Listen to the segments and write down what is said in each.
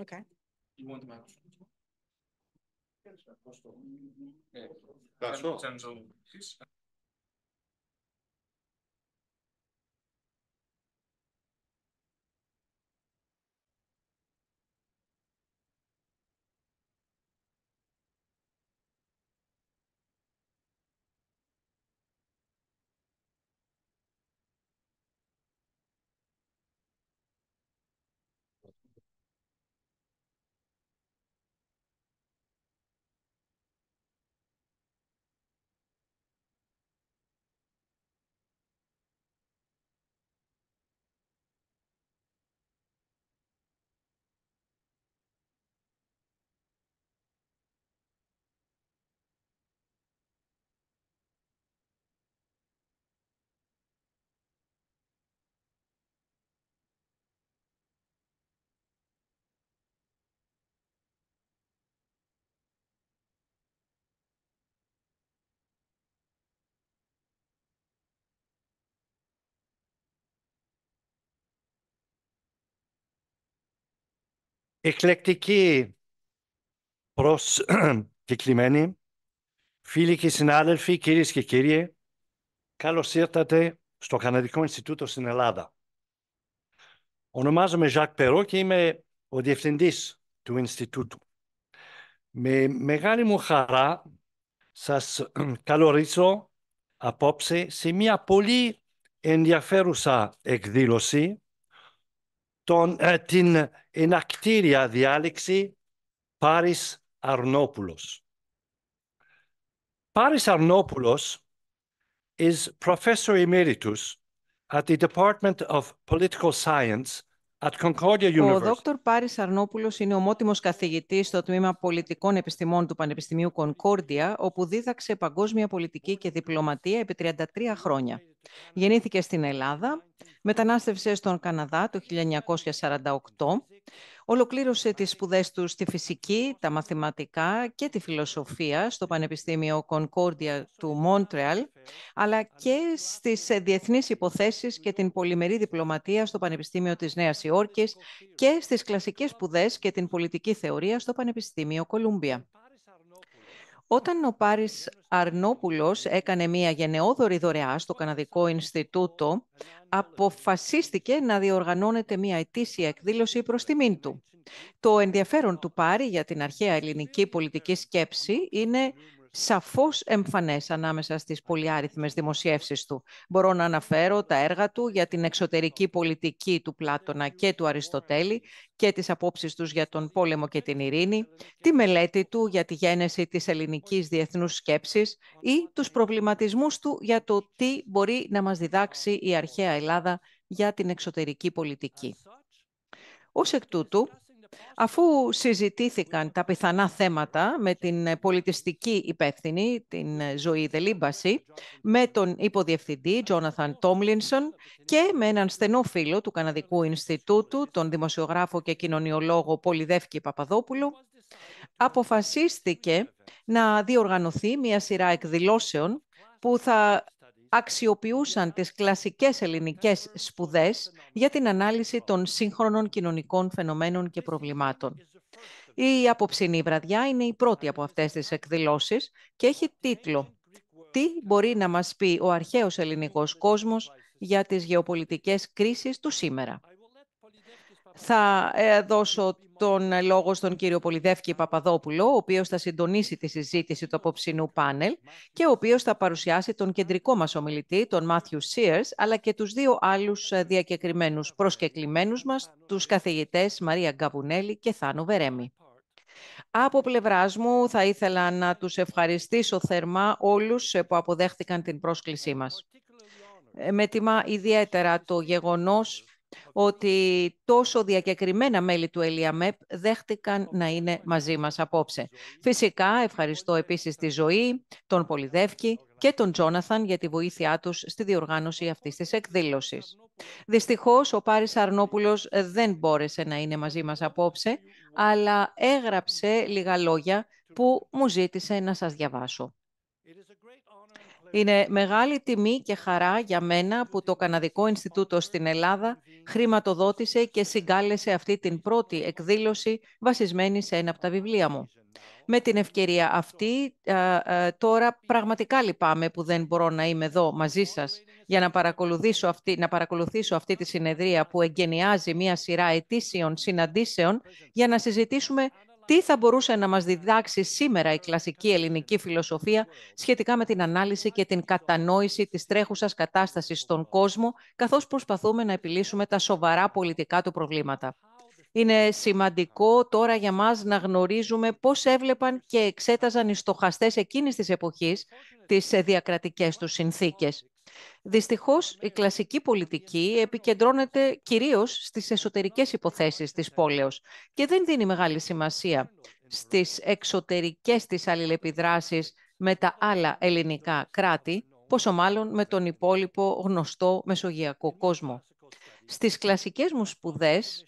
Okay. You want the microphone? Yeah, that's all. Εκλεκτική προς κυκλημένη, φίλοι και συνάδελφοι, κυρίες και κύριοι, καλώς ήρθατε στο Καναδικό Ινστιτούτο στην Ελλάδα. Ονομάζομαι Ζακ Περό και είμαι ο Διευθυντής του Ινστιτούτου. Με μεγάλη μου χαρά σας καλωρίζω απόψε σε μια πολύ ενδιαφέρουσα εκδήλωση τον, ε, την ενακτήρια διάλεξη Πάρης Αρνόπουλος. Πάρης Arnopoulos is Professor Emeritus at the Department of Political Science Ο Δόκτωρ Πάρης Αρνόπουλος είναι ομότιμος καθηγητής στο Τμήμα Πολιτικών Επιστημών του Πανεπιστημίου Κονκόρντια, όπου δίδαξε παγκόσμια πολιτική και διπλωματία επί 33 χρόνια. Γεννήθηκε στην Ελλάδα, μετανάστευσε στον Καναδά το 1948, Ολοκλήρωσε τις σπουδές του στη φυσική, τα μαθηματικά και τη φιλοσοφία στο Πανεπιστήμιο Κονκόρδια του Μόντρεαλ, αλλά και στις ε, διεθνείς υποθέσεις και την πολυμερή διπλωματία στο Πανεπιστήμιο της Νέας Υόρκης και στις κλασικές σπουδές και την πολιτική θεωρία στο Πανεπιστήμιο Κολούμπια. Όταν ο Πάρης Αρνόπουλος έκανε μία γενναιόδορη δωρεά στο Καναδικό Ινστιτούτο, αποφασίστηκε να διοργανώνεται μία ετήσια εκδήλωση προς τιμήν του. Το ενδιαφέρον του Πάρη για την αρχαία ελληνική πολιτική σκέψη είναι σαφώς εμφανές ανάμεσα στις πολυάριθμες δημοσιεύσεις του. Μπορώ να αναφέρω τα έργα του για την εξωτερική πολιτική του Πλάτωνα και του Αριστοτέλη και τις απόψεις τους για τον πόλεμο και την ειρήνη, τη μελέτη του για τη γένεση της ελληνικής διεθνούς σκέψης ή τους προβληματισμούς του για το τι μπορεί να μας διδάξει η αρχαία Ελλάδα για την εξωτερική πολιτική. Ως εκ τούτου, Αφού συζητήθηκαν τα πιθανά θέματα με την ε, πολιτιστική υπεύθυνη, την ε, Ζωή Δελίμπαση, με τον υποδιευθυντή Τζόναθαν Τόμλινσον και με έναν στενό φίλο του Καναδικού Ινστιτούτου, τον δημοσιογράφο και κοινωνιολόγο Πολυδεύκη Παπαδόπουλο, αποφασίστηκε να διοργανωθεί μια σειρά εκδηλώσεων που θα αξιοποιούσαν τις κλασικές ελληνικές σπουδές για την ανάλυση των σύγχρονων κοινωνικών φαινομένων και προβλημάτων. Η απόψινή βραδιά είναι η πρώτη από αυτές τις εκδηλώσεις και έχει τίτλο «Τι μπορεί να μας πει ο αρχαίος ελληνικός κόσμος για τις γεωπολιτικές κρίσεις του σήμερα». Θα ε, δώσω τον ε, λόγο στον κύριο Πολυδεύκη Παπαδόπουλο, ο οποίος θα συντονίσει τη συζήτηση του απόψινού πάνελ και ο οποίος θα παρουσιάσει τον κεντρικό μας ομιλητή, τον Μάθιου Σίερς, αλλά και τους δύο άλλους ε, διακεκριμένους προσκεκλημένους μας, τους καθηγητές Μαρία Γκαβουνέλη και Θάνο Βερέμι. Από πλευράς μου θα ήθελα να τους ευχαριστήσω θερμά όλους που αποδέχτηκαν την πρόσκλησή μας. Με τιμά ιδιαίτερα το γεγονός ότι τόσο διακεκριμένα μέλη του ΕΛΙΑΜΕΠ e δέχτηκαν να είναι μαζί μας απόψε. Φυσικά, ευχαριστώ επίσης τη Ζωή, τον Πολυδεύκη και τον Τζόναθαν για τη βοήθειά τους στη διοργάνωση αυτής της εκδήλωσης. Δυστυχώς, ο Πάρης Αρνόπουλος δεν μπόρεσε να είναι μαζί μας απόψε, αλλά έγραψε λίγα λόγια που μου ζήτησε να σας διαβάσω. Είναι μεγάλη τιμή και χαρά για μένα που το Καναδικό Ινστιτούτο στην Ελλάδα χρηματοδότησε και συγκάλεσε αυτή την πρώτη εκδήλωση βασισμένη σε ένα από τα βιβλία μου. Με την ευκαιρία αυτή, τώρα πραγματικά λυπάμαι που δεν μπορώ να είμαι εδώ μαζί σας για να παρακολουθήσω αυτή, να παρακολουθήσω αυτή τη συνεδρία που εγκαινιάζει μια σειρά ετήσιων συναντήσεων για να συζητήσουμε τι θα μπορούσε να μας διδάξει σήμερα η κλασική ελληνική φιλοσοφία σχετικά με την ανάλυση και την κατανόηση της τρέχουσας κατάστασης στον κόσμο, καθώς προσπαθούμε να επιλύσουμε τα σοβαρά πολιτικά του προβλήματα. Είναι σημαντικό τώρα για μας να γνωρίζουμε πώς έβλεπαν και εξέταζαν οι στοχαστές εκείνης της εποχής τις διακρατικές τους συνθήκες. Δυστυχώς, η κλασική πολιτική επικεντρώνεται κυρίως στις εσωτερικές υποθέσεις της πόλεως και δεν δίνει μεγάλη σημασία στις εξωτερικές της αλληλεπιδράσεις με τα άλλα ελληνικά κράτη, πόσο μάλλον με τον υπόλοιπο γνωστό μεσογειακό κόσμο. Στις κλασικές μου σπουδές,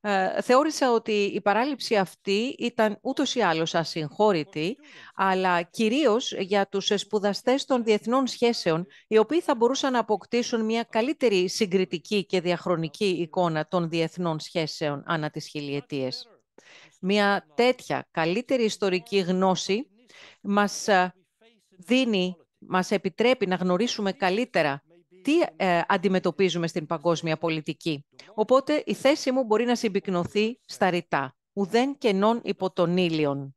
ε, θεώρησα ότι η παράληψη αυτή ήταν ούτως ή άλλως ασυγχώρητη, αλλά κυρίως για τους σπουδαστές των διεθνών σχέσεων, οι οποίοι θα μπορούσαν να αποκτήσουν μια καλύτερη συγκριτική και διαχρονική εικόνα των διεθνών σχέσεων ανά τις χιλιετίες. Μια τέτοια καλύτερη ιστορική γνώση μας ε, δίνει, μας επιτρέπει να γνωρίσουμε καλύτερα τι ε, αντιμετωπίζουμε στην παγκόσμια πολιτική. Οπότε η θέση μου μπορεί να συμπυκνωθεί στα ρητά. Ουδέν κενών υπό τον ήλιον.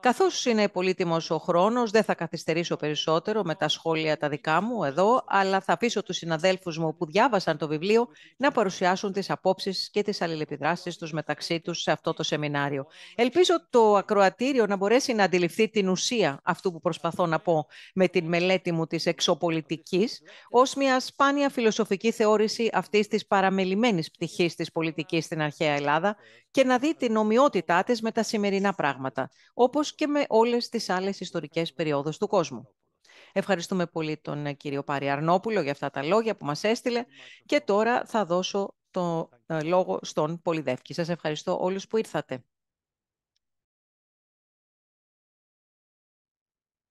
Καθώς είναι πολύτιμος ο χρόνος, δεν θα καθυστερήσω περισσότερο με τα σχόλια τα δικά μου εδώ, αλλά θα αφήσω τους συναδέλφους μου που διάβασαν το βιβλίο να παρουσιάσουν τις απόψεις και τις αλληλεπιδράσεις τους μεταξύ τους σε αυτό το σεμινάριο. Ελπίζω το ακροατήριο να μπορέσει να αντιληφθεί την ουσία αυτού που προσπαθώ να πω με την μελέτη μου της εξωπολιτικής ως μια σπάνια φιλοσοφική θεώρηση αυτής της παραμελημένης πτυχής της πολιτικής στην αρχαία Ελλάδα και να δει την ομοιότητά της με τα σημερινά πράγματα, όπως και με όλες τις άλλες ιστορικές περιόδους του κόσμου. Ευχαριστούμε πολύ τον ε, κύριο Πάρη Αρνόπουλο για αυτά τα λόγια που μας έστειλε και τώρα θα δώσω το ε, λόγο στον Πολυδεύκη. Σας ευχαριστώ όλους που ήρθατε.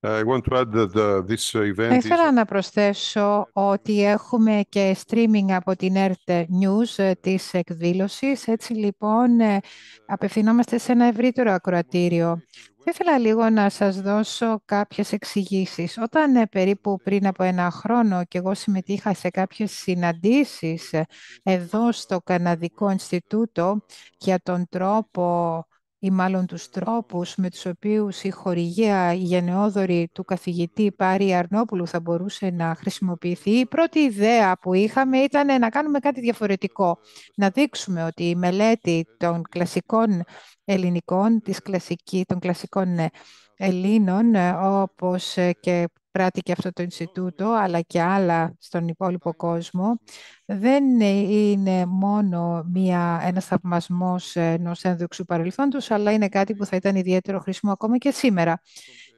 Uh, I uh, Θα ήθελα να προσθέσω ότι έχουμε και streaming από την ERT News ε, της εκδήλωσης. Έτσι λοιπόν ε, απευθυνόμαστε σε ένα ευρύτερο ακροατήριο. Θα ήθελα λίγο να σας δώσω κάποιες εξηγήσεις. Όταν ε, περίπου πριν από ένα χρόνο και εγώ συμμετείχα σε κάποιες συναντήσεις εδώ στο Καναδικό Ινστιτούτο για τον τρόπο ή μάλλον τους τρόπους με τους οποίους η χορηγία η γενναιόδορη του καθηγητή Πάρη Αρνόπουλου θα μπορούσε να χρησιμοποιηθεί. Η πρώτη ιδέα που είχαμε ήταν να κάνουμε κάτι διαφορετικό. Να δείξουμε ότι η μελέτη των κλασικών ελληνικών, της των κλασικών ναι, Ελλήνων, ε, όπως ε, και πράττει και αυτό το Ινστιτούτο, αλλά και άλλα στον υπόλοιπο κόσμο, δεν ε, είναι μόνο μια, ένας θαυμασμός ενό ένδοξου παρελθόντος, αλλά είναι κάτι που θα ήταν ιδιαίτερο χρήσιμο ακόμα και σήμερα.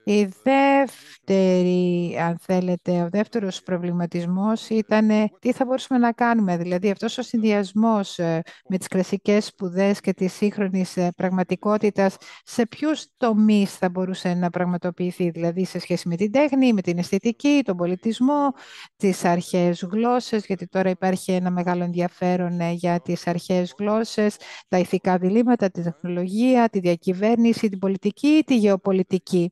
Η δεύτερη, αν θέλετε, ο δεύτερος προβληματισμός ήταν τι θα μπορούσαμε να κάνουμε. Δηλαδή αυτός ο συνδυασμός ε, με τις κλασικές σπουδές και τη σύγχρονη ε, πραγματικότητας, σε ποιους τομείς θα μπορούσε να πραγματοποιηθεί, δηλαδή σε σχέση με την τέχνη, με την αισθητική, τον πολιτισμό, τις αρχές γλώσσες, γιατί τώρα υπάρχει ένα μεγάλο ενδιαφέρον ε, για τις αρχές γλώσσες, τα ηθικά διλήμματα, τη τεχνολογία, τη διακυβέρνηση, την πολιτική, τη γεωπολιτική.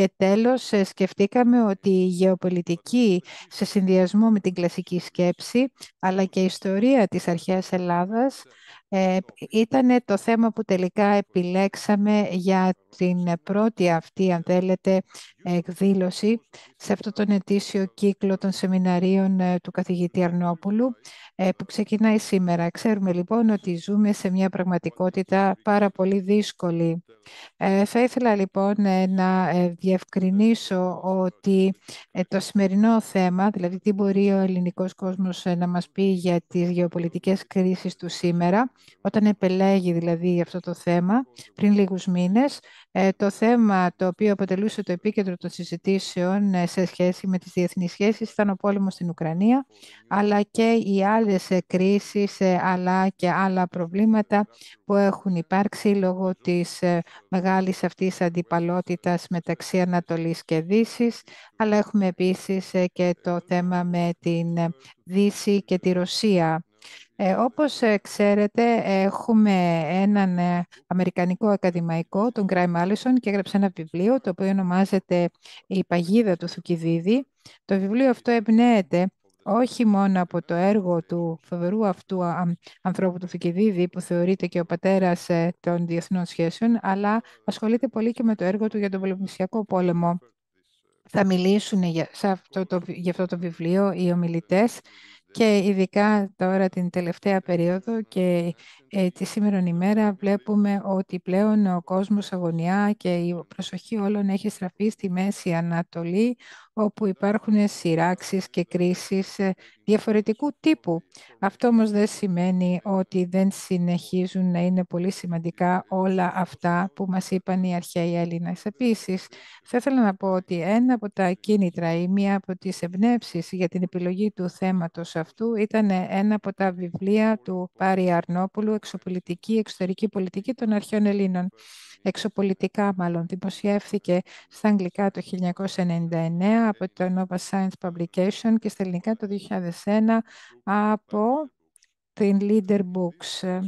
Και τέλος, ε, σκεφτήκαμε ότι η γεωπολιτική σε συνδυασμό με την κλασική σκέψη, αλλά και η ιστορία της αρχαίας Ελλάδας ε, ήταν το θέμα που τελικά επιλέξαμε για την πρώτη αυτή, αν θέλετε, εκδήλωση σε αυτό τον ετήσιο κύκλο των σεμιναρίων ε, του καθηγητή Αρνόπουλου ε, που ξεκινάει σήμερα. Ξέρουμε λοιπόν ότι ζούμε σε μια πραγματικότητα πάρα πολύ δύσκολη. Ε, θα ήθελα λοιπόν να διευκρινίσω ότι το σημερινό θέμα, δηλαδή τι μπορεί ο ελληνικός κόσμος να μας πει για τις γεωπολιτικές κρίσεις του σήμερα, όταν επελέγει δηλαδή αυτό το θέμα, πριν λίγους μήνες, ε, το θέμα το οποίο αποτελούσε το επίκεντρο των συζητήσεων ε, σε σχέση με τις διεθνείς σχέσεις ήταν ο πόλεμος στην Ουκρανία, αλλά και οι άλλες ε, κρίσεις, αλλά και άλλα προβλήματα που έχουν υπάρξει λόγω της μεγάλης αυτής αντιπαλότητας μεταξύ Ανατολής και Δύσης, αλλά έχουμε επίσης και το θέμα με την Δύση και τη Ρωσία ε, όπως ε, ξέρετε, έχουμε έναν ε, Αμερικανικό ακαδημαϊκό, τον Γκράιμ Άλισον, και έγραψε ένα βιβλίο, το οποίο ονομάζεται «Η παγίδα του Θουκυδίδη». Το βιβλίο αυτό εμπνέεται όχι μόνο από το έργο του φοβερού αυτού ανθρώπου του Θουκυδίδη, που θεωρείται και ο πατέρας ε, των διεθνών σχέσεων, αλλά ασχολείται πολύ και με το έργο του για τον Πολεμισιακό Πόλεμο. Θα μιλήσουν για, αυτό, το, για αυτό το βιβλίο οι ομιλητές και ειδικά τώρα την τελευταία περίοδο και ε, τη σήμερα ημέρα βλέπουμε ότι πλέον ο κόσμος αγωνιά και η προσοχή όλων έχει στραφεί στη Μέση Ανατολή όπου υπάρχουν σειράξεις και κρίσεις ε, διαφορετικού τύπου. Αυτό όμως δεν σημαίνει ότι δεν συνεχίζουν να είναι πολύ σημαντικά όλα αυτά που μας είπαν οι αρχαίοι Έλληνες. Επίσης, θα ήθελα να πω ότι ένα από τα κίνητρα ή μία από τις εμπνεύσεις για την επιλογή του θέματος αυτού ήταν ένα από τα βιβλία του Πάρη Αρνόπουλου «Εξοπολιτική εξωτερική πολιτική των αρχαίων Ελλήνων» εξωπολιτικά μάλλον δημοσιεύθηκε στα αγγλικά το 1999 από το Nova Science Publication και στα ελληνικά το 2001 από την Leader Books.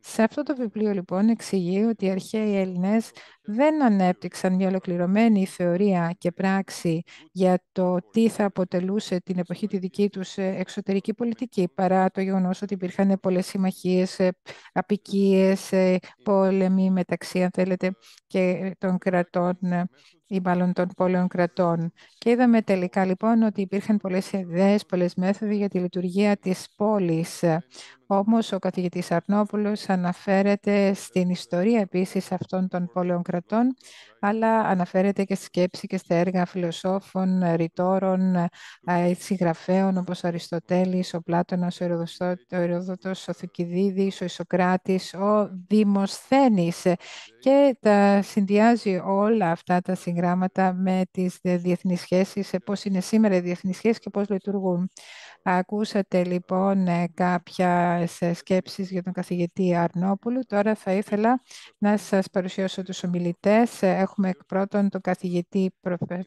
Σε αυτό το βιβλίο, λοιπόν, εξηγεί ότι οι αρχαίοι Έλληνες δεν ανέπτυξαν μια ολοκληρωμένη θεωρία και πράξη για το τι θα αποτελούσε την εποχή τη δική τους ε, εξωτερική πολιτική, παρά το γεγονός ότι υπήρχαν πολλές συμμαχίες, ε, απικίες, ε, πόλεμοι μεταξύ, αν θέλετε, και των κρατών ή μάλλον των πόλεων κρατών. Και είδαμε τελικά λοιπόν ότι υπήρχαν πολλές ιδέες, πολλές μέθοδοι για τη λειτουργία της πόλης. Όμως ο καθηγητής Αρνόπουλος αναφέρεται στην ιστορία επίσης αυτών των πόλεων κρατών αλλά αναφέρεται και σκέψη και στα έργα φιλοσόφων, ρητόρων, ε, συγγραφέων όπως ο Αριστοτέλης, ο Πλάτωνας, ο Ηροδότος, ο Θουκυδίδης, ο Ισοκράτης, ο Δημοσθένης και τα συνδυάζει όλα αυτά τα συγγράμματα με τις διεθνείς σχέσεις, ε, πώς είναι σήμερα οι διεθνείς σχέσεις και πώς λειτουργούν. Ακούσατε λοιπόν ε, κάποια ε, σκέψεις για τον καθηγητή Αρνόπουλου. Τώρα θα ήθελα να σας παρουσιάσω τους ομιλητές. Ε, έχουμε πρώτον τον καθηγητή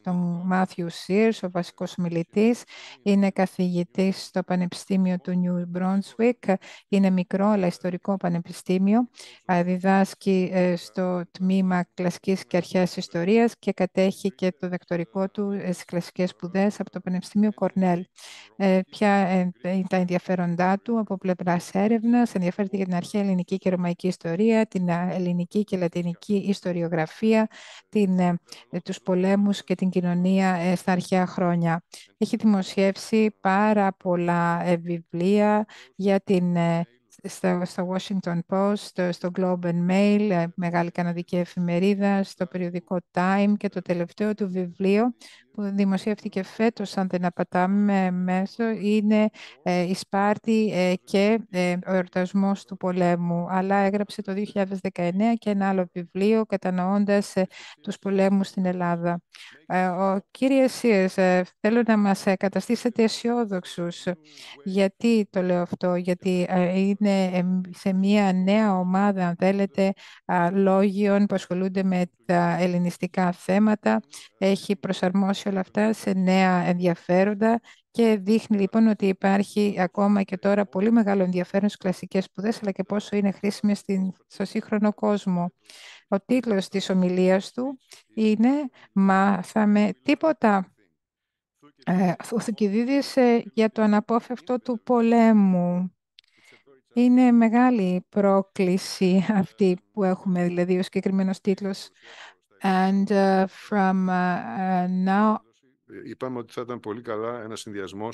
τον Μάθιου Σίρς, ο βασικός ομιλητής. Είναι καθηγητής στο Πανεπιστήμιο του New Brunswick. Είναι μικρό αλλά ιστορικό πανεπιστήμιο. Διδάσκει στο τμήμα κλασικής και αρχαίας ιστορίας και κατέχει και το δεκτορικό του στις κλασικές σπουδές από το Πανεπιστήμιο Κορνέλ. Ε, ε, τα ενδιαφέροντά του από πλευράς έρευνας. Ενδιαφέρεται για την αρχαία ελληνική και ρωμαϊκή ιστορία, την ε, ελληνική και λατινική ιστοριογραφία, την, τους πολέμους και την κοινωνία στα αρχαία χρόνια. Έχει δημοσιεύσει πάρα πολλά βιβλία για την στο, στο Washington Post, στο Globe and Mail, μεγάλη καναδική εφημερίδα, στο περιοδικό Time και το τελευταίο του βιβλίο που δημοσιεύτηκε φέτος, αν δεν απατάμε μέσω, είναι ε, η Σπάρτη ε, και ε, ο εορτασμός του πολέμου. Αλλά έγραψε το 2019 και ένα άλλο βιβλίο, κατανοώντας ε, τους πολέμους στην Ελλάδα. Ο κύριε Σίες, θέλω να μας καταστήσετε αισιόδοξους. Γιατί το λέω αυτό, γιατί είναι σε μια νέα ομάδα, αν θέλετε, λόγιων που ασχολούνται με τα ελληνιστικά θέματα. Έχει προσαρμόσει όλα αυτά σε νέα ενδιαφέροντα και δείχνει λοιπόν ότι υπάρχει ακόμα και τώρα πολύ μεγάλο ενδιαφέρον στις κλασικές σπουδές, αλλά και πόσο είναι χρήσιμες στο σύγχρονο κόσμο. Ο τίτλος της ομιλίας του είναι «Μάθαμε τίποτα». Ε, ο Θουκυδίδης ε, για το αναπόφευκτο του πολέμου. Είναι μεγάλη πρόκληση αυτή που έχουμε, δηλαδή ο συγκεκριμένος τίτλος And uh, from uh, uh, now... Ε, είπαμε ότι θα ήταν πολύ καλά ένας συνδυασμός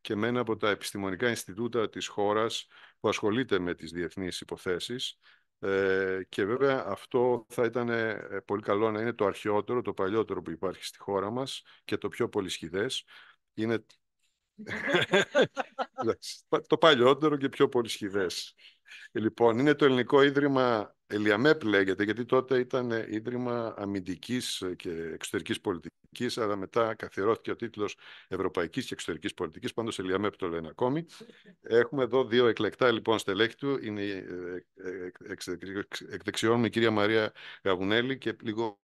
και με ένα από τα επιστημονικά Ινστιτούτα της χώρας που ασχολείται με τις διεθνείς υποθέσεις ε, και βέβαια αυτό θα ήταν ε, πολύ καλό να είναι το αρχαιότερο, το παλιότερο που υπάρχει στη χώρα μας και το πιο πολυσχηδές. Είναι το παλιότερο και πιο πολυσχηδές. Λοιπόν, είναι το Ελληνικό Ίδρυμα Ελιαμέπ λέγεται, γιατί τότε ήταν Ίδρυμα Αμυντικής και Εξωτερικής Πολιτικής, αλλά μετά καθιερώθηκε ο τίτλος Ευρωπαϊκής και Εξωτερικής Πολιτικής, πάντως Ελιαμέπ το λένε ακόμη. Έχουμε εδώ δύο εκλεκτά λοιπόν στελέχη του, είναι εκ δεξιών μου η κυρία Μαρία Γαβουνέλη και λίγο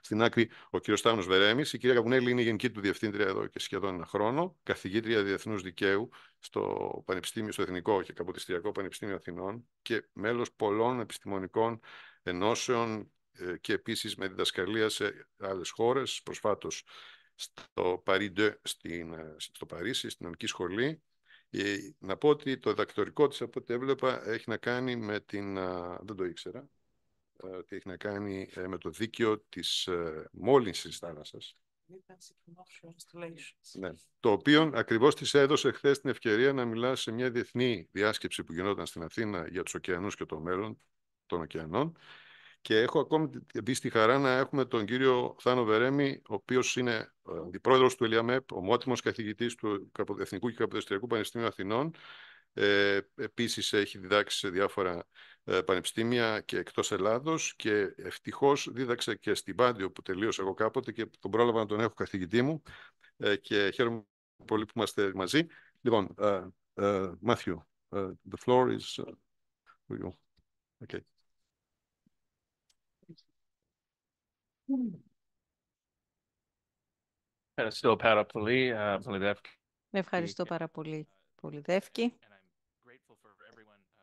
στην άκρη ο κύριος Στάνο Βερέμης. Η κυρία Καβουνέλη είναι η γενική του διευθύντρια εδώ και σχεδόν ένα χρόνο, καθηγήτρια Διεθνούς δικαίου στο, Πανεπιστήμιο, στο Εθνικό και Καποτιστριακό Πανεπιστήμιο Αθηνών και μέλος πολλών επιστημονικών ενώσεων ε, και επίσης με διδασκαλία σε άλλες χώρες, προσφάτως, στο, Παρίντε, στο Παρίσι, στην Νομική Σχολή. Ε, να πω ότι το διδακτορικό της, από ό,τι έβλεπα, έχει να κάνει με την... Δεν το ήξερα, ε, ότι έχει να κάνει ε, με το δίκαιο της ε, μόλυνσης θάλασσας. θάλασσας. Ναι. Το οποίο ακριβώς της έδωσε χθες την ευκαιρία να μιλά σε μια διεθνή διάσκεψη που γινόταν στην Αθήνα για τους ωκεανούς και το μέλλον των ωκεανών. Και έχω ακόμη μπει στη χαρά να έχουμε τον κύριο Θάνο Βερέμι, ο οποίος είναι αντιπρόεδρος του ΕΛΙΑΜΕΠ, ομότιμος καθηγητής του Εθνικού και Καποδεστριακού Πανεπιστημίου Αθηνών. Ε, Επίσης, έχει διδάξει σε διάφορα ε, πανεπιστήμια και εκτός Ελλάδος και ευτυχώς δίδαξε και στην Πάντιο που τελείωσα εγώ κάποτε και τον πρόλαβα να τον έχω καθηγητή μου ε, και χαίρομαι πολύ που είμαστε μαζί. Λοιπόν, uh, the floor is for you. Okay. Ευχαριστώ πάρα πολύ, Πολυδεύκη. Ευχαριστώ πάρα πολύ, Πολυδεύκη.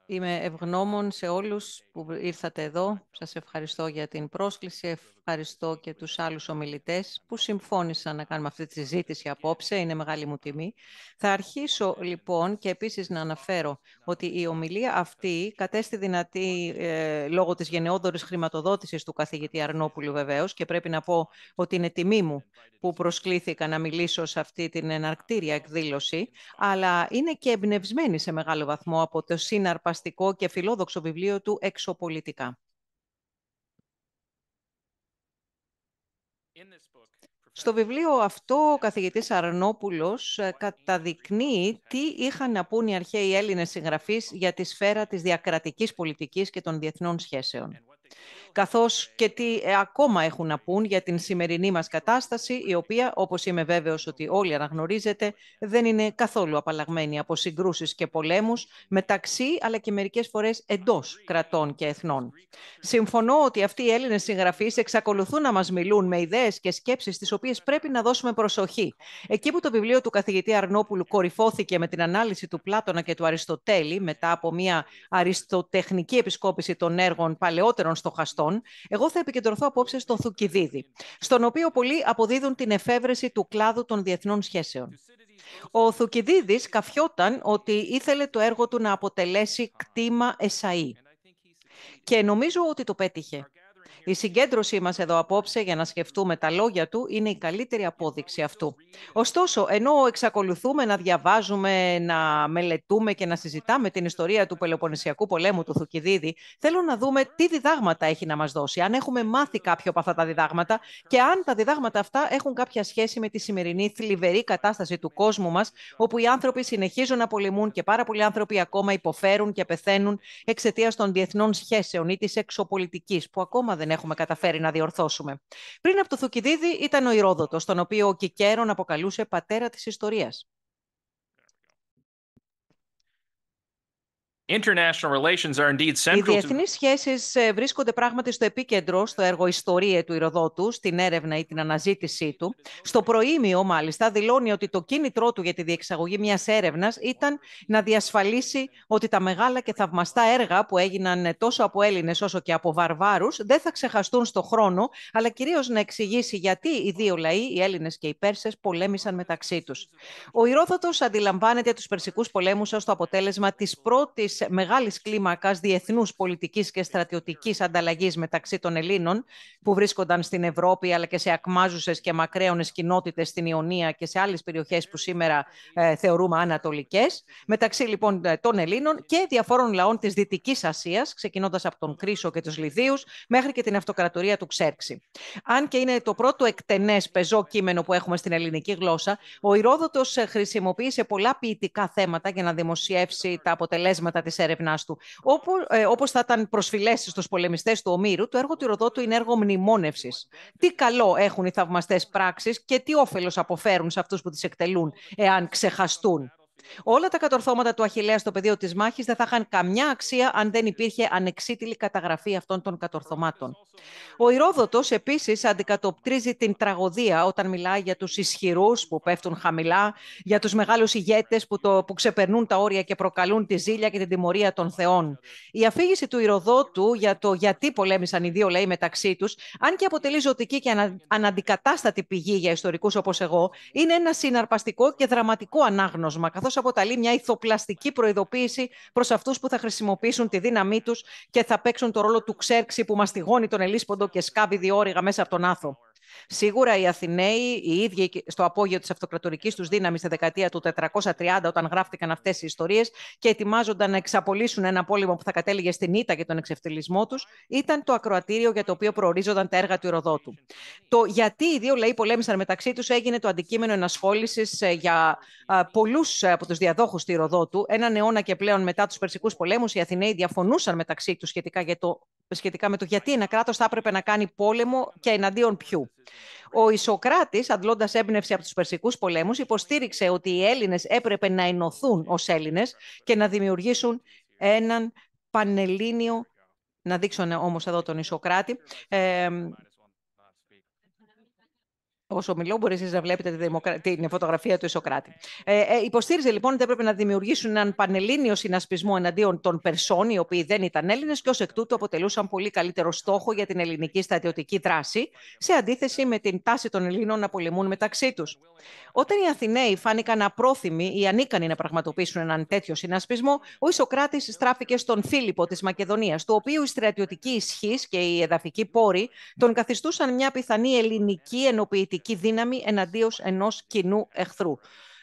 Είμαι ευγνώμων σε όλους που ήρθατε εδώ. Σας ευχαριστώ για την πρόσκληση ευχαριστώ και τους άλλους ομιλητές που συμφώνησαν να κάνουμε αυτή τη συζήτηση απόψε. Είναι μεγάλη μου τιμή. Θα αρχίσω λοιπόν και επίσης να αναφέρω ότι η ομιλία αυτή κατέστη δυνατή ε, λόγω της γενναιόδορης χρηματοδότησης του καθηγητή Αρνόπουλου βεβαίως και πρέπει να πω ότι είναι τιμή μου που προσκλήθηκα να μιλήσω σε αυτή την εναρκτήρια εκδήλωση, αλλά είναι και εμπνευσμένη σε μεγάλο βαθμό από το συναρπαστικό και φιλόδοξο βιβλίο του «Εξωπολιτικά». Στο βιβλίο αυτό ο καθηγητής Αρνόπουλος ε, καταδεικνύει τι είχαν να πούν οι αρχαίοι Έλληνες συγγραφείς για τη σφαίρα της διακρατικής πολιτικής και των διεθνών σχέσεων καθώς και τι ε, ακόμα έχουν να πούν για την σημερινή μας κατάσταση, η οποία, όπως είμαι βέβαιος ότι όλοι αναγνωρίζετε, δεν είναι καθόλου απαλλαγμένη από συγκρούσεις και πολέμους μεταξύ, αλλά και μερικές φορές εντός κρατών και εθνών. Συμφωνώ ότι αυτοί οι Έλληνες συγγραφείς εξακολουθούν να μας μιλούν με ιδέες και σκέψεις τις οποίες πρέπει να δώσουμε προσοχή. Εκεί που το βιβλίο του καθηγητή Αρνόπουλου κορυφώθηκε με την ανάλυση του Πλάτωνα και του Αριστοτέλη μετά από μια αριστοτεχνική επισκόπηση των έργων παλαιότερων στοχαστών, εγώ θα επικεντρωθώ απόψε στο Θουκυδίδη, στον οποίο πολλοί αποδίδουν την εφεύρεση του κλάδου των διεθνών σχέσεων. Ο Θουκυδίδης καφιόταν ότι ήθελε το έργο του να αποτελέσει κτήμα ΕΣΑΗ Και νομίζω ότι το πέτυχε. Η συγκέντρωσή μας εδώ απόψε για να σκεφτούμε τα λόγια του είναι η καλύτερη απόδειξη αυτού. Ωστόσο, ενώ εξακολουθούμε να διαβάζουμε, να μελετούμε και να συζητάμε την ιστορία του Πελοποννησιακού πολέμου του Θουκιδίδη, θέλω να δούμε τι διδάγματα έχει να μας δώσει, αν έχουμε μάθει κάποιο από αυτά τα διδάγματα και αν τα διδάγματα αυτά έχουν κάποια σχέση με τη σημερινή θλιβερή κατάσταση του κόσμου μας, όπου οι άνθρωποι συνεχίζουν να πολεμούν και πάρα πολλοί άνθρωποι ακόμα υποφέρουν και πεθαίνουν εξαιτίας των διεθνών σχέσεων ή της εξωπολιτικής, που ακόμα δεν έχουμε καταφέρει να διορθώσουμε. Πριν από το Θουκυδίδη ήταν ο Ηρόδοτος, τον οποίο ο Κικέρον αποκαλούσε πατέρα της ιστορίας. International relations are indeed central Οι διεθνείς σχέσεις ε, βρίσκονται πράγματι στο επίκεντρο, στο έργο ιστορία του Ηροδότου, στην έρευνα ή την αναζήτησή του. Στο προήμιο, μάλιστα, δηλώνει ότι το κίνητρό του για τη διεξαγωγή μιας έρευνας ήταν να διασφαλίσει ότι τα μεγάλα και θαυμαστά έργα που έγιναν τόσο από Έλληνες όσο και από βαρβάρους δεν θα ξεχαστούν στο χρόνο, αλλά κυρίως να εξηγήσει γιατί οι δύο λαοί, οι Έλληνες και οι Πέρσες, πολέμησαν μεταξύ τους. Ο Ηρόδοτος αντιλαμβάνεται τους Περσικούς πολέμους ως το αποτέλεσμα της πρώτης μεγάλης κλίμακας κλίμακας διεθνούς πολιτικής και στρατιωτικής ανταλλαγής μεταξύ των Ελλήνων που βρίσκονταν στην Ευρώπη αλλά και σε ακμάζουσες και μακραίωνες κοινότητες στην Ιωνία και σε άλλες περιοχές που σήμερα ε, θεωρούμε ανατολικές, μεταξύ λοιπόν ε, των Ελλήνων και διαφόρων λαών της δυτικής Ασίας, ξεκινώντας από τον Κρίσο και τους Λιδίους μέχρι και την αυτοκρατορία του Ξέρξη. Αν και είναι το πρώτο εκτενές πεζό κείμενο που έχουμε στην ελληνική γλώσσα, ο Ηρόδοτος ε, χρησιμοποίησε πολλά ποιητικά θέματα για να δημοσιεύσει τα αποτελέσματα της έρευνάς του. Όπου, ε, όπως θα ήταν προσφυλές στους πολεμιστές του Ομήρου, το έργο του Ροδότου είναι έργο μνημόνευσης. Τι καλό έχουν οι θαυμαστές πράξεις και τι όφελος αποφέρουν σε αυτούς που τις εκτελούν, εάν ξεχαστούν. Όλα τα κατορθώματα του Αχιλέα στο πεδίο της μάχης δεν θα είχαν καμιά αξία αν δεν υπήρχε ανεξίτηλη καταγραφή αυτών των κατορθωμάτων. Ο Ηρόδοτο επίσης αντικατοπτρίζει την τραγωδία όταν μιλάει για τους ισχυρούς που πέφτουν χαμηλά, για τους μεγάλους ηγέτες που, το, που ξεπερνούν τα όρια και προκαλούν τη ζήλια και την τιμωρία των θεών. Η αφήγηση του Ηροδότου για το γιατί πολέμησαν οι δύο λαοί μεταξύ τους, αν και αποτελεί ζωτική και αναντικατάστατη πηγή για ιστορικούς όπως εγώ, είναι ένα συναρπαστικό και δραματικό ανάγνωσμα, καθώς αποτελεί μια ηθοπλαστική προειδοποίηση προς αυτούς που θα χρησιμοποιήσουν τη δύναμή τους και θα παίξουν το ρόλο του ξέρξη που μαστιγώνει τον ελίσποντο και σκάβει διόρυγα μέσα από τον άθο. Σίγουρα οι Αθηναίοι, οι ίδιοι στο απόγειο της αυτοκρατορικής τους δύναμης στη δεκαετία του 430, όταν γράφτηκαν αυτές οι ιστορίες και ετοιμάζονταν να εξαπολύσουν ένα πόλεμο που θα κατέληγε στην ήττα και τον εξευτελισμό τους, ήταν το ακροατήριο για το οποίο προορίζονταν τα έργα του Ηροδότου. Το γιατί οι δύο λαοί πολέμησαν μεταξύ τους έγινε το αντικείμενο ενασχόλησης ε, για ε, πολλούς ε, από τους διαδόχους του Ηροδότου. Έναν αιώνα και πλέον μετά τους Περσικούς πολέμους, οι Αθηναίοι διαφωνούσαν μεταξύ τους σχετικά για το σχετικά με το γιατί ένα κράτος θα έπρεπε να κάνει πόλεμο και εναντίον ποιου. Ο Ισοκράτης, αντλώντας έμπνευση από τους Περσικούς πολέμους, υποστήριξε ότι οι Έλληνες έπρεπε να ενωθούν ως Έλληνες και να δημιουργήσουν έναν πανελλήνιο. Να δείξω όμως εδώ τον Ισοκράτη, όσο μιλώ, μπορείς να βλέπετε τη την φωτογραφία του Ισοκράτη. Ε, ε, υποστήριζε λοιπόν ότι έπρεπε να δημιουργήσουν έναν πανελλήνιο συνασπισμό εναντίον των Περσών, οι οποίοι δεν ήταν Έλληνες και ως εκ τούτου αποτελούσαν πολύ καλύτερο στόχο για την ελληνική στρατιωτική δράση, σε αντίθεση με την τάση των Ελλήνων να πολεμούν μεταξύ τους. Όταν οι Αθηναίοι φάνηκαν απρόθυμοι ή ανίκανοι να πραγματοποιήσουν έναν τέτοιο συνασπισμό, ο Ισοκράτης στράφηκε στον Φίλιππο της Μακεδονίας, του οποίου η στρατιωτική ισχύς και η εδαφική πόρη τον καθιστούσαν μια πιθανή ελληνική ενοποιητική πολιτική δύναμη εναντίον ενός κοινού εχθρού.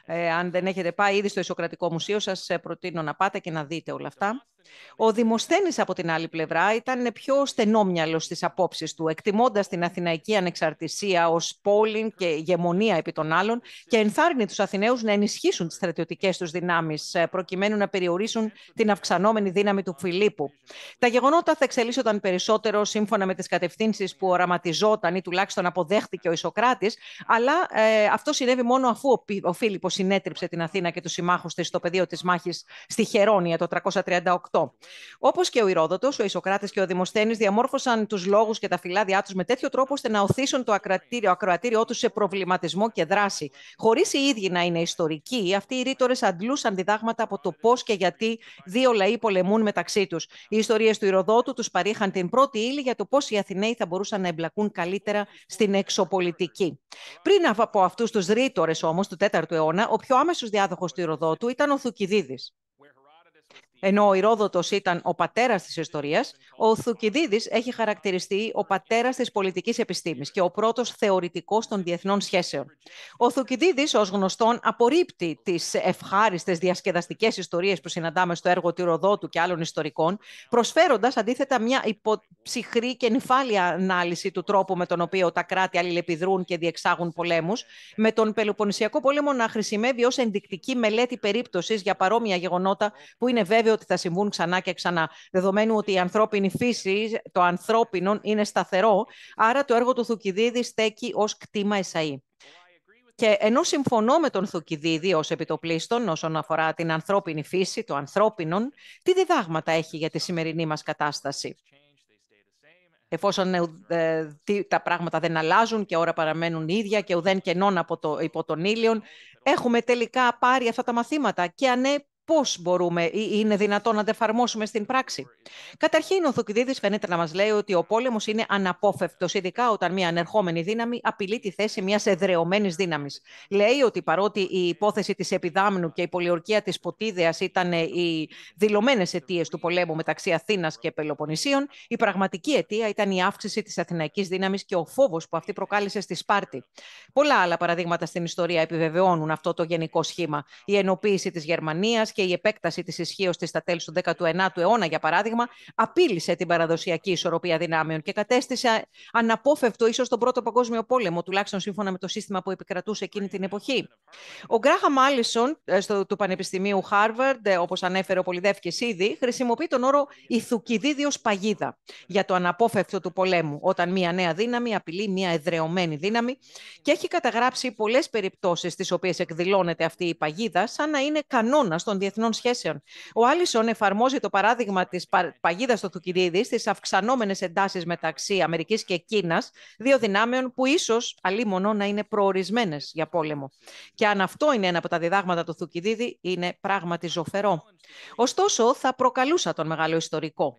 Ε, αν δεν έχετε πάει ήδη στο Ισοκρατικό Μουσείο, σας ε, προτείνω να πάτε και να δείτε όλα αυτά. Ο Δημοσθένης από την άλλη πλευρά ήταν πιο στενόμυαλος στις απόψεις του, εκτιμώντας την αθηναϊκή ανεξαρτησία ως πόλη και γεμονία επί των άλλων και ενθάρρυνε τους Αθηναίους να ενισχύσουν τις στρατιωτικές τους δυνάμεις ε, προκειμένου να περιορίσουν την αυξανόμενη δύναμη του Φιλίππου. Τα γεγονότα θα εξελίσσονταν περισσότερο σύμφωνα με τις κατευθύνσεις που οραματιζόταν ή τουλάχιστον αποδέχτηκε ο Ισοκράτης, αλλά ε, αυτό συνέβη μόνο αφού ο, ο Φίλιππος συνέτριψε την Αθήνα και τους συμμάχους της στο πεδίο της μάχης στη Χερόνια το 338 όπως Όπως και ο Ηρόδοτος, ο Ισοκράτης και ο Δημοσθένης διαμόρφωσαν τους λόγους και τα φυλάδια τους με τέτοιο τρόπο ώστε να οθήσουν το ακροατήριό τους σε προβληματισμό και δράση. Χωρίς οι ίδιοι να είναι ιστορικοί, αυτοί οι ρήτορες αντλούσαν διδάγματα από το πώς και γιατί δύο λαοί πολεμούν μεταξύ τους. Οι ιστορίες του Ηροδότου τους παρήχαν την πρώτη ύλη για το πώς οι Αθηναίοι θα μπορούσαν να εμπλακούν καλύτερα στην εξωπολιτική. Πριν από αυτούς τους ρήτορες όμως του 4ου αιώνα, ο πιο άμεσος διάδοχος του Ηροδότου ήταν ο Θουκυδίδης ενώ ο Ηρόδοτος ήταν ο πατέρας της ιστορίας, ο Θουκυδίδης έχει χαρακτηριστεί ο πατέρας της πολιτικής επιστήμης και ο πρώτος θεωρητικός των διεθνών σχέσεων. Ο Θουκυδίδης, ως γνωστόν, απορρίπτει τις ευχάριστες διασκεδαστικές ιστορίες που συναντάμε στο έργο του Ηροδότου και άλλων ιστορικών, προσφέροντας αντίθετα μια υποψυχρή και νυφάλια ανάλυση του τρόπου με τον οποίο τα κράτη αλληλεπιδρούν και διεξάγουν πολέμους, με τον Πελοποννησιακό πόλεμο να χρησιμεύει ως ενδεικτική μελέτη περίπτωσης για παρόμοια γεγονότα που είναι βέβαιο ότι θα συμβούν ξανά και ξανά. Δεδομένου ότι η ανθρώπινη φύση, το ανθρώπινο, είναι σταθερό, άρα το έργο του Θουκυδίδη στέκει ως κτήμα εσαή. Και ενώ συμφωνώ με τον Θουκυδίδη ως επιτοπλίστων όσον αφορά την ανθρώπινη φύση, το ανθρώπινο, τι διδάγματα έχει για τη σημερινή μας κατάσταση. Εφόσον ε, ε, τα πράγματα δεν αλλάζουν και ώρα παραμένουν ίδια και ουδέν κενών από το, υπό τον ήλιον, έχουμε τελικά πάρει αυτά τα μαθήματα και ανέ ναι, πώς μπορούμε ή είναι δυνατόν να τα εφαρμόσουμε στην πράξη. Καταρχήν, ο Θουκυδίδης φαίνεται να μας λέει ότι ο πόλεμος είναι αναπόφευκτος, ειδικά όταν μια ανερχόμενη δύναμη απειλεί τη θέση μιας εδρεωμένης δύναμης. Λέει ότι παρότι η υπόθεση της Επιδάμνου και η πολιορκία της Ποτίδεας ήταν ε, οι δηλωμένες αιτίες του πολέμου μεταξύ Αθήνας και Πελοποννησίων, η πραγματική αιτία ήταν η αύξηση της αθηναϊκής δύναμης και ο φόβος που αυτή προκάλεσε στη Σπάρτη. Πολλά άλλα παραδείγματα στην ιστορία επιβεβαιώνουν αυτό το γενικό σχήμα. Η ενοποίηση της Γερμανίας, και η επέκταση της ισχύως της στα τέλη του 19ου αιώνα, για παράδειγμα, απείλησε την παραδοσιακή ισορροπία δυνάμεων και κατέστησε αναπόφευκτο ίσως τον Πρώτο Παγκόσμιο Πόλεμο, τουλάχιστον σύμφωνα με το σύστημα που επικρατούσε εκείνη την εποχή. Ο Γκράχα Μάλισον, ε, του Πανεπιστημίου Χάρβαρντ, ε, όπως ανέφερε ο Πολυδεύκης ήδη, χρησιμοποιεί τον όρο Ιθουκιδίδη παγίδα για το αναπόφευκτο του πολέμου, όταν μια νέα δύναμη απειλεί μια εδρεωμένη δύναμη και έχει καταγράψει πολλές περιπτώσεις στις οποίες εκδηλώνεται αυτή η παγίδα, σαν να είναι κανόνας των διεθνών σχέσεων. Ο Άλισον εφαρμόζει το παράδειγμα της παγίδας του Θουκυρίδη, στις αυξανόμενες εντάσεις μεταξύ Αμερικής και Κίνας, δύο δυνάμεων που ίσως μόνο να είναι προορισμένες για πόλεμο. Και αν αυτό είναι ένα από τα διδάγματα του Θουκυδίδη, είναι πράγματι ζωφερό. Ωστόσο, θα προκαλούσα τον μεγάλο ιστορικό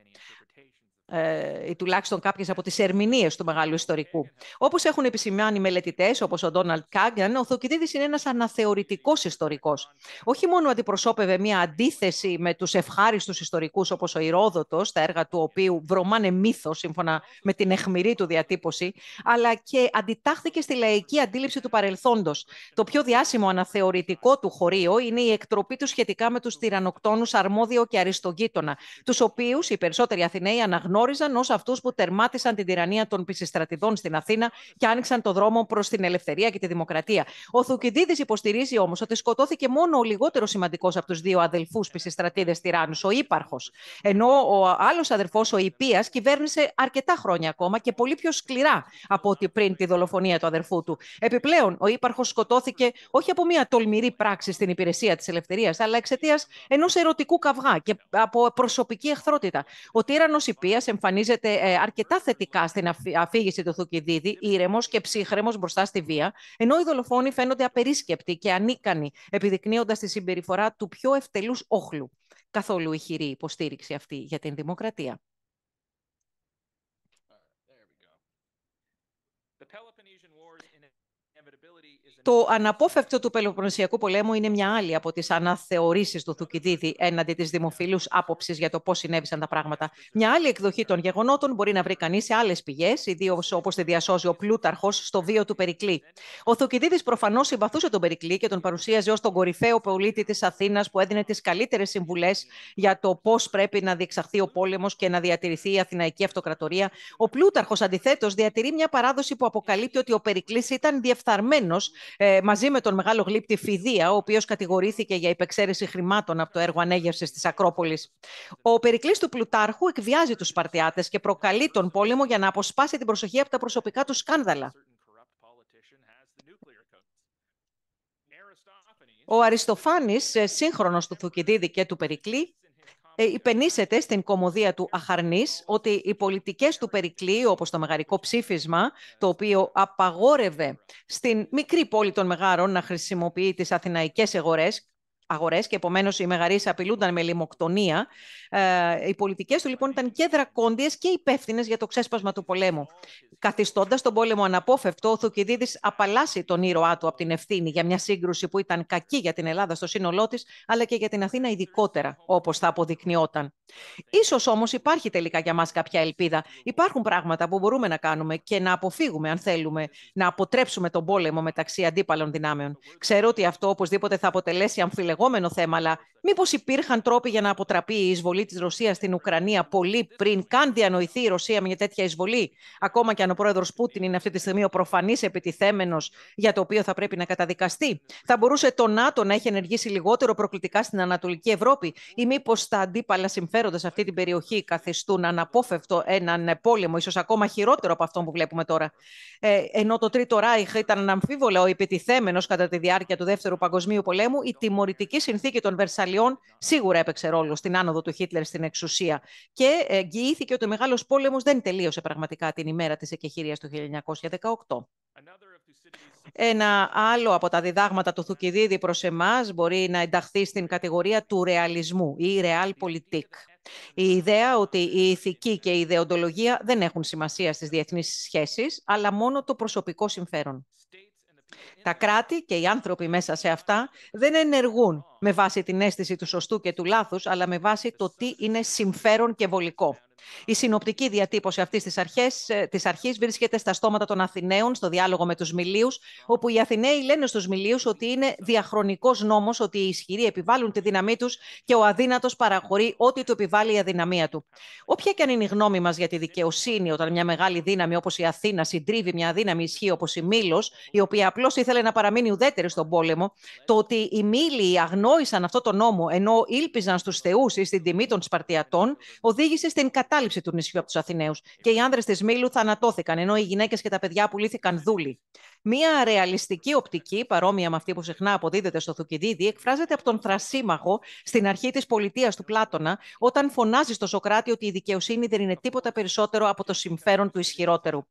ε, ή τουλάχιστον κάποιες από τις ερμηνείες του μεγάλου ιστορικού. Όπως έχουν επισημάνει μελετητές, όπως ο Ντόναλτ Κάγκαν, ο Θοκητήδης είναι ένας αναθεωρητικός ιστορικός. Όχι μόνο αντιπροσώπευε μια αντίθεση με τους ευχάριστους ιστορικούς όπως ο Ηρόδοτος, τα έργα του οποίου βρωμάνε μύθος σύμφωνα με την αιχμηρή του διατύπωση, αλλά και αντιτάχθηκε στη λαϊκή αντίληψη του παρελθόντος. Το πιο διάσημο αναθεωρητικό του χωρίο είναι η εκτροπή του σχετικά με τους τυρανοκτόνους Αρμόδιο και Αριστογείτονα, τους οποίους οι περισσότεροι Αθηναίοι αναγνώρισαν αναγνώριζαν ως αυτούς που τερμάτισαν την τυραννία των πισιστρατηδών στην Αθήνα και άνοιξαν το δρόμο προς την ελευθερία και τη δημοκρατία. Ο Θουκυδίδης υποστηρίζει όμως ότι σκοτώθηκε μόνο ο λιγότερο σημαντικός από τους δύο αδελφούς πισιστρατήδες τυράννους, ο ύπαρχο. Ενώ ο άλλος αδερφός, ο Ιππίας, κυβέρνησε αρκετά χρόνια ακόμα και πολύ πιο σκληρά από ότι πριν τη δολοφονία του αδερφού του. Επιπλέον, ο ύπαρχο σκοτώθηκε όχι από μια τολμηρή πράξη στην υπηρεσία της ελευθερίας, αλλά εξαιτίας ενός ερωτικού καυγά και από προσωπική εχθρότητα. Ο τύρανο Υπία εμφανίζεται ε, αρκετά θετικά στην αφήγηση του Θουκυδίδη, ήρεμος και ψύχρεμος μπροστά στη βία, ενώ οι δολοφόνοι φαίνονται απερίσκεπτοι και ανίκανοι, επιδεικνύοντας τη συμπεριφορά του πιο ευτελούς όχλου. Καθόλου ηχηρή υποστήριξη αυτή για την δημοκρατία. Το αναπόφευκτο του Πελοποννησιακού πολέμου είναι μια άλλη από τις αναθεωρήσεις του Θουκυδίδη έναντι της δημοφιλούς άποψης για το πώς συνέβησαν τα πράγματα. Μια άλλη εκδοχή των γεγονότων μπορεί να βρει κανείς σε άλλες πηγές, ιδίως όπως τη διασώζει ο Πλούταρχος στο βίο του Περικλή. Ο Θουκυδίδης προφανώς συμπαθούσε τον Περικλή και τον παρουσίαζε ως τον κορυφαίο πολίτη της Αθήνας που έδινε τις καλύτερες συμβουλές για το πώς πρέπει να διεξαχθεί ο πόλεμος και να διατηρηθεί η Αθηναϊκή Αυτοκρατορία. Ο Πλούταρχος, αντιθέτως, διατηρεί μια παράδοση που αποκαλύπτει ότι ο Περικλής ήταν διεφθαρμένος ε, μαζί με τον μεγάλο γλύπτη Φιδία, ο οποίος κατηγορήθηκε για υπεξαίρεση χρημάτων από το έργο ανέγερσης της Ακρόπολης. Ο Περικλής του Πλουτάρχου εκβιάζει τους Σπαρτιάτες και προκαλεί τον πόλεμο για να αποσπάσει την προσοχή από τα προσωπικά του σκάνδαλα. Ο Αριστοφάνης, ε, σύγχρονος του Θουκυδίδη και του Περικλή, ε, υπενήσεται στην κομμωδία του Αχαρνής ότι οι πολιτικές του Περικλείου, όπως το μεγαρικό ψήφισμα, το οποίο απαγόρευε στην μικρή πόλη των Μεγάρων να χρησιμοποιεί τις αθηναϊκές εγορές, Αγορές και επομένως οι μεγαρίε απειλούνταν με λιμοκτονία. Ε, οι πολιτικές του λοιπόν ήταν και δρακόντιες και υπεύθυνες για το ξέσπασμα του πολέμου. Καθιστώντας τον πόλεμο αναπόφευκτο, ο Θουκυδίδης απαλλάσσει τον ήρωά του από την ευθύνη για μια σύγκρουση που ήταν κακή για την Ελλάδα στο σύνολό της, αλλά και για την Αθήνα ειδικότερα, όπως θα αποδεικνυόταν. Ίσως όμως υπάρχει τελικά για μας κάποια ελπίδα. Υπάρχουν πράγματα που μπορούμε να κάνουμε και να αποφύγουμε, αν θέλουμε, να αποτρέψουμε τον πόλεμο μεταξύ αντίπαλων δυνάμεων. Ξέρω ότι αυτό οπωσδήποτε θα αποτελέσει αμφιλεγόμενο θέμα, αλλά μήπως υπήρχαν τρόποι για να αποτραπεί η εισβολή της Ρωσίας στην Ουκρανία πολύ πριν καν διανοηθεί η Ρωσία με μια τέτοια εισβολή, ακόμα και αν ο πρόεδρος Πούτιν είναι αυτή τη στιγμή ο προφανής επιτιθέμενος για το οποίο θα πρέπει να καταδικαστεί. Θα μπορούσε το ΝΑΤΟ να έχει ενεργήσει λιγότερο προκλητικά στην Ανατολική Ευρώπη ή μήπως τα αντίπαλα συμφέροντα συμφέροντα σε αυτή την περιοχή καθιστούν αναπόφευκτο έναν πόλεμο, ίσως ακόμα χειρότερο από αυτό που βλέπουμε τώρα. Ε, ενώ το Τρίτο Ράιχ ήταν αναμφίβολα ο επιτιθέμενος κατά τη διάρκεια του Δεύτερου Παγκοσμίου Πολέμου, η τιμωρητική συνθήκη των Βερσαλιών σίγουρα έπαιξε ρόλο στην άνοδο του Χίτλερ στην εξουσία. Και εγγυήθηκε ότι ο Μεγάλος Πόλεμος δεν τελείωσε πραγματικά την ημέρα της εκεχηρίας του 1918. Ένα άλλο από τα διδάγματα του Θουκυδίδη προς εμάς μπορεί να ενταχθεί στην κατηγορία του ρεαλισμού ή realpolitik. Η ιδέα ότι η ηθική και η ιδεοντολογία δεν έχουν σημασία στις διεθνείς σχέσεις, αλλά μόνο το προσωπικό συμφέρον. Τα κράτη και οι άνθρωποι μέσα σε αυτά δεν ενεργούν με βάση την αίσθηση του σωστού και του λάθους, αλλά με βάση το τι είναι συμφέρον και βολικό. Η συνοπτική διατύπωση αυτής της της ε, αρχής βρίσκεται στα στόματα των Αθηναίων, στο διάλογο με τους Μιλίους, όπου οι Αθηναίοι λένε στους Μιλίους ότι είναι διαχρονικός νόμος ότι οι ισχυροί επιβάλλουν τη δύναμή τους και ο αδύνατος παραχωρεί ό,τι του επιβάλλει η αδυναμία του. Όποια και αν είναι η γνώμη μας για τη δικαιοσύνη, όταν μια μεγάλη δύναμη όπως η Αθήνα συντρίβει μια δύναμη ισχύ όπως η Μήλος, η οποία απλώς ήθελε να παραμείνει ουδέτερη στον πόλεμο, το ότι οι Μήλοι αγνώρισαν αυτό το νόμο ενώ ήλπιζαν στους Θεούς ή στην τιμή των Σπαρτιατών, οδήγησε στην κατάσταση εγκατάλειψη του νησιού από τους Αθηναίους ε. και οι άνδρες της Μήλου θανατώθηκαν, ενώ οι γυναίκες και τα παιδιά πουλήθηκαν δούλοι. Μία ρεαλιστική οπτική, παρόμοια με αυτή που συχνά αποδίδεται στο Θουκυδίδη, εκφράζεται από τον Θρασίμαχο στην αρχή της πολιτείας του Πλάτωνα, όταν φωνάζει στο Σοκράτη ότι η δικαιοσύνη δεν είναι τίποτα περισσότερο από το συμφέρον του ισχυρότερου.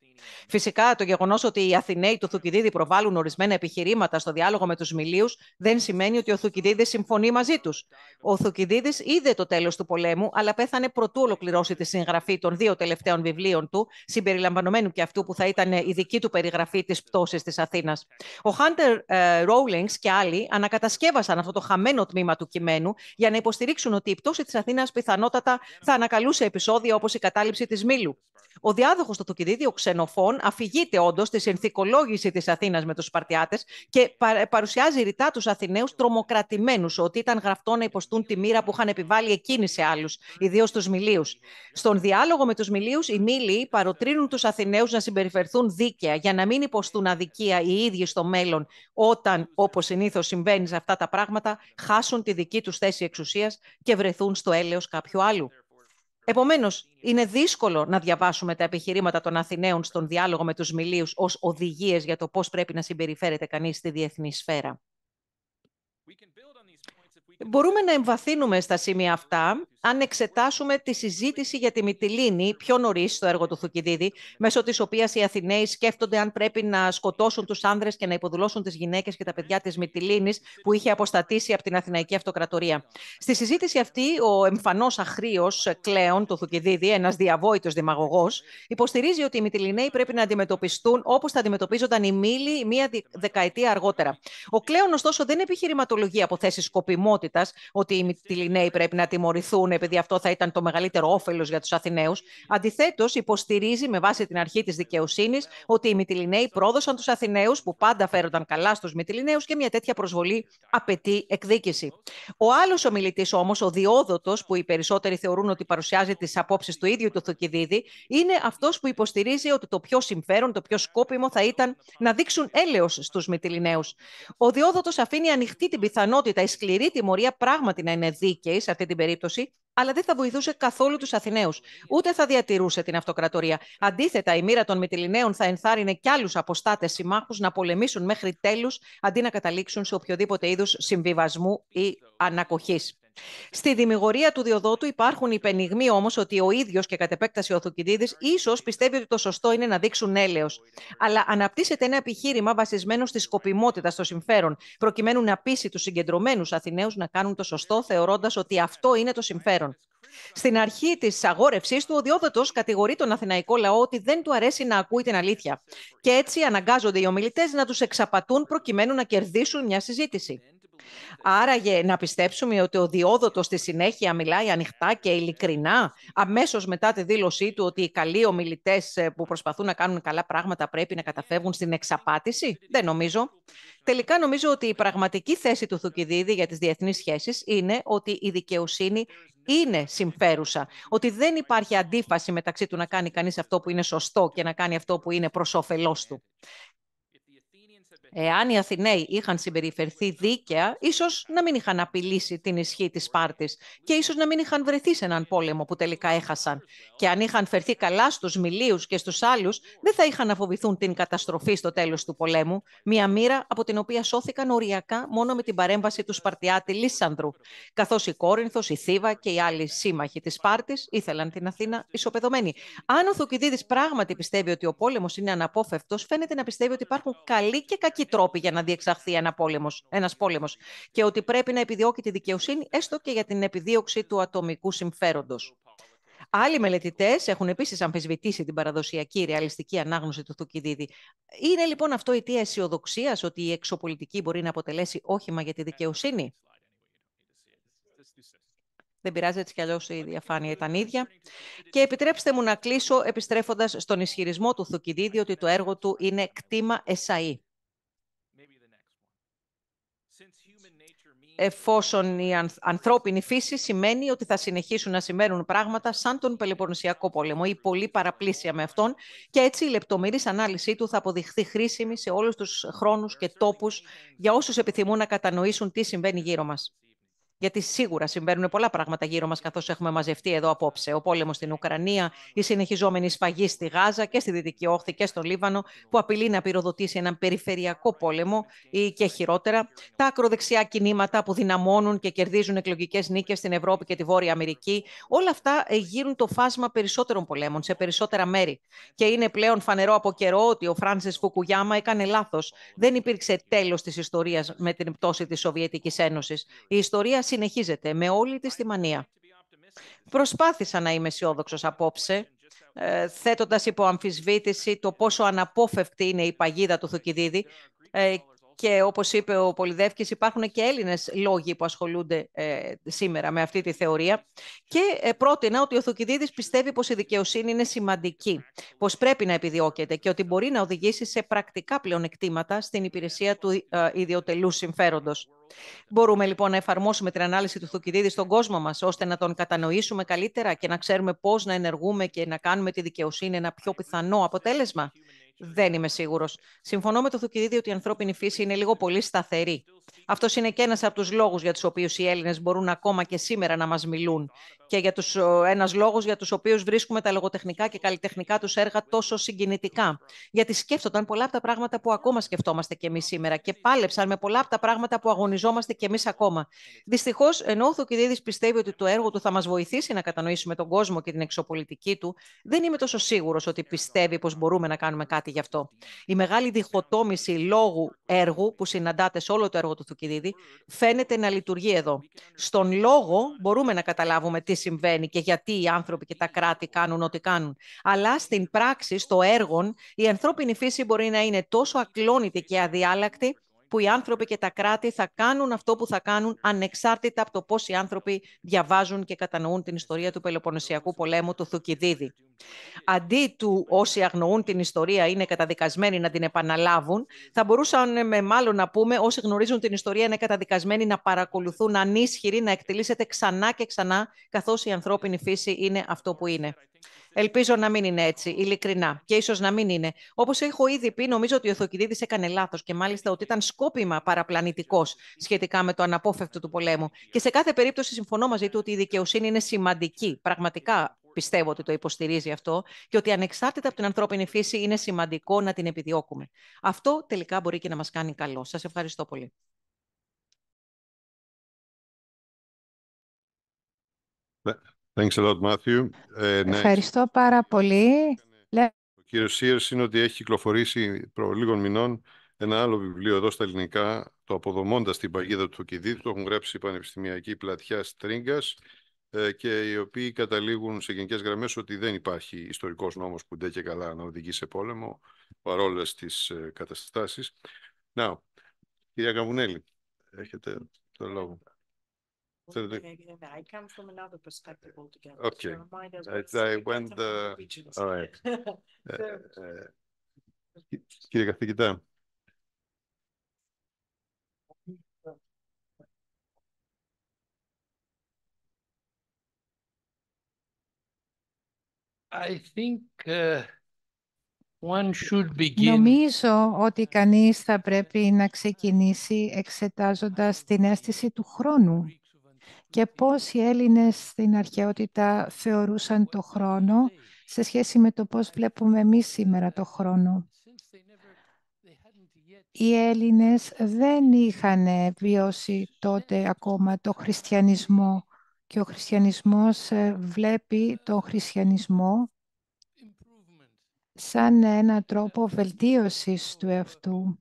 Φυσικά, το γεγονός ότι οι Αθηναίοι του Θουκυδίδη προβάλλουν ορισμένα επιχειρήματα στο διάλογο με τους Μιλίους δεν σημαίνει ότι ο Θουκυδίδης συμφωνεί μαζί τους. Ο Θουκυδίδης είδε το τέλος του πολέμου, αλλά πέθανε προτού ολοκληρώσει τη συγγραφή των δύο τελευταίων βιβλίων του, συμπεριλαμβανομένου και αυτού που θα ήταν ε, η δική του περιγραφή της πτώσης της Αθήνας. Ο Χάντερ Ρόλινγκ και άλλοι ανακατασκεύασαν αυτό το χαμένο τμήμα του κειμένου για να υποστηρίξουν ότι η πτώση της Αθήνας πιθανότατα θα ανακαλούσε επεισόδια όπως η κατάληψη της Μήλου, ο διάδοχος του Θουκυδίδη, ο Ξενοφών, αφηγείται όντως τη συνθηκολόγηση της Αθήνας με τους Σπαρτιάτες και παρουσιάζει ρητά τους Αθηναίους τρομοκρατημένους, ότι ήταν γραφτό να υποστούν τη μοίρα που είχαν επιβάλει εκείνοι σε άλλους, ιδίως τους Μιλίους. Στον διάλογο με τους Μιλίους, οι Μίλοι παροτρύνουν τους Αθηναίους να συμπεριφερθούν δίκαια για να μην υποστούν αδικία οι ίδιοι στο μέλλον, όταν, όπως συνήθως συμβαίνει σε αυτά τα πράγματα, χάσουν τη δική τους θέση εξουσίας και βρεθούν στο έλεος κάποιου άλλου. Επομένως, είναι δύσκολο να διαβάσουμε τα επιχειρήματα των Αθηναίων στον διάλογο με τους Μιλίους ως οδηγίες για το πώς πρέπει να συμπεριφέρεται κανείς στη διεθνή σφαίρα. Μπορούμε να εμβαθύνουμε στα σημεία αυτά αν εξετάσουμε τη συζήτηση για τη Μυτιλίνη πιο νωρίς στο έργο του Θουκυδίδη, μέσω της οποίας οι Αθηναίοι σκέφτονται αν πρέπει να σκοτώσουν τους άνδρες και να υποδουλώσουν τις γυναίκες και τα παιδιά της Μυτιλίνης που είχε αποστατήσει από την Αθηναϊκή Αυτοκρατορία. Στη συζήτηση αυτή, ο εμφανώ αχρίος Κλέον του Θουκυδίδη, ένας διαβόητος δημαγωγός, υποστηρίζει ότι οι Μυτιλινέοι πρέπει να αντιμετωπιστούν όπως θα αντιμετωπίζονταν οι Μήλοι μία δεκαετία αργότερα. Ο Κλέον, ωστόσο, δεν επιχειρηματολογεί από θέσει σκοπιμότητα ότι οι Μυτιλινέοι πρέπει να τιμωρηθούν επειδή αυτό θα ήταν το μεγαλύτερο όφελος για τους Αθηναίους. Αντιθέτως, υποστηρίζει με βάση την αρχή της δικαιοσύνης ότι οι Μυτιλινέοι πρόδωσαν τους Αθηναίους που πάντα φέρονταν καλά στους Μυτιλινέους και μια τέτοια προσβολή απαιτεί εκδίκηση. Ο άλλος ομιλητής όμως, ο διόδοτος, που οι περισσότεροι θεωρούν ότι παρουσιάζει τις απόψεις του ίδιου του Θοκιδίδη, είναι αυτός που υποστηρίζει ότι το πιο συμφέρον, το πιο σκόπιμο θα ήταν να δείξουν έλεος στους Μυτιλινέους. Ο διόδοτος αφήνει ανοιχτή την πιθανότητα η σκληρή τιμωρία πράγματι να είναι δίκαιη σε αυτή την περίπτωση, αλλά δεν θα βοηθούσε καθόλου τους Αθηναίους Ούτε θα διατηρούσε την αυτοκρατορία. Αντίθετα, η μοίρα των Μυτιληναίων θα ενθάρρυνε κι άλλους αποστάτες συμμάχους να πολεμήσουν μέχρι τέλους, αντί να καταλήξουν σε οποιοδήποτε είδους συμβιβασμού ή ανακοχής. Στη δημιουργία του διοδότου υπάρχουν υπενιγμοί πενιγμοί όμως ότι ο ίδιος και κατ' επέκταση ο Θουκυδίδη ίσως πιστεύει ότι το σωστό είναι να δείξουν έλεος. Αλλά αναπτύσσεται ένα επιχείρημα βασισμένο στη σκοπιμότητα, στο συμφέρον, προκειμένου να πείσει τους συγκεντρωμένους Αθηναίους να κάνουν το σωστό, θεωρώντας ότι αυτό είναι το συμφέρον. Στην αρχή της αγόρευση του, ο Διόδοτος κατηγορεί τον Αθηναϊκό λαό ότι δεν του αρέσει να ακούει την αλήθεια. Και έτσι αναγκάζονται οι ομιλητές να τους εξαπατούν προκειμένου να κερδίσουν μια συζήτηση. Άραγε να πιστέψουμε ότι ο Διόδοτος στη συνέχεια μιλάει ανοιχτά και ειλικρινά, αμέσως μετά τη δήλωσή του ότι οι καλοί ομιλητές ε, που προσπαθούν να κάνουν καλά πράγματα πρέπει να καταφεύγουν στην εξαπάτηση. Δεν νομίζω. Τελικά νομίζω ότι η πραγματική θέση του Θουκυδίδη για τις διεθνείς σχέσεις είναι ότι η δικαιοσύνη είναι συμφέρουσα. Ότι δεν υπάρχει αντίφαση μεταξύ του να κάνει κανείς αυτό που είναι σωστό και να κάνει αυτό που είναι προς του. Εάν οι Αθηναίοι είχαν συμπεριφερθεί δίκαια, ίσως να μην είχαν απειλήσει την ισχύ της Σπάρτης και ίσως να μην είχαν βρεθεί σε έναν πόλεμο που τελικά έχασαν. Και αν είχαν φερθεί καλά στους Μιλίους και στους άλλους, δεν θα είχαν να φοβηθούν την καταστροφή στο τέλος του πολέμου, μια μοίρα από την οποία σώθηκαν οριακά μόνο με την παρέμβαση του Σπαρτιάτη Λίσανδρου. Καθώς η Κόρινθος, η Θήβα και οι άλλοι σύμμαχοι της Σπάρτης ήθελαν την Αθήνα ισοπεδωμένη. Αν ο Θουκυδίδης πράγματι πιστεύει ότι ο πόλεμος είναι αναπόφευκτος, φαίνεται να πιστεύει ότι υπάρχουν καλοί και κακοί Υπάρχει τρόποι για να διεξαχθεί ένα πόλεμος ένας πόλεμος και ότι πρέπει να επιδιώκει τη δικαιοσύνη έστω και για την επιδίωξη του ατομικού συμφέροντος. Άλλοι μελετητές έχουν επίσης αμφισβητήσει την παραδοσιακή ρεαλιστική ανάγνωση του Θουκυδίδη. Είναι λοιπόν αυτό η αιτία αισιοδοξίας ότι η εξωπολιτική μπορεί να αποτελέσει όχημα για τη δικαιοσύνη. Δεν πειράζει, έτσι κι αλλιώς η διαφάνεια ήταν ίδια. Και επιτρέψτε μου να κλείσω επιστρέφοντας στον ισχυρισμό του Θουκυδίδη ότι το έργο του είναι κτήμα εσαΐ. εφόσον η ανθρώπινη φύση σημαίνει ότι θα συνεχίσουν να σημαίνουν πράγματα σαν τον Πελοποννησιακό πόλεμο ή πολύ παραπλήσια με αυτόν και έτσι η λεπτομερής ανάλυση του θα αποδειχθεί χρήσιμη σε όλους τους χρόνους και τόπους για όσους επιθυμούν να κατανοήσουν τι συμβαίνει γύρω μας γιατί σίγουρα συμβαίνουν πολλά πράγματα γύρω μας, καθώς έχουμε μαζευτεί εδώ απόψε. Ο πόλεμος στην Ουκρανία, η συνεχιζόμενη σφαγή στη Γάζα και στη Δυτική Όχθη και στο Λίβανο, που απειλεί να πυροδοτήσει έναν περιφερειακό πόλεμο ή και χειρότερα. Τα ακροδεξιά κινήματα που δυναμώνουν και κερδίζουν εκλογικές νίκες στην Ευρώπη και τη Βόρεια Αμερική. Όλα αυτά ε, γύρουν το φάσμα περισσότερων πολέμων σε περισσότερα μέρη. Και είναι πλέον φανερό από καιρό ότι ο Φράνσις Φουκουγιάμα έκανε λάθος. Δεν υπήρξε τέλος της ιστορίας με την πτώση της Σοβιετικής Ένωσης. Η ιστορία συνεχίζεται με όλη τη μανία. Προσπάθησα να είμαι αισιόδοξος απόψε, ε, θέτοντας υπό αμφισβήτηση το πόσο αναπόφευκτη είναι η παγίδα του Θουκυδίδη ε, και όπως είπε ο Πολυδεύκης υπάρχουν και Έλληνες λόγοι που ασχολούνται ε, σήμερα με αυτή τη θεωρία και ε, πρότεινα ότι ο Θουκυδίδης πιστεύει πως η δικαιοσύνη είναι σημαντική, πως πρέπει να επιδιώκεται και ότι μπορεί να οδηγήσει σε πρακτικά πλεονεκτήματα στην υπηρεσία του ε, ιδιωτελού συμφέροντος. Μπορούμε λοιπόν να εφαρμόσουμε την ανάλυση του Θουκυδίδη στον κόσμο μας, ώστε να τον κατανοήσουμε καλύτερα και να ξέρουμε πώς να ενεργούμε και να κάνουμε τη δικαιοσύνη ένα πιο πιθανό αποτέλεσμα. Δεν είμαι σίγουρος. Συμφωνώ με το Θουκυδίδη ότι η ανθρώπινη φύση είναι λίγο πολύ σταθερή. Αυτός είναι και ένας από τους λόγους για τους οποίους οι Έλληνες μπορούν ακόμα και σήμερα να μας μιλούν και για τους, ένας λόγος για τους οποίους βρίσκουμε τα λογοτεχνικά και καλλιτεχνικά τους έργα τόσο συγκινητικά. Γιατί σκέφτονταν πολλά από τα πράγματα που ακόμα σκεφτόμαστε και εμείς σήμερα και πάλεψαν με πολλά από τα πράγματα που αγωνιζόμαστε και εμείς ακόμα. Δυστυχώς, ενώ ο Θουκυδίδης πιστεύει ότι το έργο του θα μας βοηθήσει να κατανοήσουμε τον κόσμο και την εξωπολιτική του, δεν είμαι τόσο σίγουρος ότι πιστεύει πως μπορούμε να κάνουμε κάτι γι' αυτό. Η μεγάλη διχοτόμηση λόγου-έργου που συναντάται σε όλο το έργο του Θουκυδίδη, φαίνεται να λειτουργεί εδώ. Στον λόγο μπορούμε να καταλάβουμε τι συμβαίνει και γιατί οι άνθρωποι και τα κράτη κάνουν ό,τι κάνουν. Αλλά στην πράξη, στο έργο, η ανθρώπινη φύση μπορεί να είναι τόσο ακλόνητη και αδιάλακτη, που οι άνθρωποι και τα κράτη θα κάνουν αυτό που θα κάνουν ανεξάρτητα από το πώς οι άνθρωποι διαβάζουν και κατανοούν την ιστορία του Πελοποννησιακού πολέμου του Θουκιδίδη. Αντί του όσοι αγνοούν την ιστορία είναι καταδικασμένοι να την επαναλάβουν, θα μπορούσαν ε, με μάλλον να πούμε όσοι γνωρίζουν την ιστορία είναι καταδικασμένοι να παρακολουθούν ανίσχυροι, να εκτελήσεται ξανά και ξανά καθώς η ανθρώπινη φύση είναι αυτό που είναι. Ελπίζω να μην είναι έτσι, ειλικρινά. Και ίσως να μην είναι. Όπως έχω ήδη πει, νομίζω ότι ο Ιωθοκηδίδη έκανε λάθος και μάλιστα ότι ήταν σκόπιμα παραπλανητικός σχετικά με το αναπόφευκτο του πολέμου. Και σε κάθε περίπτωση συμφωνώ μαζί του ότι η δικαιοσύνη είναι σημαντική. Πραγματικά πιστεύω ότι το υποστηρίζει αυτό και ότι ανεξάρτητα από την ανθρώπινη φύση είναι σημαντικό να την επιδιώκουμε. Αυτό τελικά μπορεί και να μας κάνει καλό. Σας ευχαριστώ πολύ. Ναι. Thanks a lot, Matthew. Ε, ναι. Ευχαριστώ πάρα πολύ. Ναι, ναι. Ο κύριος Σίρς είναι ότι έχει κυκλοφορήσει προ λίγων μηνών ένα άλλο βιβλίο εδώ στα ελληνικά, το «Αποδομώντας την παγίδα του Κιδίτη». Το έχουν γράψει η Πανεπιστημιακή Πλατιά Στρίγκας ε, και οι οποίοι καταλήγουν σε γενικές γραμμές ότι δεν υπάρχει ιστορικός νόμος που ντε και καλά να οδηγεί σε πόλεμο, παρόλες τις ε, καταστάσεις. Να, κυρία Καβουνέλη, έχετε το λόγο. So the- I come from another perspective altogether. Okay. So mine I- I went, the. uh, all right. Κύριε καθηγητά. I think uh, one should begin Νομίζω ότι κανείς θα πρέπει να ξεκινήσει εξετάζοντας την αίσθηση του χρόνου και πώς οι Έλληνες στην αρχαιότητα θεωρούσαν το χρόνο σε σχέση με το πώς βλέπουμε εμείς σήμερα το χρόνο. Οι Έλληνες δεν είχαν βιώσει τότε ακόμα το χριστιανισμό και ο χριστιανισμός ε, βλέπει τον χριστιανισμό σαν ένα τρόπο βελτίωσης του εαυτού,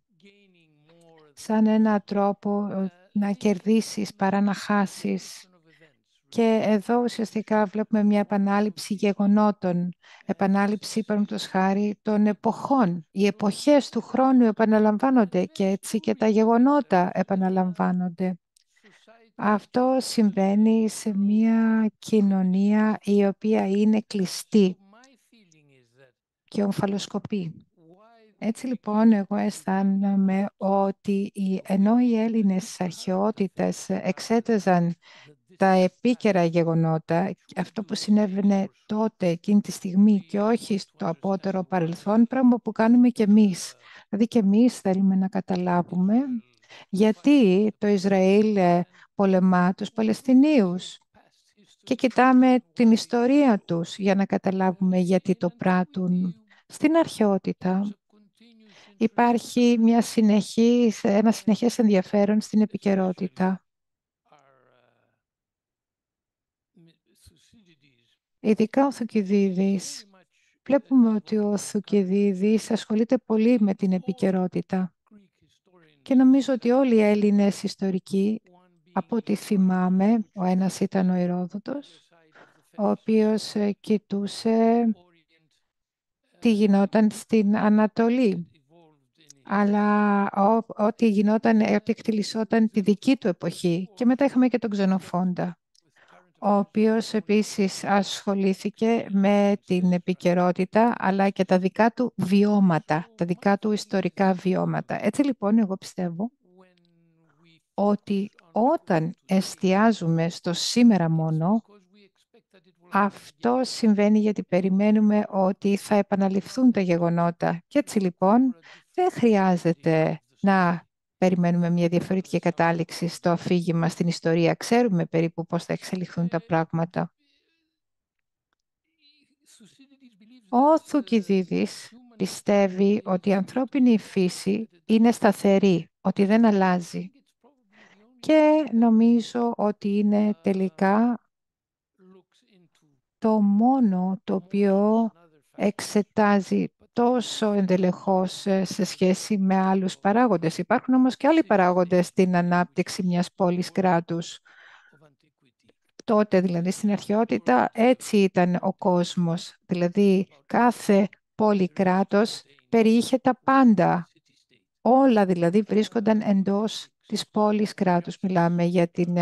σαν ένα τρόπο ε, να κερδίσεις παρά να χάσεις. Και εδώ ουσιαστικά βλέπουμε μια επανάληψη γεγονότων, επανάληψη, το χάρη, των εποχών. Οι εποχές του χρόνου επαναλαμβάνονται και έτσι και τα γεγονότα επαναλαμβάνονται. Αυτό συμβαίνει σε μια κοινωνία η οποία είναι κλειστή και ομφαλοσκοπή. Έτσι λοιπόν εγώ αισθάνομαι ότι ενώ οι Έλληνες αρχαιότητες εξέταζαν τα επίκαιρα γεγονότα, αυτό που συνέβαινε τότε, εκείνη τη στιγμή και όχι στο απότερο παρελθόν, πράγμα που κάνουμε και εμείς. Δηλαδή και εμείς θέλουμε να καταλάβουμε γιατί το Ισραήλ ε, πολεμά τους Παλαιστινίους και κοιτάμε την ιστορία τους για να καταλάβουμε γιατί το πράττουν. Στην αρχαιότητα υπάρχει μια συνεχής, ένα συνεχές ενδιαφέρον στην επικαιρότητα. Ειδικά ο Θουκυδίδης. Βλέπουμε ότι ο Θουκυδίδης ασχολείται πολύ με την επικαιρότητα. Και νομίζω ότι όλοι οι Έλληνες ιστορικοί, από ό,τι θυμάμαι, ο ένας ήταν ο Ηρόδοτος, ο οποίος ε, κοιτούσε τι γινόταν στην Ανατολή αλλά ό,τι γινόταν, ό,τι τη δική του εποχή. Και μετά είχαμε και τον Ξενοφόντα, ο οποίος επίσης ασχολήθηκε με την επικαιρότητα, αλλά και τα δικά του βιώματα, τα δικά του ιστορικά βιώματα. Έτσι λοιπόν, εγώ πιστεύω ότι όταν εστιάζουμε στο σήμερα μόνο, αυτό συμβαίνει γιατί περιμένουμε ότι θα επαναληφθούν τα γεγονότα. Και έτσι λοιπόν δεν χρειάζεται να περιμένουμε μια διαφορετική κατάληξη στο αφήγημα, στην ιστορία. Ξέρουμε περίπου πώς θα εξελιχθούν τα πράγματα. Ο Θουκυδίδης πιστεύει ότι η ανθρώπινη φύση είναι σταθερή, ότι δεν αλλάζει. Και νομίζω ότι είναι τελικά το μόνο το οποίο εξετάζει τόσο εντελεχώς ε, σε σχέση με άλλους παράγοντες. Υπάρχουν όμως και άλλοι παράγοντες στην ανάπτυξη μιας πόλης κράτους. Τότε, δηλαδή, στην αρχαιότητα έτσι ήταν ο κόσμος. Δηλαδή, κάθε πόλη κράτος περιείχε τα πάντα. Όλα, δηλαδή, βρίσκονταν εντός της πόλης κράτους. Μιλάμε για την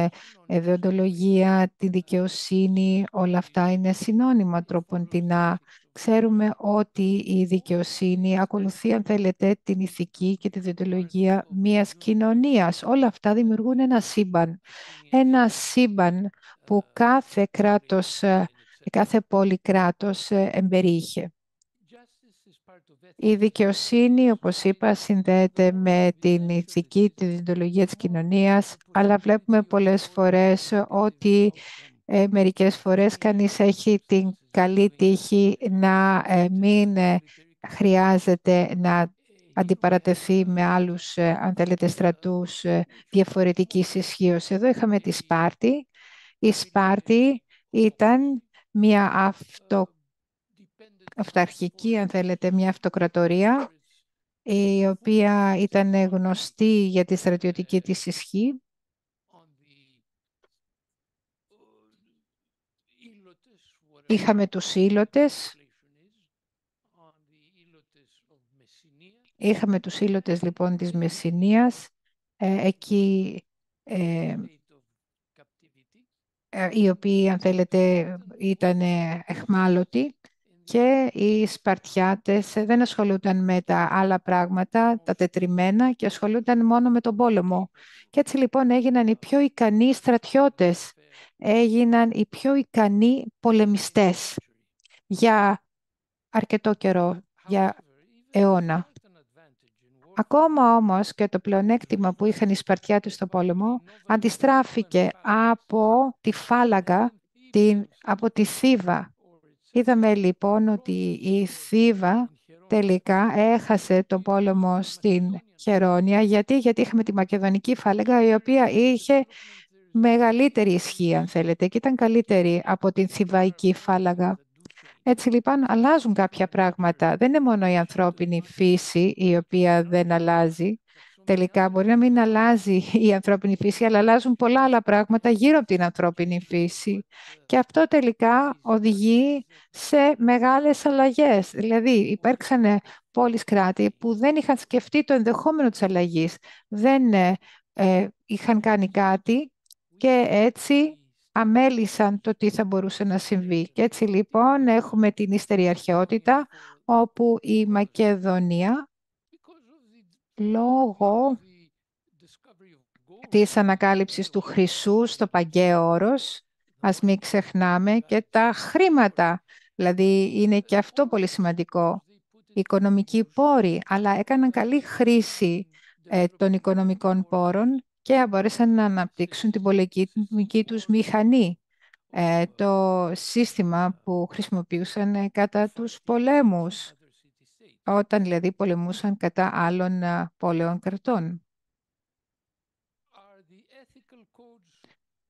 ευεοντολογία, ναι. τη ναι. δικαιοσύνη, όλα αυτά είναι συνώνυμα τρόπον να ναι. Ξέρουμε ότι η δικαιοσύνη ακολουθεί, αν θέλετε, την ηθική και τη διοντολογία μιας κοινωνίας. Όλα αυτά δημιουργούν ένα σύμπαν. Ένα σύμπαν που κάθε κράτος, ε, κάθε πόλη κράτος ε, εμπερίχε. Η δικαιοσύνη, όπως είπα, συνδέεται με την ηθική, τη διδολογία της κοινωνίας, αλλά βλέπουμε πολλές φορές ότι ε, μερικές φορές κανείς έχει την καλή τύχη να ε, μην ε, χρειάζεται να αντιπαρατεθεί με άλλους, ε, αν θέλετε, στρατούς διαφορετικής ισχύως. Εδώ είχαμε τη Σπάρτη. Η Σπάρτη ήταν μια αυτοκρατορία αυταρχική, αν θέλετε, μια αυτοκρατορία, η οποία ήταν γνωστή για τη στρατιωτική της ισχύ. Είχαμε τους ήλωτες. Είχαμε τους ήλωτες, λοιπόν, της Μεσσηνίας. Ε, εκεί ε, ε οι οποίοι, αν θέλετε, ήταν εχμάλωτοι και οι Σπαρτιάτες ε, δεν ασχολούνταν με τα άλλα πράγματα, τα τετριμένα, και ασχολούνταν μόνο με τον πόλεμο. Και έτσι λοιπόν έγιναν οι πιο ικανοί στρατιώτες, έγιναν οι πιο ικανοί πολεμιστές για αρκετό καιρό, για αιώνα. Ακόμα όμως και το πλεονέκτημα που είχαν οι Σπαρτιάτες στο πόλεμο αντιστράφηκε από τη Φάλαγγα, από τη θύβα Είδαμε λοιπόν ότι η Θήβα τελικά έχασε τον πόλεμο στην Χερόνια. Γιατί, γιατί είχαμε τη Μακεδονική φάλαγα η οποία είχε μεγαλύτερη ισχύ, αν θέλετε, και ήταν καλύτερη από την Θηβαϊκή φάλαγα. Έτσι λοιπόν αλλάζουν κάποια πράγματα. Δεν είναι μόνο η ανθρώπινη φύση η οποία δεν αλλάζει, Τελικά μπορεί να μην αλλάζει η ανθρώπινη φύση, αλλά αλλάζουν πολλά άλλα πράγματα γύρω από την ανθρώπινη φύση. Ναι. Και αυτό τελικά οδηγεί σε μεγάλες αλλαγές. Δηλαδή υπέρξαν πόλεις κράτη που δεν είχαν σκεφτεί το ενδεχόμενο της αλλαγής. Δεν ε, ε, είχαν κάνει κάτι και έτσι αμέλησαν το τι θα μπορούσε να συμβεί. Και έτσι λοιπόν έχουμε την ύστερη αρχαιότητα, όπου η Μακεδονία λόγω της ανακάλυψης του Χρυσού στο Παγκαίο Όρος, ας μην ξεχνάμε και τα χρήματα, δηλαδή είναι και αυτό πολύ σημαντικό, οι οικονομικοί πόροι, αλλά έκαναν καλή χρήση ε, των οικονομικών πόρων και μπόρεσαν να αναπτύξουν την πολιτική τους μηχανή, ε, το σύστημα που χρησιμοποιούσαν κατά τους πολέμους όταν δηλαδή πολεμούσαν κατά άλλων ε, πόλεων κρατών.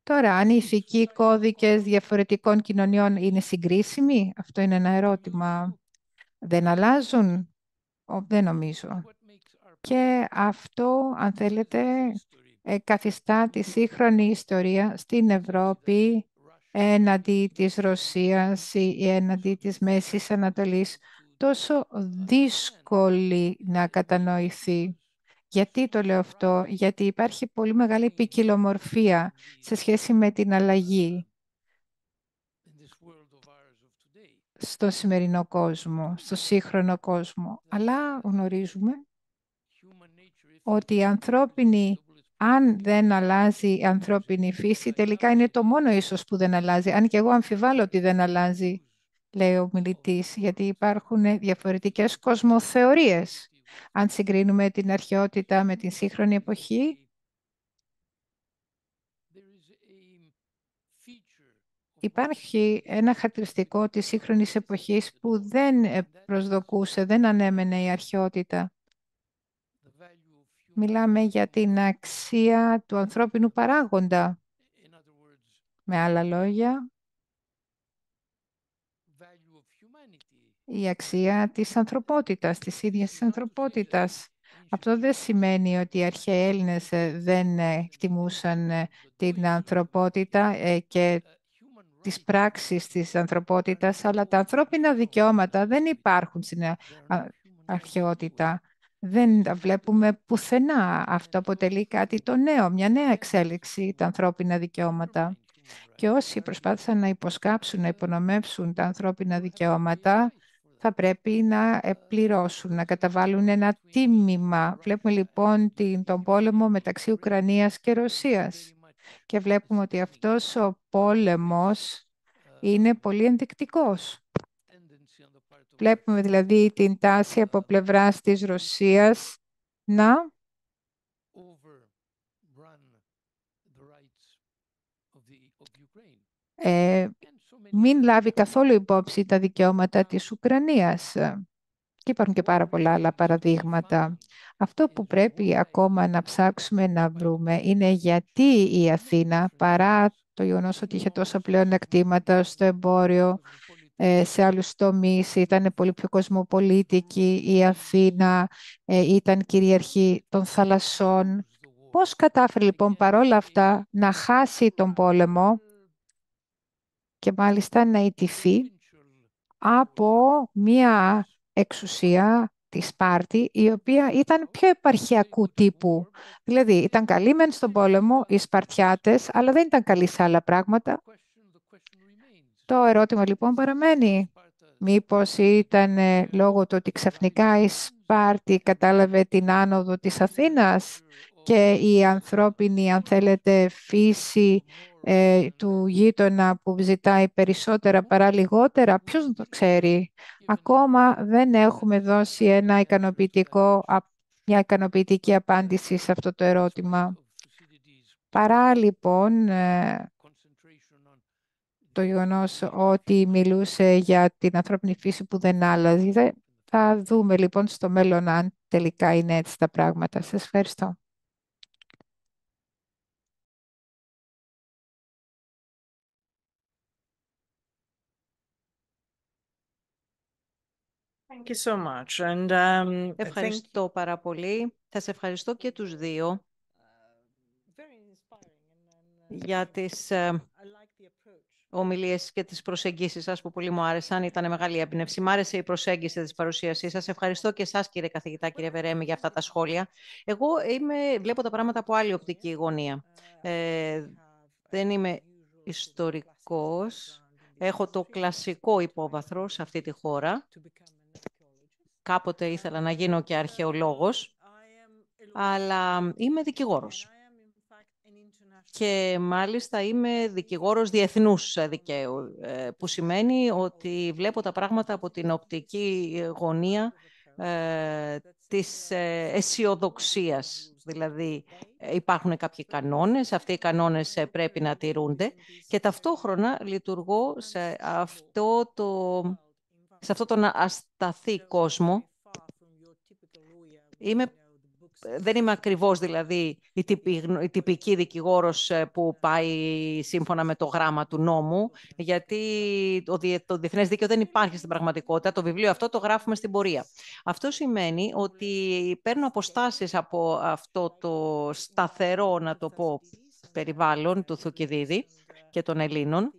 Τώρα, αν οι ηθικοί κώδικες διαφορετικών κοινωνιών είναι συγκρίσιμοι, αυτό είναι ένα ερώτημα. Δεν αλλάζουν, δεν νομίζω. Και αυτό, αν θέλετε, ε, καθιστά τη σύγχρονη ιστορία στην Ευρώπη έναντι της Ρωσίας ή έναντι της Μέσης Ανατολής τόσο δύσκολη να κατανοηθεί. Γιατί το λέω αυτό, γιατί υπάρχει πολύ μεγάλη ποικιλομορφία σε σχέση με την αλλαγή στο σημερινό κόσμο, στο σύγχρονο κόσμο. Αλλά γνωρίζουμε ότι η ανθρώπινη, αν δεν αλλάζει η ανθρώπινη φύση, τελικά είναι το μόνο ίσως που δεν αλλάζει. Αν και εγώ αμφιβάλλω ότι δεν αλλάζει λέει ο μιλητής, γιατί υπάρχουν ε, διαφορετικές κοσμοθεωρίες. Αν συγκρίνουμε την αρχαιότητα με την σύγχρονη εποχή, υπάρχει ένα χαρακτηριστικό της σύγχρονης εποχής που δεν ε, προσδοκούσε, δεν ανέμενε η αρχαιότητα. Μιλάμε για την αξία του ανθρώπινου παράγοντα. Με άλλα λόγια, η αξία της ανθρωπότητας, της ίδιας της ανθρωπότητας. Αυτό δεν σημαίνει ότι οι αρχαίοι Έλληνες ε, δεν ε, εκτιμούσαν ε, την ανθρωπότητα και τις πράξεις της ανθρωπότητας, αλλά τα ανθρώπινα δικαιώματα δεν υπάρχουν στην αρχαιότητα. Δεν τα βλέπουμε πουθενά. Αυτό αποτελεί κάτι το νέο, μια νέα εξέλιξη, τα ανθρώπινα δικαιώματα. Και όσοι προσπάθησαν να υποσκάψουν, να υπονομεύσουν τα ανθρώπινα δικαιώματα, θα πρέπει να πληρώσουν, να καταβάλουν ένα τίμημα. Βλέπουμε λοιπόν τον πόλεμο μεταξύ Ουκρανίας και Ρωσίας και βλέπουμε ότι αυτός ο πόλεμος είναι πολύ ενδεικτικός. Βλέπουμε δηλαδή την τάση από πλευράς της Ρωσίας να ε, μην λάβει καθόλου υπόψη τα δικαιώματα της Ουκρανίας. Και υπάρχουν και πάρα πολλά άλλα παραδείγματα. Αυτό που πρέπει ακόμα να ψάξουμε να βρούμε είναι γιατί η Αθήνα, παρά το γεγονός ότι είχε τόσα πλέον εκτήματα στο εμπόριο, ε, σε άλλους τομείς, ήταν πολύ πιο κοσμοπολίτικη, η Αθήνα ε, ήταν κυριαρχή των θαλασσών. Πώς κατάφερε λοιπόν παρόλα αυτά να χάσει τον πόλεμο και μάλιστα να ιτηθεί από μία εξουσία της Σπάρτη, η οποία ήταν πιο επαρχιακού τύπου. Δηλαδή, ήταν καλή μεν στον πόλεμο, οι Σπαρτιάτες, αλλά δεν ήταν καλή σε άλλα πράγματα. Το ερώτημα λοιπόν παραμένει. Μήπως ήταν ε, λόγω του ότι ξαφνικά η Σπάρτη κατάλαβε την άνοδο της Αθήνας και η ανθρώπινη, αν θέλετε, φύση ε, του γείτονα που ζητάει περισσότερα παρά λιγότερα, ποιος το ξέρει. Ακόμα δεν έχουμε δώσει ένα ικανοποιητικό, μια ικανοποιητική απάντηση σε αυτό το ερώτημα. Παρά λοιπόν ε, το γεγονός ότι μιλούσε για την ανθρώπινη φύση που δεν άλλαζε, θα δούμε λοιπόν στο μέλλον αν τελικά είναι έτσι τα πράγματα. Σας ευχαριστώ. Um, ευχαριστώ πάρα πολύ. Θα σε ευχαριστώ και τους δύο uh, uh, για τις ε, ομιλίες και τις προσεγγίσεις σας που πολύ μου άρεσαν. Ήταν μεγάλη έμπνευση. Μ' άρεσε η προσέγγιση της παρουσίασής σας. Ευχαριστώ και εσάς κύριε καθηγητά, κύριε Βερέμι, για αυτά τα σχόλια. Εγώ είμαι, βλέπω τα πράγματα από άλλη οπτική γωνία. Uh, ε, δεν είμαι ιστορικός. Έχω το κλασικό υπόβαθρο σε αυτή τη χώρα κάποτε ήθελα να γίνω και αρχαιολόγος, αλλά είμαι δικηγόρος. Και μάλιστα είμαι δικηγόρος διεθνούς δικαίου, ε, που σημαίνει ότι βλέπω τα πράγματα από την οπτική γωνία ε, της ε, αισιοδοξίας. Δηλαδή υπάρχουν κάποιοι κανόνες, αυτοί οι κανόνες πρέπει να τηρούνται και ταυτόχρονα λειτουργώ σε αυτό το σε αυτόν τον ασταθή κόσμο. Είμαι, δεν είμαι ακριβώς δηλαδή η, τυπική δικηγόρος ε, που πάει σύμφωνα με το γράμμα του νόμου, γιατί το, το διεθνές δίκαιο δεν υπάρχει στην πραγματικότητα. Το βιβλίο αυτό το γράφουμε στην πορεία. Αυτό σημαίνει ότι παίρνω αποστάσεις από αυτό το σταθερό, να το πω, περιβάλλον του Θουκυδίδη και των Ελλήνων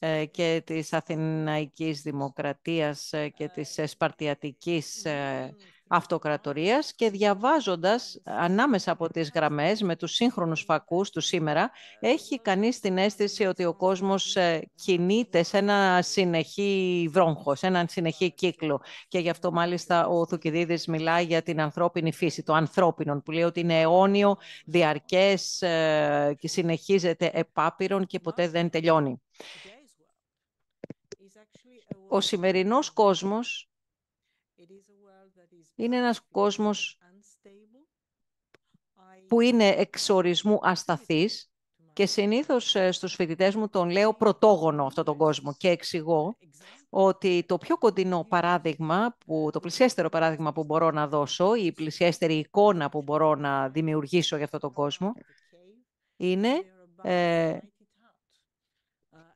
ε, και της Αθηναϊκής Δημοκρατίας ε, και της Σπαρτιατικής ε, Αυτοκρατορίας και διαβάζοντας ανάμεσα από τις γραμμές με τους σύγχρονους φακούς του σήμερα έχει κανείς την αίσθηση ότι ο κόσμος κινείται σε ένα συνεχή βρόγχο, σε έναν συνεχή κύκλο και γι' αυτό μάλιστα ο Θουκυδίδης μιλάει για την ανθρώπινη φύση, το ανθρώπινο που λέει ότι είναι αιώνιο, διαρκές και συνεχίζεται επάπειρον και ποτέ δεν τελειώνει. Ο σημερινός κόσμος είναι ένας κόσμος που είναι εξορισμού ασταθής και συνήθως ε, στους φοιτητές μου τον λέω πρωτόγονο αυτόν τον κόσμο και εξηγώ ότι το πιο κοντινό παράδειγμα, που, το πλησιέστερο παράδειγμα που μπορώ να δώσω, η πλησιέστερη εικόνα που μπορώ να δημιουργήσω για αυτόν τον κόσμο, είναι ε,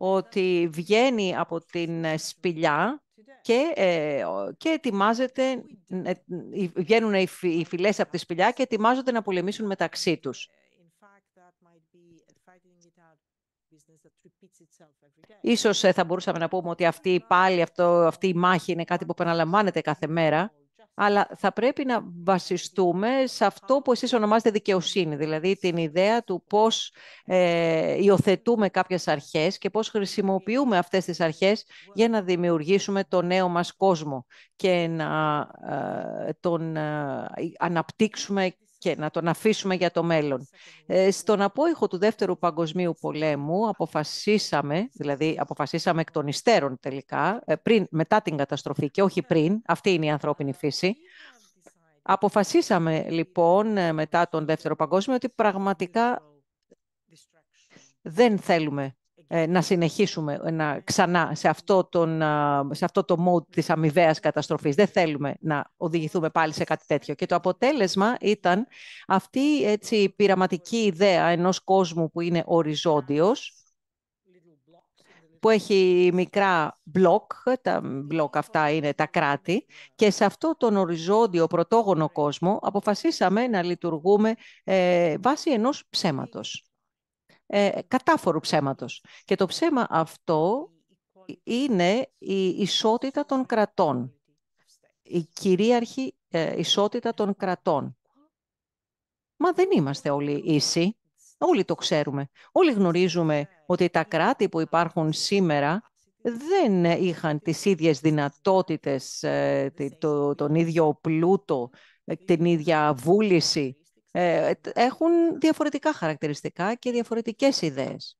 ότι βγαίνει από την ε, σπηλιά και, ε, και ετοιμάζεται, ε, ε, βγαίνουν οι, φιλές από τη σπηλιά και ετοιμάζονται να πολεμήσουν μεταξύ τους. Ίσως θα μπορούσαμε να πούμε ότι αυτή η πάλι, αυτό, αυτή η μάχη είναι κάτι που επαναλαμβάνεται κάθε μέρα αλλά θα πρέπει να βασιστούμε σε αυτό που εσείς ονομάζετε δικαιοσύνη, δηλαδή την ιδέα του πώς ε, υιοθετούμε κάποιες αρχές και πώς χρησιμοποιούμε αυτές τις αρχές για να δημιουργήσουμε το νέο μας κόσμο και να ε, τον ε, αναπτύξουμε και να τον αφήσουμε για το μέλλον. Ε, στον απόϊχο του Δεύτερου Παγκοσμίου Πολέμου αποφασίσαμε, δηλαδή αποφασίσαμε εκ των υστέρων τελικά, ε, πριν, μετά την καταστροφή και όχι πριν, αυτή είναι η ανθρώπινη φύση, αποφασίσαμε λοιπόν ε, μετά τον Δεύτερο Παγκόσμιο ότι πραγματικά δεν θέλουμε ε, να συνεχίσουμε ε, να, ξανά σε αυτό, τον, σε αυτό το mode της αμοιβαίας καταστροφής. Δεν θέλουμε να οδηγηθούμε πάλι σε κάτι τέτοιο. Και το αποτέλεσμα ήταν αυτή η πειραματική ιδέα ενός κόσμου που είναι οριζόντιος, που έχει μικρά μπλοκ, τα μπλοκ αυτά είναι τα κράτη, και σε αυτό τον οριζόντιο πρωτόγονο κόσμο αποφασίσαμε να λειτουργούμε ε, βάσει ενός ψέματος ε, κατάφορου ψέματος. Και το ψέμα αυτό είναι η ισότητα των κρατών. Η κυρίαρχη ε, ισότητα των κρατών. Μα δεν είμαστε όλοι ίσοι. Όλοι το ξέρουμε. Όλοι γνωρίζουμε ότι τα κράτη που υπάρχουν σήμερα δεν είχαν τις ίδιες δυνατότητες, ε, τον ίδιο πλούτο, ε, την ίδια βούληση ε, έχουν διαφορετικά χαρακτηριστικά και διαφορετικές ιδέες.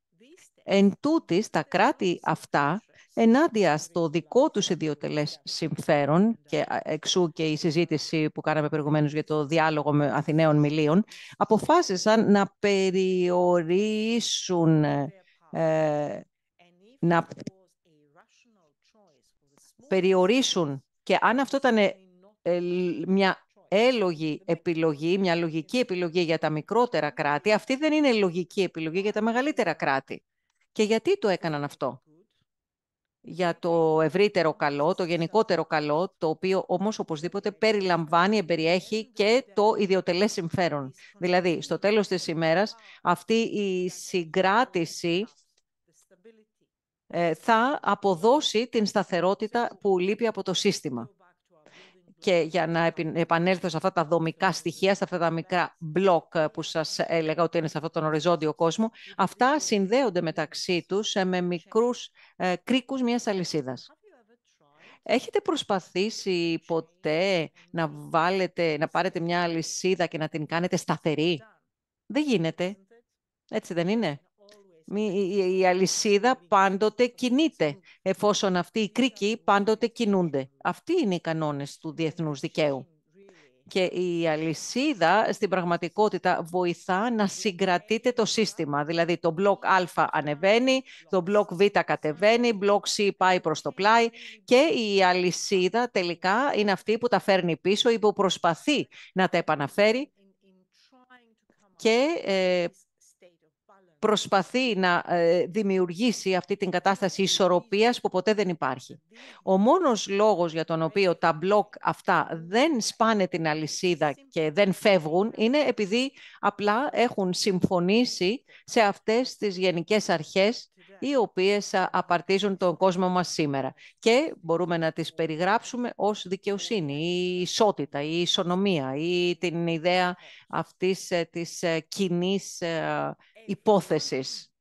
Εν τούτης, τα κράτη αυτά, ενάντια στο δικό τους ιδιωτελές συμφέρον, και εξού και η συζήτηση που κάναμε προηγουμένως για το διάλογο με Αθηναίων Μιλίων, αποφάσισαν να περιορίσουν, ε, ε να περιορίσουν και αν αυτό ήταν ε, μια έλογη επιλογή, μια λογική επιλογή για τα μικρότερα κράτη, αυτή δεν είναι λογική επιλογή για τα μεγαλύτερα κράτη. Και γιατί το έκαναν αυτό. Για το ευρύτερο καλό, το γενικότερο καλό, το οποίο όμως οπωσδήποτε περιλαμβάνει, εμπεριέχει και το ιδιωτελές συμφέρον. Δηλαδή, στο τέλος της ημέρας, αυτή η συγκράτηση ε, θα αποδώσει την σταθερότητα που λείπει από το σύστημα και για να επανέλθω σε αυτά τα δομικά στοιχεία, σε αυτά τα μικρά μπλοκ ε, που σας έλεγα ότι είναι σε αυτόν τον οριζόντιο κόσμο, αυτά συνδέονται μεταξύ τους ε, με μικρούς ε, κρίκους μιας αλυσίδας. Έχετε προσπαθήσει ποτέ να, βάλετε, να πάρετε μια αλυσίδα και να την κάνετε σταθερή. Δεν γίνεται. Έτσι δεν είναι. Η αλυσίδα πάντοτε κινείται, εφόσον αυτοί οι κρίκοι πάντοτε κινούνται. Αυτοί είναι οι κανόνες του διεθνούς δικαίου. Και η αλυσίδα στην πραγματικότητα βοηθά να συγκρατείτε το σύστημα. Δηλαδή το μπλοκ Α ανεβαίνει, το μπλοκ Β κατεβαίνει, μπλοκ Σ πάει προς το πλάι και η αλυσίδα τελικά είναι αυτή που τα φέρνει πίσω ή που προσπαθεί να τα επαναφέρει και ε, προσπαθεί να ε, δημιουργήσει αυτή την κατάσταση ισορροπίας που ποτέ δεν υπάρχει. Ο μόνος λόγος για τον οποίο τα μπλοκ αυτά δεν σπάνε την αλυσίδα και δεν φεύγουν είναι επειδή απλά έχουν συμφωνήσει σε αυτές τις γενικές αρχές οι οποίες ε, απαρτίζουν τον κόσμο μας σήμερα. Και μπορούμε να τις περιγράψουμε ως δικαιοσύνη, η ισότητα, η ισονομία ή την ιδέα αυτής ε, της κοινής υπόθεσης.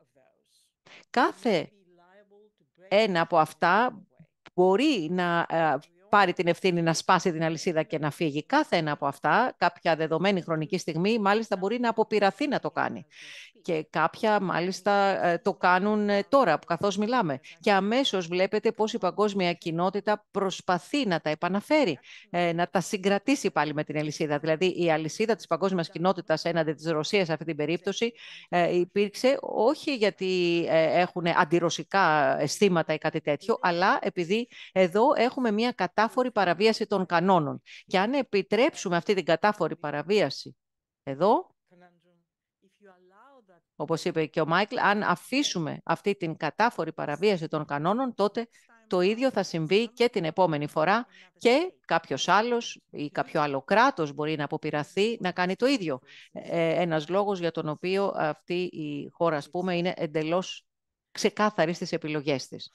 Κάθε ένα από αυτά μπορεί να ε, πάρει την ευθύνη να σπάσει την αλυσίδα και να φύγει. Κάθε ένα από αυτά, κάποια δεδομένη χρονική στιγμή, μάλιστα μπορεί να αποπειραθεί να το κάνει. Και κάποια μάλιστα ε, το κάνουν ε, τώρα καθώς μιλάμε. Και αμέσως βλέπετε πώς η παγκόσμια κοινότητα προσπαθεί να τα επαναφέρει, ε, να τα συγκρατήσει πάλι με την αλυσίδα. Δηλαδή η αλυσίδα της παγκόσμιας κοινότητας έναντι της Ρωσίας σε αυτή την περίπτωση υπήρξε όχι γιατί έχουν αντιρωσικά αισθήματα ή κάτι τέτοιο, αλλά επειδή εδώ έχουμε μια κατάφορη παραβίαση των κανόνων. Και αν επιτρέψουμε αυτή την κατάφορη παραβίαση εδώ, όπως είπε και ο Μάικλ, αν αφήσουμε αυτή την κατάφορη παραβίαση των κανόνων, τότε το ίδιο θα συμβεί και την επόμενη φορά και κάποιος άλλος ή κάποιο άλλο κράτος μπορεί να αποπειραθεί να κάνει το ίδιο. Ε, ε, ένας λόγος για τον οποίο αυτή η χώρα, ας πούμε, είναι εντελώς ξεκάθαρη στις επιλογές της.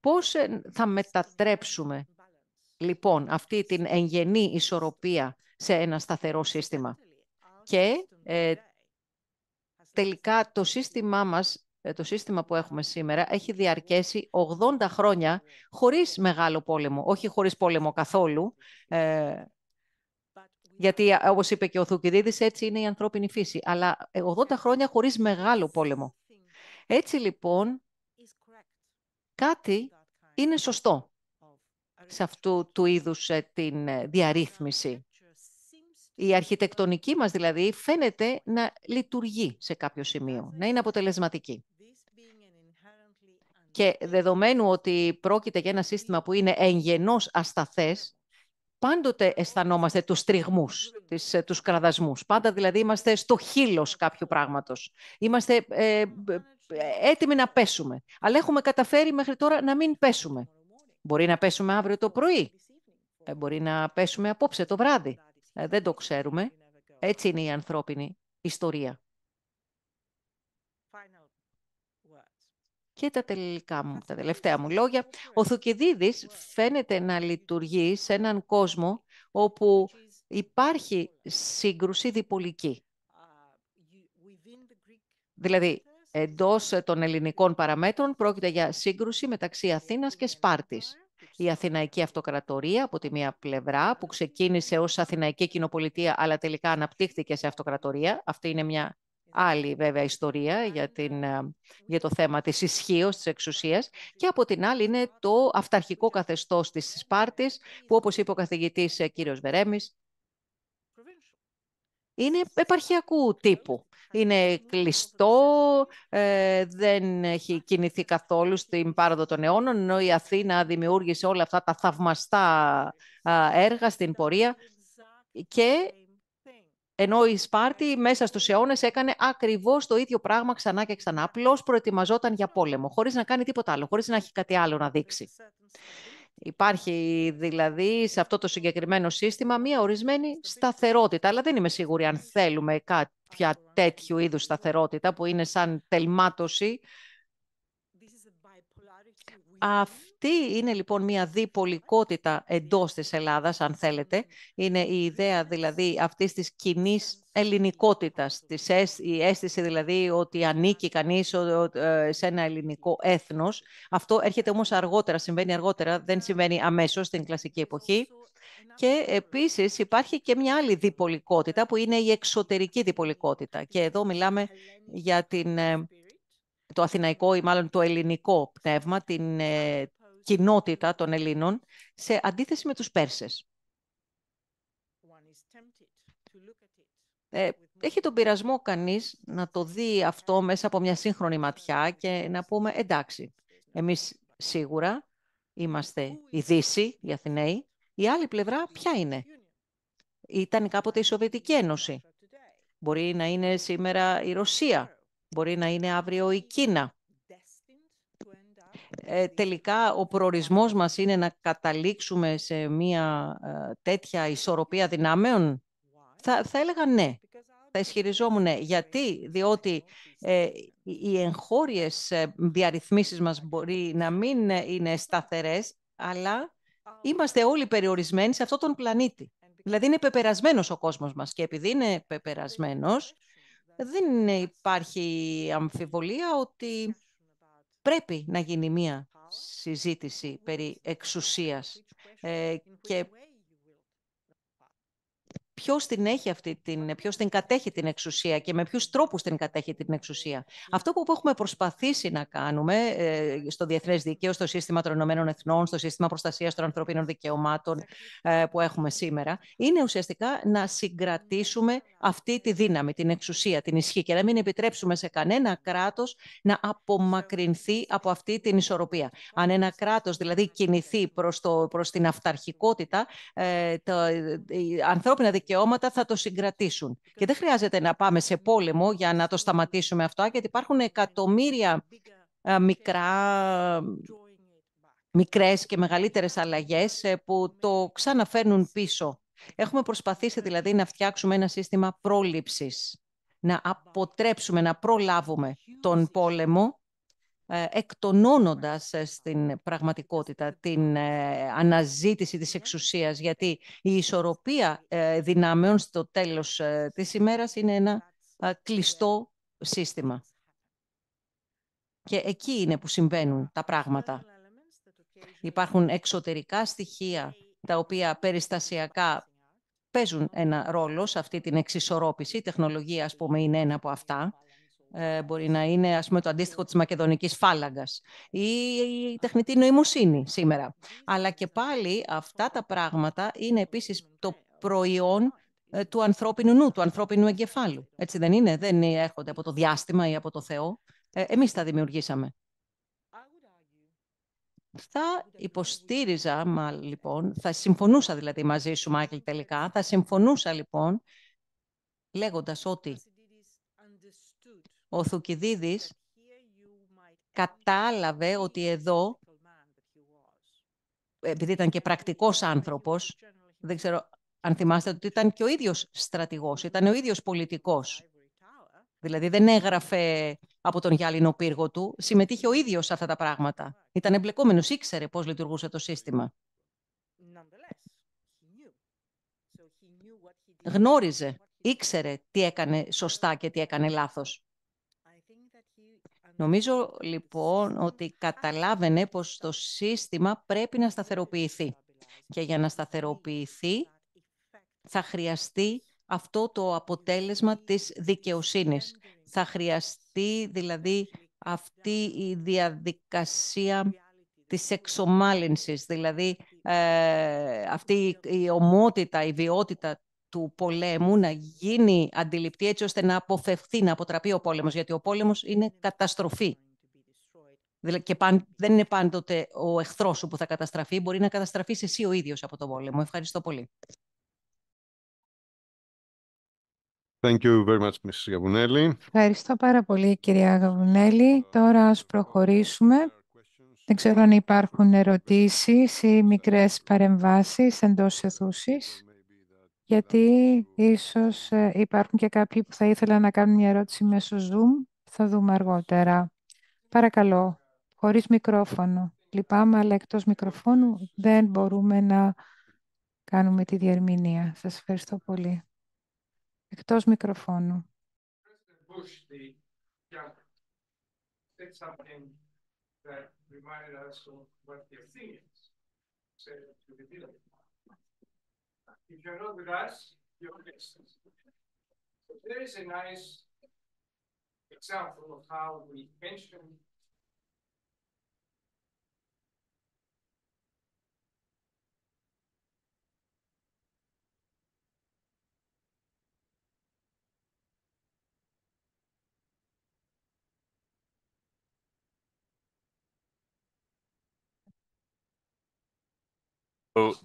Πώς ε, θα μετατρέψουμε, λοιπόν, αυτή την εγγενή ισορροπία σε ένα σταθερό σύστημα. Και ε, ε, τελικά το σύστημά μας, ε, το σύστημα που έχουμε σήμερα, έχει διαρκέσει 80 χρόνια χωρίς μεγάλο πόλεμο, όχι χωρίς πόλεμο καθόλου, ε, γιατί όπως είπε και ο Θουκυδίδης, έτσι είναι η ανθρώπινη φύση, αλλά 80 χρόνια χωρίς μεγάλο πόλεμο. Έτσι λοιπόν, κάτι είναι σωστό σε αυτού του είδους την διαρρύθμιση η αρχιτεκτονική μας δηλαδή φαίνεται να λειτουργεί σε κάποιο σημείο, να είναι αποτελεσματική. Και δεδομένου ότι πρόκειται για ένα σύστημα που είναι εγγενώς ασταθές, πάντοτε αισθανόμαστε τους τριγμούς, τις, ε, τους κραδασμούς. Πάντα δηλαδή είμαστε στο χείλος κάποιου πράγματος. Είμαστε ε, ε, έτοιμοι να πέσουμε. Αλλά έχουμε καταφέρει μέχρι τώρα να μην πέσουμε. Μπορεί να πέσουμε αύριο το πρωί. Μπορεί να πέσουμε απόψε το βράδυ. Ε, δεν το ξέρουμε. Έτσι είναι η ανθρώπινη ιστορία. Και τα, τελικά μου, τα τελευταία μου λόγια. Ο Θουκυδίδης φαίνεται να λειτουργεί σε έναν κόσμο όπου υπάρχει σύγκρουση διπολική. Δηλαδή, εντός των ελληνικών παραμέτρων πρόκειται για σύγκρουση μεταξύ Αθήνας και Σπάρτης η Αθηναϊκή Αυτοκρατορία από τη μία πλευρά, που ξεκίνησε ως Αθηναϊκή Κοινοπολιτεία, αλλά τελικά αναπτύχθηκε σε αυτοκρατορία. Αυτή είναι μια άλλη βέβαια ιστορία για, την, ε, για το θέμα της ισχύως της εξουσίας και από την άλλη είναι το αυταρχικό καθεστώς της Σπάρτης που όπως είπε ο καθηγητής ε, κύριος Βερέμης είναι επαρχιακού τύπου είναι κλειστό, ε, δεν έχει κινηθεί καθόλου στην πάροδο των αιώνων, ενώ η Αθήνα δημιούργησε όλα αυτά τα θαυμαστά έργα στην πορεία και ενώ η Σπάρτη μέσα στους αιώνες έκανε ακριβώς το ίδιο πράγμα ξανά και ξανά. Απλώς προετοιμαζόταν για πόλεμο, χωρίς να κάνει τίποτα άλλο, χωρίς να έχει κάτι άλλο να δείξει. Υπάρχει δηλαδή σε αυτό το συγκεκριμένο σύστημα μία ορισμένη σταθερότητα, αλλά δεν είμαι σίγουρη αν θέλουμε κάποια τέτοιου είδους σταθερότητα που είναι σαν τελμάτωση αυτή είναι λοιπόν μια διπολικότητα εντός της Ελλάδας, αν θέλετε. Είναι η ιδέα δηλαδή αυτής της κοινής ελληνικότητας, της, η αίσθηση δηλαδή ότι ανήκει κανείς ε, σε ένα ελληνικό έθνος. Αυτό έρχεται όμως αργότερα, συμβαίνει αργότερα, δεν συμβαίνει αμέσως στην κλασική εποχή. Και επίσης υπάρχει και μια άλλη διπολικότητα που είναι η εξωτερική διπολικότητα. Και εδώ μιλάμε για την ε, το αθηναϊκό ή μάλλον το ελληνικό πνεύμα, την ε, κοινότητα των Ελλήνων, σε αντίθεση με τους Πέρσες. Ε, έχει τον πειρασμό κανείς να το δει αυτό μέσα από μια σύγχρονη ματιά και να πούμε εντάξει, εμείς σίγουρα είμαστε η Δύση, οι Αθηναίοι, η άλλη πλευρά ποια είναι. Ήταν κάποτε η Σοβιετική Ένωση. Μπορεί να είναι σήμερα η Ρωσία. Μπορεί να είναι αύριο η Κίνα. Ε, ε, τελικά ο προορισμός μας είναι να καταλήξουμε σε μια ε, τέτοια ισορροπία δυνάμεων. Θα, θα έλεγα ναι. Θα ισχυριζόμουν ναι. Γιατί, διότι οι εγχώριες διαρρυθμίσεις μας μπορεί να μην είναι σταθερές, αλλά είμαστε όλοι περιορισμένοι σε αυτόν τον πλανήτη. Δηλαδή είναι πεπερασμένος ο κόσμος μας και επειδή είναι πεπερασμένος, δεν υπάρχει αμφιβολία ότι πρέπει να γίνει μία συζήτηση περί εξουσίας ε, και ποιος την έχει αυτή την, ποιος την κατέχει την εξουσία και με ποιους τρόπους την κατέχει την εξουσία. Αυτό που έχουμε προσπαθήσει να κάνουμε ε, στο διεθνές δίκαιο, στο σύστημα των Ηνωμένων Εθνών, στο σύστημα προστασίας των ανθρωπίνων δικαιωμάτων ε, που έχουμε σήμερα, είναι ουσιαστικά να συγκρατήσουμε αυτή τη δύναμη, την εξουσία, την ισχύ και να μην επιτρέψουμε σε κανένα κράτος να απομακρυνθεί από αυτή την ισορροπία. Αν ένα κράτος δηλαδή κινηθεί προς την αυταρχικότητα, ε, τα ανθρώπινα δικαιώματα δικαιώματα θα το συγκρατήσουν. Και δεν χρειάζεται να πάμε σε πόλεμο για να το σταματήσουμε αυτό, γιατί υπάρχουν εκατομμύρια ε, μικρά, μικρές και μεγαλύτερες αλλαγές ε, που το ξαναφέρνουν πίσω. Έχουμε προσπαθήσει δηλαδή να φτιάξουμε ένα σύστημα πρόληψης, να αποτρέψουμε, να προλάβουμε τον πόλεμο ε, εκτονώνοντας ε, στην πραγματικότητα την ε, αναζήτηση της εξουσίας, γιατί η ισορροπία δυνάμεων στο τέλος της ημέρας είναι ένα κλειστό σύστημα. Και εκεί είναι που συμβαίνουν τα πράγματα. Υπάρχουν εξωτερικά στοιχεία τα οποία περιστασιακά παίζουν ένα ρόλο σε αυτή την εξισορρόπηση. Η τεχνολογία, ας πούμε, είναι ένα από αυτά ε, μπορεί να είναι ας πούμε, το αντίστοιχο της μακεδονικής φάλαγγας ή η τεχνητή νοημοσύνη σήμερα. Αλλά και πάλι αυτά τα πράγματα είναι επίσης το προϊόν ε, του ανθρώπινου νου, του ανθρώπινου εγκεφάλου. Έτσι δεν είναι, δεν έρχονται από το διάστημα ή από το Θεό. Ε, εμείς τα δημιουργήσαμε. Θα υποστήριζα, μα, λοιπόν, θα συμφωνούσα δηλαδή μαζί σου, Μάικλ, τελικά, θα συμφωνούσα λοιπόν λέγοντας ότι ο Θουκυδίδης κατάλαβε ότι εδώ, επειδή ήταν και πρακτικός άνθρωπος, δεν ξέρω αν θυμάστε ότι ήταν και ο ίδιος στρατηγός, ήταν ο ίδιος πολιτικός. Δηλαδή δεν έγραφε από τον γυάλινο πύργο του, συμμετείχε ο ίδιος σε αυτά τα πράγματα. Ήταν εμπλεκόμενος, ήξερε πώς λειτουργούσε το σύστημα. Γνώριζε, ήξερε τι έκανε σωστά και τι έκανε λάθος. Νομίζω λοιπόν ότι καταλάβαινε πως το σύστημα πρέπει να σταθεροποιηθεί. Και για να σταθεροποιηθεί θα χρειαστεί αυτό το αποτέλεσμα της δικαιοσύνης. Θα χρειαστεί δηλαδή αυτή η διαδικασία της εξομάλυνσης, δηλαδή ε, αυτή η ομότητα, η βιότητα του πολέμου να γίνει αντιληπτή έτσι ώστε να αποφευθεί, να αποτραπεί ο πόλεμος, γιατί ο πόλεμος είναι καταστροφή. Και δεν είναι πάντοτε ο εχθρός σου που θα καταστραφεί, μπορεί να καταστραφείς εσύ ο ίδιος από τον πόλεμο. Ευχαριστώ πολύ. Thank you very much, Mrs. Ευχαριστώ πάρα πολύ, κυρία Γαβουνέλη. Τώρα ας προχωρήσουμε. Δεν ξέρω αν υπάρχουν ερωτήσεις ή μικρές παρεμβάσεις εντός αιθούσης γιατί ίσως ε, υπάρχουν και κάποιοι που θα ήθελαν να κάνουν μια ερώτηση μέσω Zoom. Θα δούμε αργότερα. Παρακαλώ, χωρίς μικρόφωνο. Λυπάμαι, αλλά εκτός μικροφώνου δεν μπορούμε να κάνουμε τη διερμηνία. Σας ευχαριστώ πολύ. Εκτός μικροφώνου. That reminded us General you with us, your guests. So there is a nice example of how we mentioned.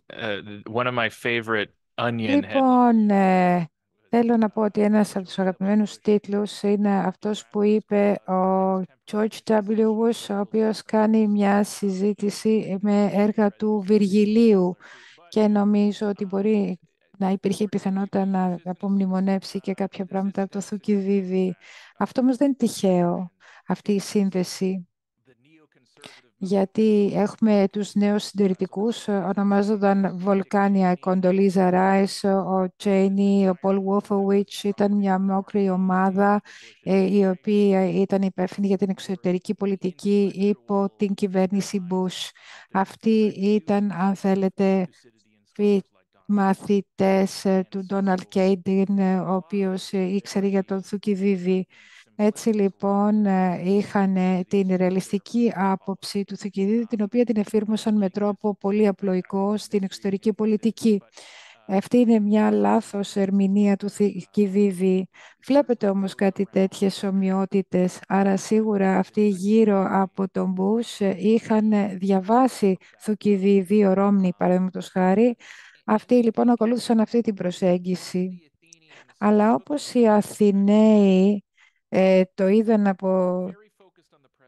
Ε, one my favorite onion λοιπόν, ε, θέλω να πω ότι ένας από τους αγαπημένους τίτλους είναι αυτός που είπε ο George W. Bush, ο οποίος κάνει μια συζήτηση με έργα του Βυργιλίου και νομίζω ότι μπορεί να υπήρχε η πιθανότητα να απομνημονεύσει και κάποια πράγματα από το Θουκυδίδη. Αυτό όμως δεν είναι τυχαίο, αυτή η σύνδεση γιατί έχουμε τους νέους συντηρητικούς, ε, ονομάζονταν Βολκάνια, η Κοντολίζα Ράις, ο Τσέινι, ο Πολ Βόφοβιτς, ήταν μια μόκρη ομάδα ε, η οποία ήταν υπεύθυνη για την εξωτερική πολιτική υπό την κυβέρνηση Μπούς. Αυτοί ήταν, αν θέλετε, μαθητές ε, του Ντόναλτ Κέιντιν, ο οποίος ήξερε για τον Θουκυδίδη. Έτσι λοιπόν ε, είχαν την ρεαλιστική άποψη του Θουκυδίδη, την οποία την εφήρμοσαν με τρόπο πολύ απλοϊκό στην εξωτερική πολιτική. Αυτή είναι μια λάθος ερμηνεία του Θουκυδίδη. Βλέπετε όμως κάτι τέτοιες ομοιότητες. Άρα σίγουρα αυτοί γύρω από τον Μπούς ε, είχαν διαβάσει Θουκυδίδη, ο Ρόμνη παραδείγματος χάρη. Αυτοί λοιπόν ακολούθησαν αυτή την προσέγγιση. Αλλά όπως οι Αθηναίοι ε, το είδαν από...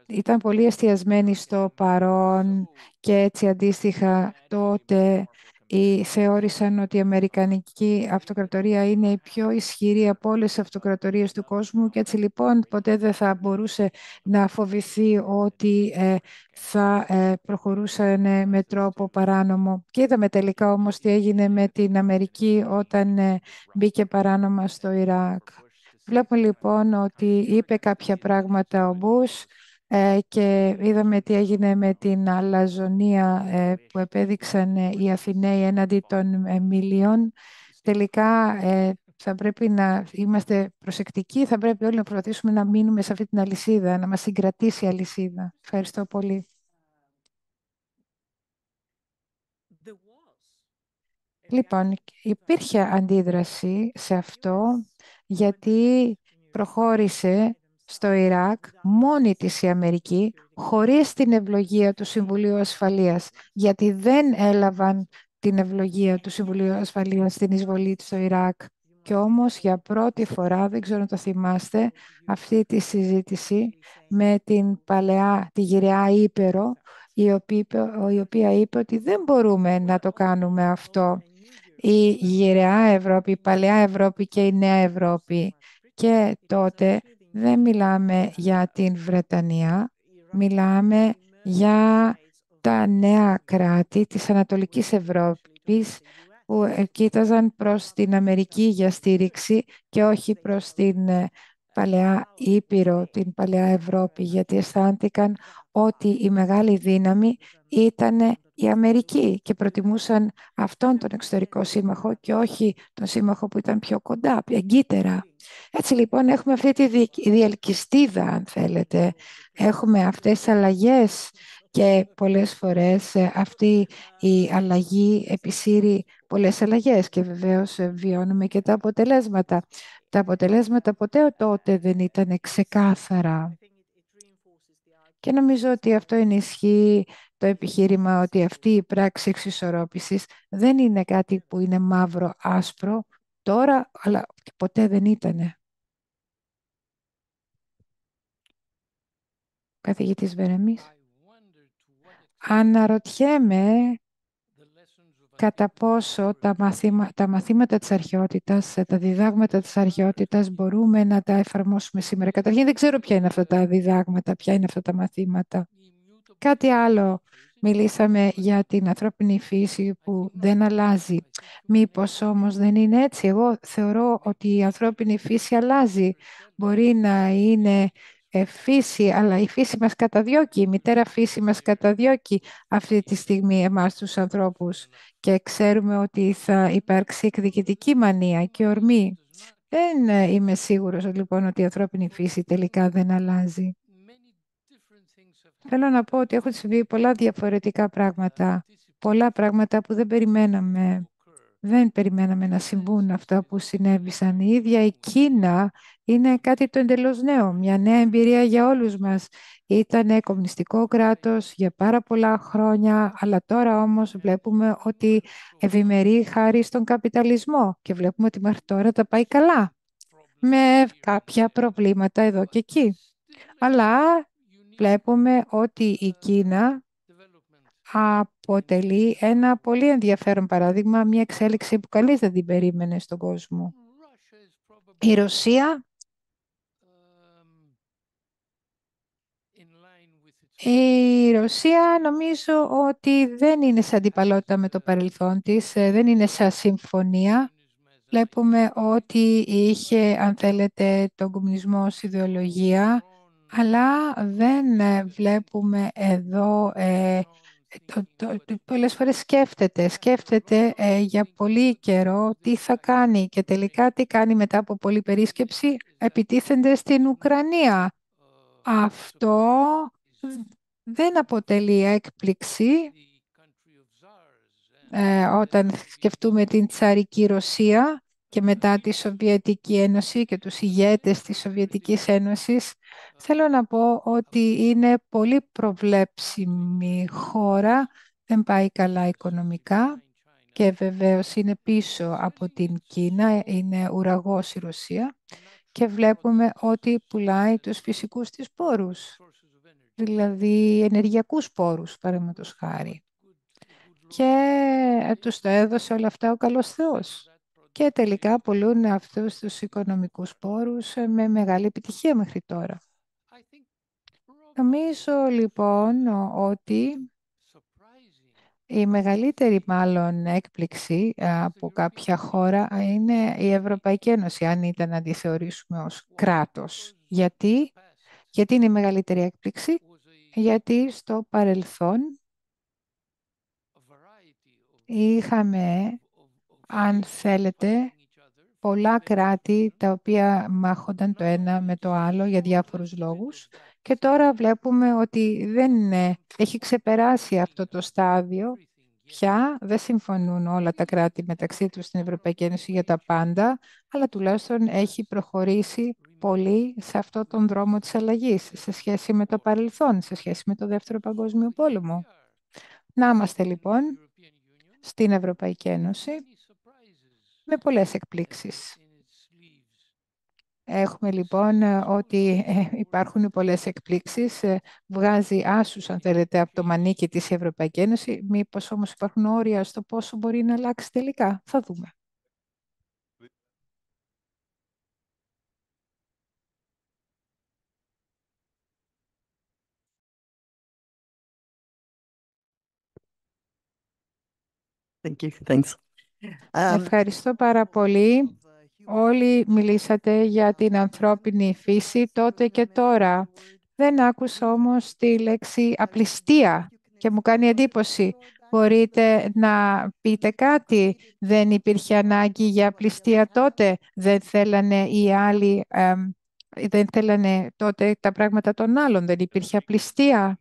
Ήταν πολύ εστιασμένοι στο παρόν και έτσι αντίστοιχα τότε η θεώρησαν ότι η Αμερικανική Αυτοκρατορία είναι η πιο ισχυρή από όλες τις αυτοκρατορίες του κόσμου και έτσι λοιπόν ποτέ δεν θα μπορούσε να φοβηθεί ότι ε, θα ε, προχωρούσαν με τρόπο παράνομο. Και είδαμε τελικά όμως τι έγινε με την Αμερική όταν μπήκε παράνομα στο Ιράκ βλέπω λοιπόν ότι είπε κάποια πράγματα ο Μπούς ε, και είδαμε τι έγινε με την αλαζονία ε, που επέδειξαν ε, οι Αθηναίοι έναντι των Μιλίων. Τελικά θα πρέπει να είμαστε προσεκτικοί, θα πρέπει όλοι να προσπαθήσουμε να μείνουμε σε αυτή την αλυσίδα, να μας συγκρατήσει η αλυσίδα. Ευχαριστώ πολύ. Λοιπόν, υπήρχε αντίδραση σε αυτό γιατί προχώρησε στο Ιράκ μόνη της η Αμερική, χωρίς την ευλογία του Συμβουλίου Ασφαλείας, γιατί δεν έλαβαν την ευλογία του Συμβουλίου Ασφαλείας στην εισβολή στο Ιράκ. και όμως για πρώτη φορά, δεν ξέρω αν το θυμάστε, αυτή τη συζήτηση με την παλαιά, τη γυραιά Ήπερο, η οποία είπε ότι δεν μπορούμε να το κάνουμε αυτό η γυραιά Ευρώπη, η παλαιά Ευρώπη και η νέα Ευρώπη. Και τότε δεν μιλάμε για την Βρετανία, μιλάμε για τα νέα κράτη της Ανατολικής Ευρώπης που κοίταζαν προς την Αμερική για στήριξη και όχι προς την ε, παλαιά Ήπειρο, την παλαιά Ευρώπη, γιατί αισθάνθηκαν ότι η μεγάλη δύναμη ήταν οι Αμερικοί και προτιμούσαν αυτόν τον εξωτερικό σύμμαχο και όχι τον σύμμαχο που ήταν πιο κοντά, πιο εγκύτερα. Έτσι λοιπόν έχουμε αυτή τη διελκυστίδα, αν θέλετε. Έχουμε αυτές τις αλλαγές και πολλές φορές ε, αυτή η αλλαγή επισύρει πολλές αλλαγές και βεβαίως ε, βιώνουμε και τα αποτελέσματα. Τα αποτελέσματα ποτέ τότε δεν ήταν ξεκάθαρα. Και νομίζω ότι αυτό ενισχύει το επιχείρημα ότι αυτή η πράξη εξισορρόπησης δεν είναι κάτι που είναι μαύρο-άσπρο τώρα, αλλά και ποτέ δεν ήτανε. καθηγητής Βερεμής. Αναρωτιέμαι κατά πόσο τα, τα μαθήματα της αρχαιότητας, τα διδάγματα της αρχαιότητας μπορούμε να τα εφαρμόσουμε σήμερα. Καταρχήν δεν ξέρω ποια είναι αυτά τα διδάγματα, ποια είναι αυτά τα μαθήματα. Κάτι άλλο. Μιλήσαμε για την ανθρώπινη φύση που δεν αλλάζει. Μήπως όμως δεν είναι έτσι. Εγώ θεωρώ ότι η ανθρώπινη φύση αλλάζει. Μπορεί να είναι ε, φύση, αλλά η φύση μας καταδιώκει, η μητέρα φύση μας καταδιώκει αυτή τη στιγμή εμάς τους ανθρώπους και ξέρουμε ότι θα υπάρξει εκδικητική μανία και ορμή. Δεν ε, είμαι σίγουρος λοιπόν ότι η ανθρώπινη φύση τελικά δεν αλλάζει. Θέλω να πω ότι έχουν συμβεί πολλά διαφορετικά πράγματα, πολλά πράγματα που δεν περιμέναμε. Δεν περιμέναμε να συμβούν αυτά που συνέβησαν. Η ίδια η Κίνα είναι κάτι το εντελώς νέο, μια νέα εμπειρία για όλους μας. Ήταν κομμουνιστικό κράτος για πάρα πολλά χρόνια, αλλά τώρα όμως βλέπουμε ότι ευημερεί χάρη στον καπιταλισμό και βλέπουμε ότι μέχρι τώρα τα πάει καλά, με κάποια προβλήματα εδώ και εκεί. Αλλά βλέπουμε ότι η Κίνα αποτελεί ένα πολύ ενδιαφέρον παράδειγμα, μια εξέλιξη που κανείς δεν την περίμενε στον κόσμο. Η Ρωσία Η Ρωσία νομίζω ότι δεν είναι σε αντιπαλότητα με το παρελθόν της, ε, δεν είναι σαν συμφωνία. Βλέπουμε ότι είχε, αν θέλετε, τον κομμουνισμό ως ιδεολογία αλλά δεν ε, βλέπουμε εδώ ε, το, πολλές φορές σκέφτεται, σκέφτεται ε, για πολύ καιρό τι θα κάνει και τελικά τι κάνει μετά από πολλή περίσκεψη, επιτίθενται στην Ουκρανία. Αυτό δεν αποτελεί έκπληξη ε, όταν σκεφτούμε την τσαρική Ρωσία και μετά τη Σοβιετική Ένωση και τους ηγέτες της Σοβιετικής Ένωσης, θέλω να πω ότι είναι πολύ προβλέψιμη χώρα, δεν πάει καλά οικονομικά και βεβαίως είναι πίσω από την Κίνα, είναι ουραγός η Ρωσία και βλέπουμε ότι πουλάει τους φυσικούς της πόρους, δηλαδή ενεργειακούς πόρους, παραδείγματος χάρη. Και τους το έδωσε όλα αυτά ο καλός Θεός και τελικά πουλούν αυτούς τους οικονομικούς πόρους ε, με μεγάλη επιτυχία μέχρι τώρα. Νομίζω λοιπόν ότι η μεγαλύτερη μάλλον έκπληξη ε, από κάποια χώρα είναι η Ευρωπαϊκή Ένωση, αν ήταν να τη θεωρήσουμε ως κράτος. Γιατί, γιατί είναι η μεγαλύτερη έκπληξη, γιατί στο παρελθόν είχαμε αν θέλετε, πολλά κράτη τα οποία μάχονταν το ένα με το άλλο για διάφορους λόγους και τώρα βλέπουμε ότι δεν ε, έχει ξεπεράσει αυτό το στάδιο πια. Δεν συμφωνούν όλα τα κράτη μεταξύ τους στην Ευρωπαϊκή Ένωση για τα πάντα, αλλά τουλάχιστον έχει προχωρήσει πολύ σε αυτό τον δρόμο της αλλαγής σε σχέση με το παρελθόν, σε σχέση με το Δεύτερο Παγκόσμιο Πόλεμο. Να είμαστε λοιπόν στην Ευρωπαϊκή Ένωση με πολλές εκπλήξεις. Έχουμε λοιπόν ότι ε, υπάρχουν πολλές εκπλήξεις. Ε, βγάζει άσους, αν θέλετε, από το μανίκι της Ευρωπαϊκή Ένωση. Μήπως όμως υπάρχουν όρια στο πόσο μπορεί να αλλάξει τελικά. Θα δούμε. Thank Ευχαριστώ πάρα πολύ. Όλοι μιλήσατε για την ανθρώπινη φύση τότε και τώρα. Δεν άκουσα όμως τη λέξη απληστία και μου κάνει εντύπωση. Μπορείτε να πείτε κάτι. Δεν υπήρχε ανάγκη για απληστία τότε. Δεν θέλανε οι άλλοι, δεν θέλανε τότε τα πράγματα των άλλων. Δεν υπήρχε απληστία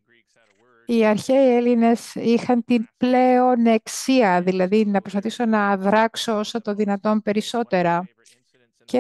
οι αρχαίοι Έλληνες είχαν την πλέον εξία, δηλαδή να προσπαθήσω να δράξω όσο το δυνατόν περισσότερα. Και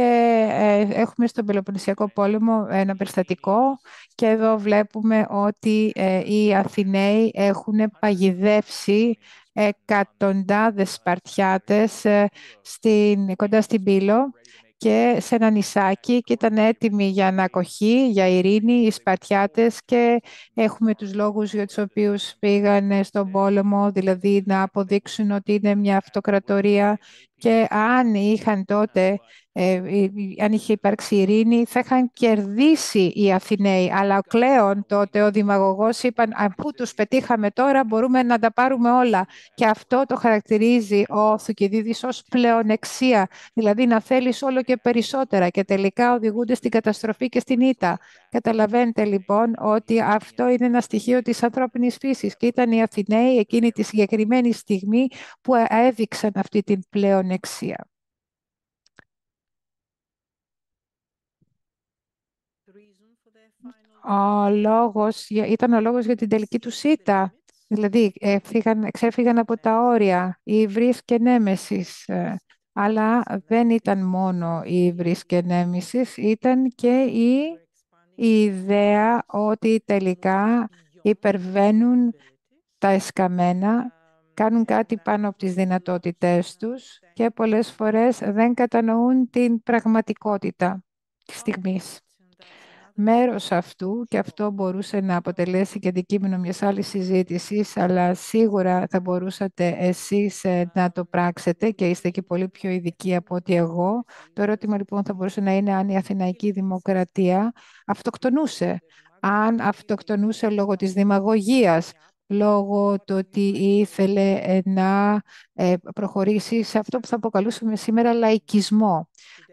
ε, έχουμε στον Πελοποννησιακό πόλεμο ένα περιστατικό και εδώ βλέπουμε ότι ε, οι Αθηναίοι έχουν παγιδεύσει εκατοντάδες Σπαρτιάτες ε, στην, κοντά στην Πύλο και σε ένα νησάκι και ήταν έτοιμοι για ανακοχή, για ειρήνη, οι Σπατιάτες και έχουμε τους λόγους για τους οποίους πήγαν στον πόλεμο, δηλαδή να αποδείξουν ότι είναι μια αυτοκρατορία και αν είχαν τότε, ε, ε, αν είχε υπάρξει ειρήνη, θα είχαν κερδίσει οι Αθηναίοι. Αλλά ο Κλέον τότε, ο δημαγωγός, είπαν αφού τους πετύχαμε τώρα μπορούμε να τα πάρουμε όλα. Και αυτό το χαρακτηρίζει ο Θουκυδίδης ως πλεονεξία, δηλαδή να θέλεις όλο και περισσότερα και τελικά οδηγούνται στην καταστροφή και στην ήττα. Καταλαβαίνετε λοιπόν ότι αυτό είναι ένα στοιχείο της ανθρώπινης φύσης και ήταν οι Αθηναίοι εκείνη τη συγκεκριμένη στιγμή που έδειξαν αυτή την πλεονεξία. Ο λόγος, ήταν ο λόγος για την τελική του ΣΥΤΑ, δηλαδή ξέφυγαν από τα όρια, οι Ιβρύς και Νέμεσης. Ε, αλλά δεν ήταν μόνο οι Ιβρύς και Νέμεσης, ήταν και οι η ιδέα ότι τελικά υπερβαίνουν τα εσκαμένα, κάνουν κάτι πάνω από τις δυνατότητές τους και πολλές φορές δεν κατανοούν την πραγματικότητα της στιγμής μέρος αυτού και αυτό μπορούσε να αποτελέσει και αντικείμενο μιας άλλης συζήτησης, αλλά σίγουρα θα μπορούσατε εσείς ε, να το πράξετε και είστε και πολύ πιο ειδικοί από ότι εγώ. Το ερώτημα λοιπόν θα μπορούσε να είναι αν η Αθηναϊκή Δημοκρατία αυτοκτονούσε. Αν αυτοκτονούσε λόγω της δημαγωγίας, λόγω του ότι ήθελε ε, να ε, προχωρήσει σε αυτό που θα αποκαλούσαμε σήμερα λαϊκισμό.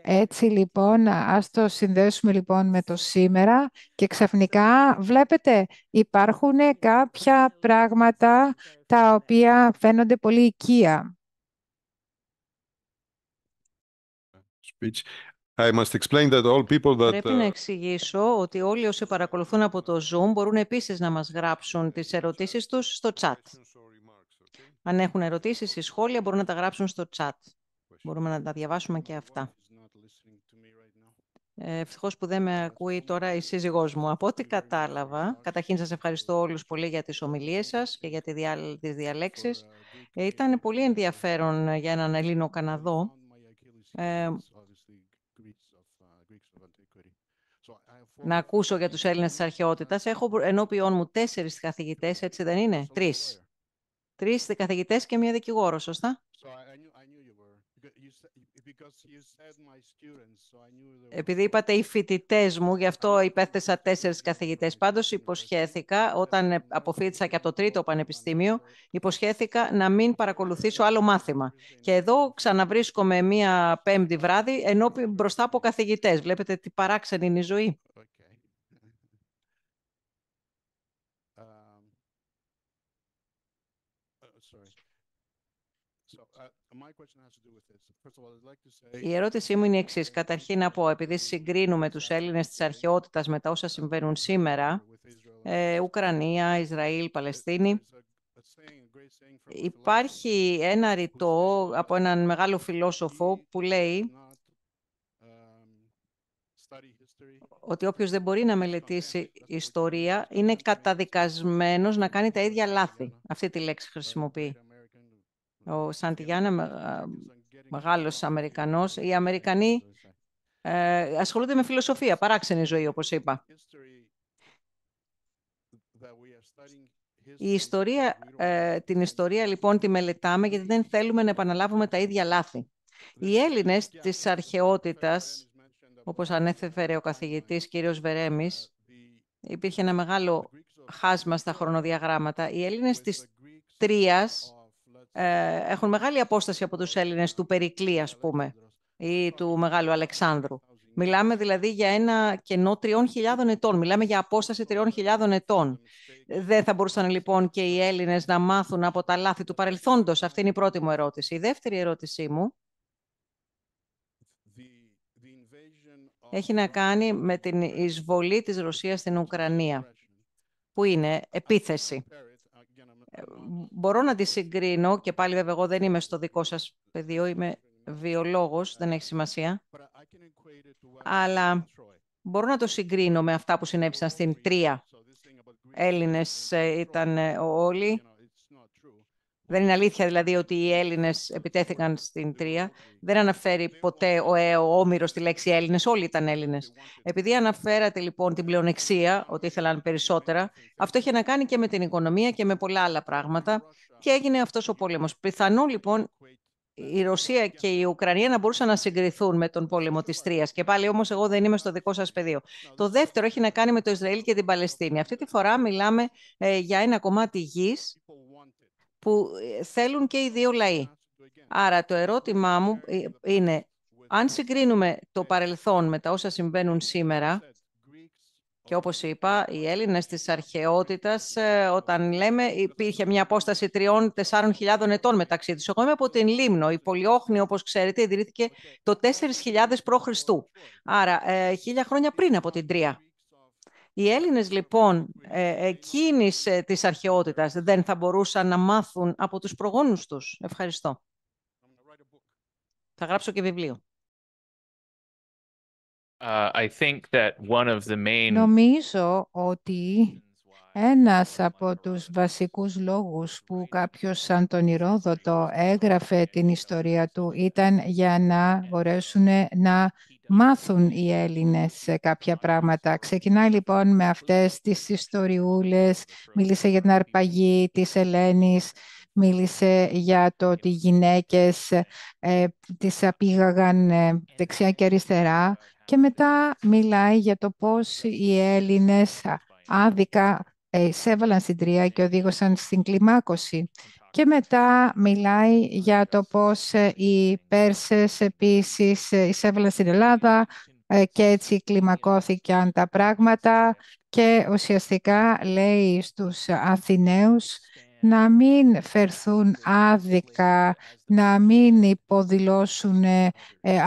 Έτσι λοιπόν, ας το συνδέσουμε λοιπόν με το σήμερα και ξαφνικά βλέπετε υπάρχουν κάποια πράγματα τα οποία φαίνονται πολύ οικεία. I must explain that all people that... Πρέπει uh, να εξηγήσω ότι όλοι όσοι παρακολουθούν από το Zoom μπορούν επίσης να μας γράψουν τις ερωτήσεις τους στο chat. Αν έχουν ερωτήσεις ή σχόλια μπορούν να τα γράψουν στο chat. Μπορούμε να τα διαβάσουμε και αυτά. Ε, ευτυχώς που δεν με ακούει τώρα η σύζυγός μου. Από ό,τι κατάλαβα, καταρχήν σας ευχαριστώ όλους πολύ για τις ομιλίες σας και για τις διαλέξεις. Ε, ήταν πολύ ενδιαφέρον για έναν Ελλήνο-Καναδό. Ε, να ακούσω για τους Έλληνες της αρχαιότητας. Έχω ενώπιόν μου τέσσερις καθηγητές, έτσι δεν είναι, τρεις. Τρεις καθηγητές και μία δικηγόρο, σωστά. Επειδή είπατε οι φοιτητές μου, γι' αυτό υπέθεσα τέσσερις καθηγητές. Πάντως υποσχέθηκα, όταν αποφύτησα και από το τρίτο πανεπιστήμιο, υποσχέθηκα να μην παρακολουθήσω άλλο μάθημα. Και εδώ ξαναβρίσκομαι μία πέμπτη βράδυ ενώ μπροστά από καθηγητές. Βλέπετε τι παράξενη είναι η ζωή. Η ερώτησή μου είναι η εξής. Καταρχήν να πω, επειδή συγκρίνουμε τους Έλληνες της αρχαιότητας με τα όσα συμβαίνουν σήμερα, ε, Ουκρανία, Ισραήλ, Παλαιστίνη, υπάρχει ένα ρητό από έναν μεγάλο φιλόσοφο που λέει ότι όποιος δεν μπορεί να μελετήσει ιστορία είναι καταδικασμένος να κάνει τα ίδια λάθη. Αυτή τη λέξη χρησιμοποιεί ο Σαντιγιάννα, ε, μεγάλος Αμερικανός. Οι Αμερικανοί ε, ασχολούνται με φιλοσοφία, παράξενη ζωή, όπως είπα. Η ιστορία, ε, την ιστορία λοιπόν τη μελετάμε γιατί δεν θέλουμε να επαναλάβουμε τα ίδια λάθη. Οι Έλληνες της αρχαιότητας, όπως ανέφερε ο καθηγητής κύριος Βερέμης, υπήρχε ένα μεγάλο χάσμα στα χρονοδιαγράμματα. Οι Έλληνες της Τρίας ε, έχουν μεγάλη απόσταση από τους Έλληνες του Περικλή, ας πούμε, ή του Μεγάλου Αλεξάνδρου. Μιλάμε δηλαδή για ένα κενό 3.000 ετών. Μιλάμε για απόσταση 3.000 ετών. Δεν θα μπορούσαν λοιπόν και οι Έλληνες να μάθουν από τα λάθη του παρελθόντος. Αυτή είναι η πρώτη μου ερώτηση. Η δεύτερη ερώτησή μου έχει να κάνει με την εισβολή της Ρωσίας στην Ουκρανία, που είναι επίθεση μπορώ να τη συγκρίνω και πάλι βέβαια εγώ δεν είμαι στο δικό σας πεδίο, είμαι βιολόγος, δεν έχει σημασία. Αλλά μπορώ να το συγκρίνω με αυτά που συνέβησαν στην Τρία. Έλληνες ε, ήταν ε, όλοι δεν είναι αλήθεια δηλαδή ότι οι Έλληνες επιτέθηκαν στην Τρία. Δεν αναφέρει ποτέ ο, ε, Όμηρος τη λέξη Έλληνες. Όλοι ήταν Έλληνες. Επειδή αναφέρατε λοιπόν την πλεονεξία, ότι ήθελαν περισσότερα, αυτό είχε να κάνει και με την οικονομία και με πολλά άλλα πράγματα. Και έγινε αυτός ο πόλεμος. Πιθανό λοιπόν η Ρωσία και η Ουκρανία να μπορούσαν να συγκριθούν με τον πόλεμο της Τρίας. Και πάλι όμως, εγώ δεν είμαι στο δικό σας πεδίο. Το δεύτερο έχει να κάνει με το Ισραήλ και την Παλαιστίνη. Αυτή τη φορά μιλάμε ε, για ένα κομμάτι γης που ε, θέλουν και οι δύο λαοί. Άρα το ερώτημά μου ε, είναι, αν συγκρίνουμε το παρελθόν με τα όσα συμβαίνουν σήμερα, και όπως είπα, οι Έλληνες της αρχαιότητας, ε, όταν λέμε, υπήρχε μια αποσταση τριων τεσσάρων χιλιάδων ετών μεταξύ τους. Εγώ είμαι από την Λίμνο. Η Πολιόχνη, όπως ξέρετε, ιδρύθηκε το 4.000 π.Χ. Άρα, χίλια χρόνια πριν από την Τρία. Οι Έλληνες λοιπόν ε, εκείνης της αρχαιότητας δεν θα μπορούσαν να μάθουν από τους προγόνους τους. Ευχαριστώ. Θα γράψω και βιβλίο. Uh, Νομίζω ότι ένας από τους βασικούς λόγους που κάποιος σαν τον Ηρόδοτο έγραφε την ιστορία του ήταν για να μπορέσουν να μάθουν οι Έλληνες κάποια πράγματα. Ξεκινάει λοιπόν με αυτές τις ιστοριούλες, μίλησε για την αρπαγή της Ελένης, μίλησε για το ότι οι γυναίκες ε, τις απήγαγαν ε, δεξιά και αριστερά και μετά μιλάει για το πώς οι Έλληνες άδικα ε, εισέβαλαν στην τρία και οδήγωσαν στην κλιμάκωση. Και μετά μιλάει για το πώς ε, οι Πέρσες επίσης ε, εισέβαλαν στην Ελλάδα ε, και έτσι κλιμακώθηκαν τα πράγματα και ουσιαστικά λέει στους Αθηναίους να μην φερθούν άδικα, να μην υποδηλώσουν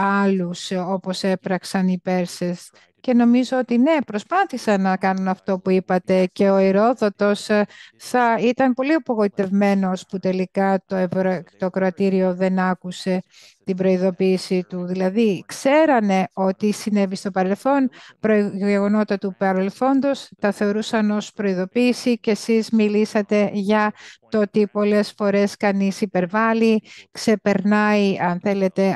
άλλους όπως έπραξαν οι Πέρσες. Και νομίζω ότι ναι, προσπάθησαν να κάνουν αυτό που είπατε και ο Ηρόδοτος ε, θα ήταν πολύ απογοητευμένος που τελικά το, το κρατήριο δεν άκουσε την προειδοποίηση του. Δηλαδή, ξέρανε ότι συνέβη στο παρελθόν, γεγονότα του παρελθόντος, τα θεωρούσαν ως προειδοποίηση και εσείς μιλήσατε για το ότι πολλές φορές κανείς υπερβάλλει, ξεπερνάει, αν θέλετε,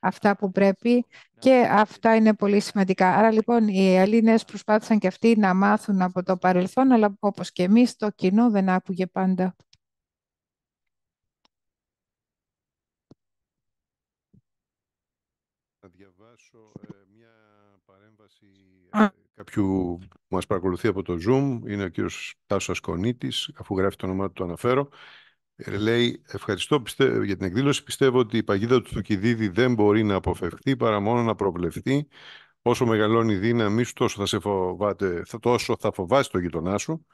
αυτά που πρέπει και αυτά είναι πολύ σημαντικά. Άρα λοιπόν οι Ελλήνες προσπάθησαν και αυτοί να μάθουν από το παρελθόν, αλλά όπως και εμείς το κοινό δεν άκουγε πάντα. Θα διαβάσω ε, μια παρέμβαση ε, κάποιου που μας παρακολουθεί από το Zoom. Είναι ο κύριος Τάσος Ασκονίτης, αφού γράφει το όνομά του το αναφέρω. Ε, λέει «Ευχαριστώ για την εκδήλωση. Πιστεύω ότι η παγίδα του Θουκυδίδη δεν μπορεί να αποφευχθεί παρά μόνο να προβλεφθεί. Όσο μεγαλώνει η δύναμή σου, τόσο θα, σε φοβάται, τόσο θα φοβάσει τον γειτονά σου.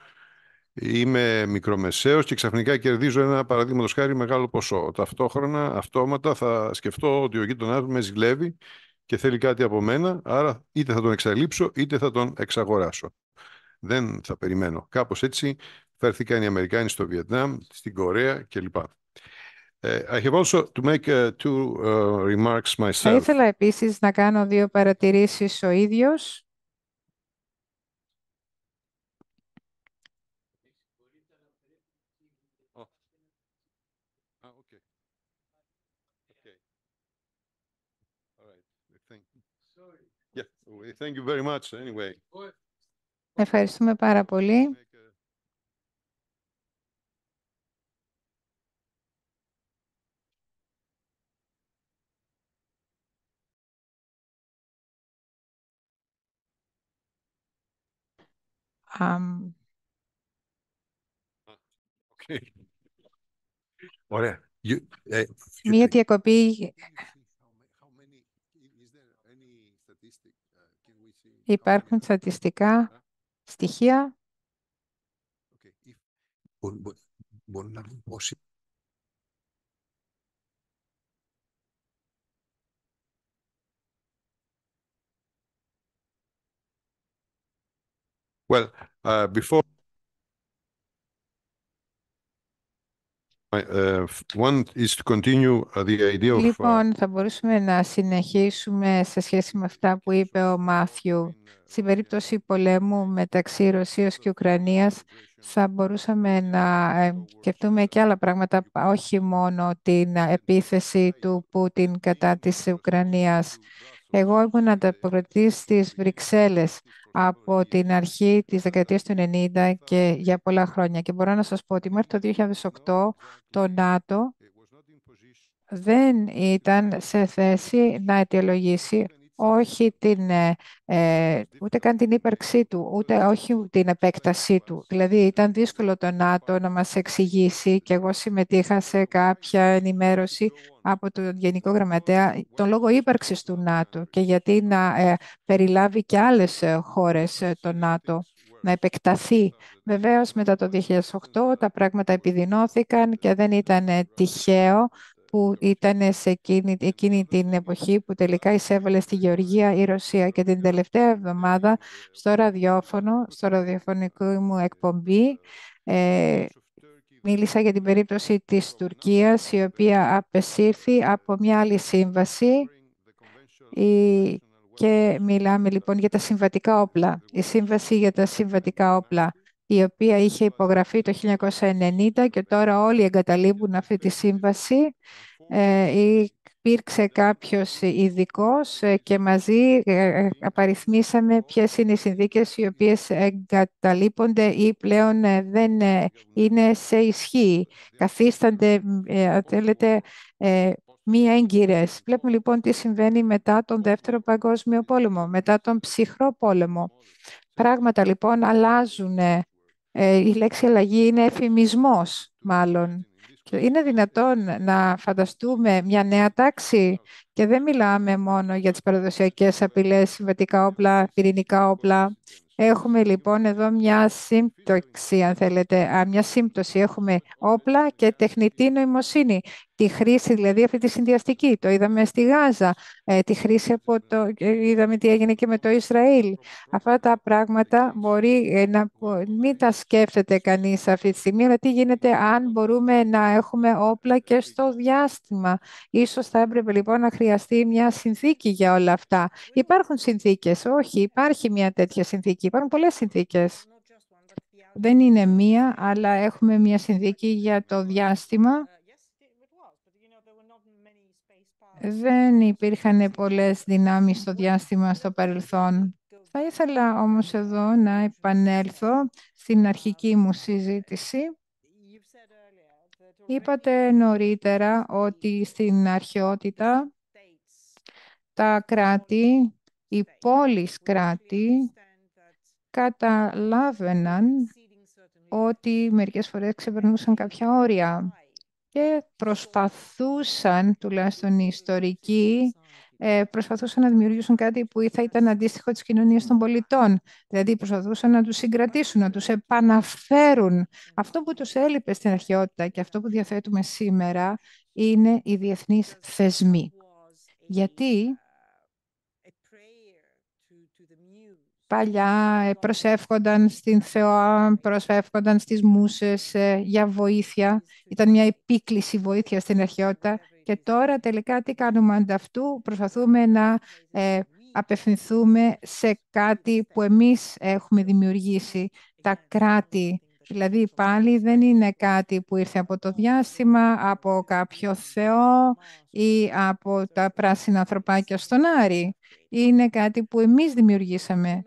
Είμαι μικρομεσαίος και ξαφνικά κερδίζω ένα παραδείγματος χάρη μεγάλο ποσό. Ταυτόχρονα, αυτόματα θα σκεφτώ ότι ο γείτονά μου με ζηλεύει και θέλει κάτι από μένα, άρα είτε θα τον εξαλείψω είτε θα τον εξαγοράσω. Δεν θα περιμένω. Κάπως έτσι φέρθηκαν οι Αμερικάνοι στο Βιετνάμ, στην Κορέα κλπ. Ε, I have also to make uh, two uh, remarks myself. Θα ήθελα επίσης να κάνω δύο παρατηρήσεις ο ίδιος. Thank you very much anyway. Ευχαριστούμε πάρα πολύ. Ε, Μία διακοπή. Uh, Υπάρχουν στατιστικά στοιχεία. Okay. μπορεί, να δούμε πόσοι. Well, uh, before Uh, one is to continue uh, the idea of... Uh- λοιπόν, θα μπορούσαμε να συνεχίσουμε σε σχέση με αυτά που είπε ο Μάθιου uh, στην περίπτωση πολέμου μεταξύ Ρωσίας και Ουκρανίας θα μπορούσαμε να σκεφτούμε και άλλα πράγματα, όχι μόνο την ε, επίθεση του Πούτιν κατά της Ουκρανίας. Εγώ ήμουν ανταποκριτής στις Βρυξέλλες από την αρχή της δεκαετίας του 90 και για πολλά χρόνια. Και μπορώ να σας πω ότι μέχρι το 2008 το ΝΑΤΟ δεν ήταν σε θέση να αιτιολογήσει όχι την, ε, ε, ούτε καν την ύπαρξή του, ούτε όχι την επέκτασή του. Δηλαδή ήταν δύσκολο το ΝΑΤΟ να μας εξηγήσει και εγώ συμμετείχα σε κάποια ενημέρωση από τον Γενικό Γραμματέα τον λόγο ύπαρξης του ΝΑΤΟ και γιατί να ε, περιλάβει και άλλες χώρες το ΝΑΤΟ να επεκταθεί. Βεβαίως μετά το 2008 τα πράγματα επιδεινώθηκαν και δεν ήταν τυχαίο που ήταν σε εκείνη, την εποχή που τελικά εισέβαλε στη Γεωργία η Ρωσία. Και την τελευταία εβδομάδα στο ραδιόφωνο, στο ραδιοφωνικό μου εκπομπή, ε, μίλησα για την περίπτωση της Τουρκίας, η οποία απεσήρθη από μια άλλη σύμβαση και μιλάμε λοιπόν για τα συμβατικά όπλα. Η σύμβαση για τα συμβατικά όπλα η οποία είχε υπογραφεί το 1990 και τώρα όλοι εγκαταλείπουν αυτή τη σύμβαση. Ε, υπήρξε κάποιος ειδικός ε, και μαζί ε, απαριθμίσαμε ποιες είναι οι συνδίκες οι οποίες εγκαταλείπονται ή πλέον δεν είναι σε ισχύ. Καθίστανται, θέλετε, μη έγκυρες. Βλέπουμε λοιπόν τι συμβαίνει μετά τον Δεύτερο Παγκόσμιο Πόλεμο, μετά τον Ψυχρό Πόλεμο. Πράγματα λοιπόν αλλάζουν ε, η λέξη αλλαγή είναι εφημισμός, μάλλον. Και είναι δυνατόν να φανταστούμε μια νέα τάξη και δεν μιλάμε μόνο για τις παραδοσιακές απειλές, συμβατικά όπλα, πυρηνικά όπλα. Έχουμε λοιπόν εδώ μια σύμπτωση, αν θέλετε, μια σύμπτωση. Έχουμε όπλα και τεχνητή νοημοσύνη τη χρήση δηλαδή αυτή τη συνδυαστική. Το είδαμε στη Γάζα, ε, τη χρήση από το, ε, είδαμε τι έγινε και με το Ισραήλ. Αυτά τα πράγματα μπορεί ε, να μην τα σκέφτεται κανείς αυτή τη στιγμή, αλλά τι γίνεται αν μπορούμε να έχουμε όπλα και στο διάστημα. Ίσως θα έπρεπε λοιπόν να χρειαστεί μια συνθήκη για όλα αυτά. Υπάρχουν συνθήκες, όχι, υπάρχει μια τέτοια συνθήκη, υπάρχουν πολλές συνθήκες. Δεν είναι μία, αλλά έχουμε μια συνθήκη για το διάστημα δεν υπήρχαν πολλές δυνάμεις στο διάστημα στο παρελθόν. Θα ήθελα όμως εδώ να επανέλθω στην αρχική μου συζήτηση. Είπατε νωρίτερα ότι στην αρχαιότητα τα κράτη, οι πόλεις κράτη, καταλάβαιναν ότι μερικές φορές ξεπερνούσαν κάποια όρια και προσπαθούσαν, τουλάχιστον οι ιστορικοί, ε, προσπαθούσαν να δημιουργήσουν κάτι που θα ήταν αντίστοιχο της κοινωνίας των πολιτών. Δηλαδή προσπαθούσαν να τους συγκρατήσουν, να τους επαναφέρουν. Αυτό που τους έλειπε στην αρχαιότητα και αυτό που διαθέτουμε σήμερα είναι οι διεθνείς θεσμοί. Γιατί Παλιά ε, προσεύχονταν στην Θεό, προσεύχονταν στις μουσες ε, για βοήθεια. Ήταν μια επίκληση βοήθεια στην αρχαιότητα. Και τώρα τελικά τι κάνουμε ανταυτού. Προσπαθούμε να ε, απευθυνθούμε σε κάτι που εμείς έχουμε δημιουργήσει, τα κράτη. Δηλαδή πάλι δεν είναι κάτι που ήρθε από το διάστημα, από κάποιο θεό ή από τα πράσινα ανθρωπάκια στον Άρη. Είναι κάτι που εμείς δημιουργήσαμε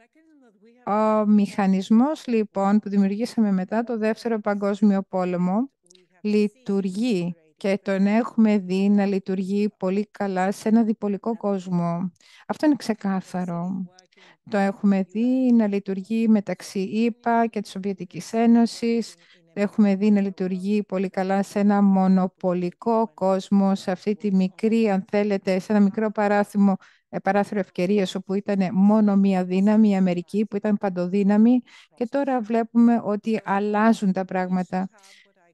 ο μηχανισμός λοιπόν που δημιουργήσαμε μετά το Δεύτερο Παγκόσμιο Πόλεμο λειτουργεί και τον έχουμε δει να λειτουργεί πολύ καλά σε ένα διπολικό κόσμο. Αυτό είναι ξεκάθαρο. Το έχουμε δει να λειτουργεί μεταξύ ήπα και της Σοβιετικής Ένωσης. Το έχουμε δει να λειτουργεί πολύ καλά σε ένα μονοπολικό κόσμο, σε αυτή τη μικρή, αν θέλετε, σε ένα μικρό παράθυμο παράθυρο ευκαιρίες όπου ήταν μόνο μία δύναμη, η Αμερική που ήταν παντοδύναμη και τώρα βλέπουμε ότι αλλάζουν τα πράγματα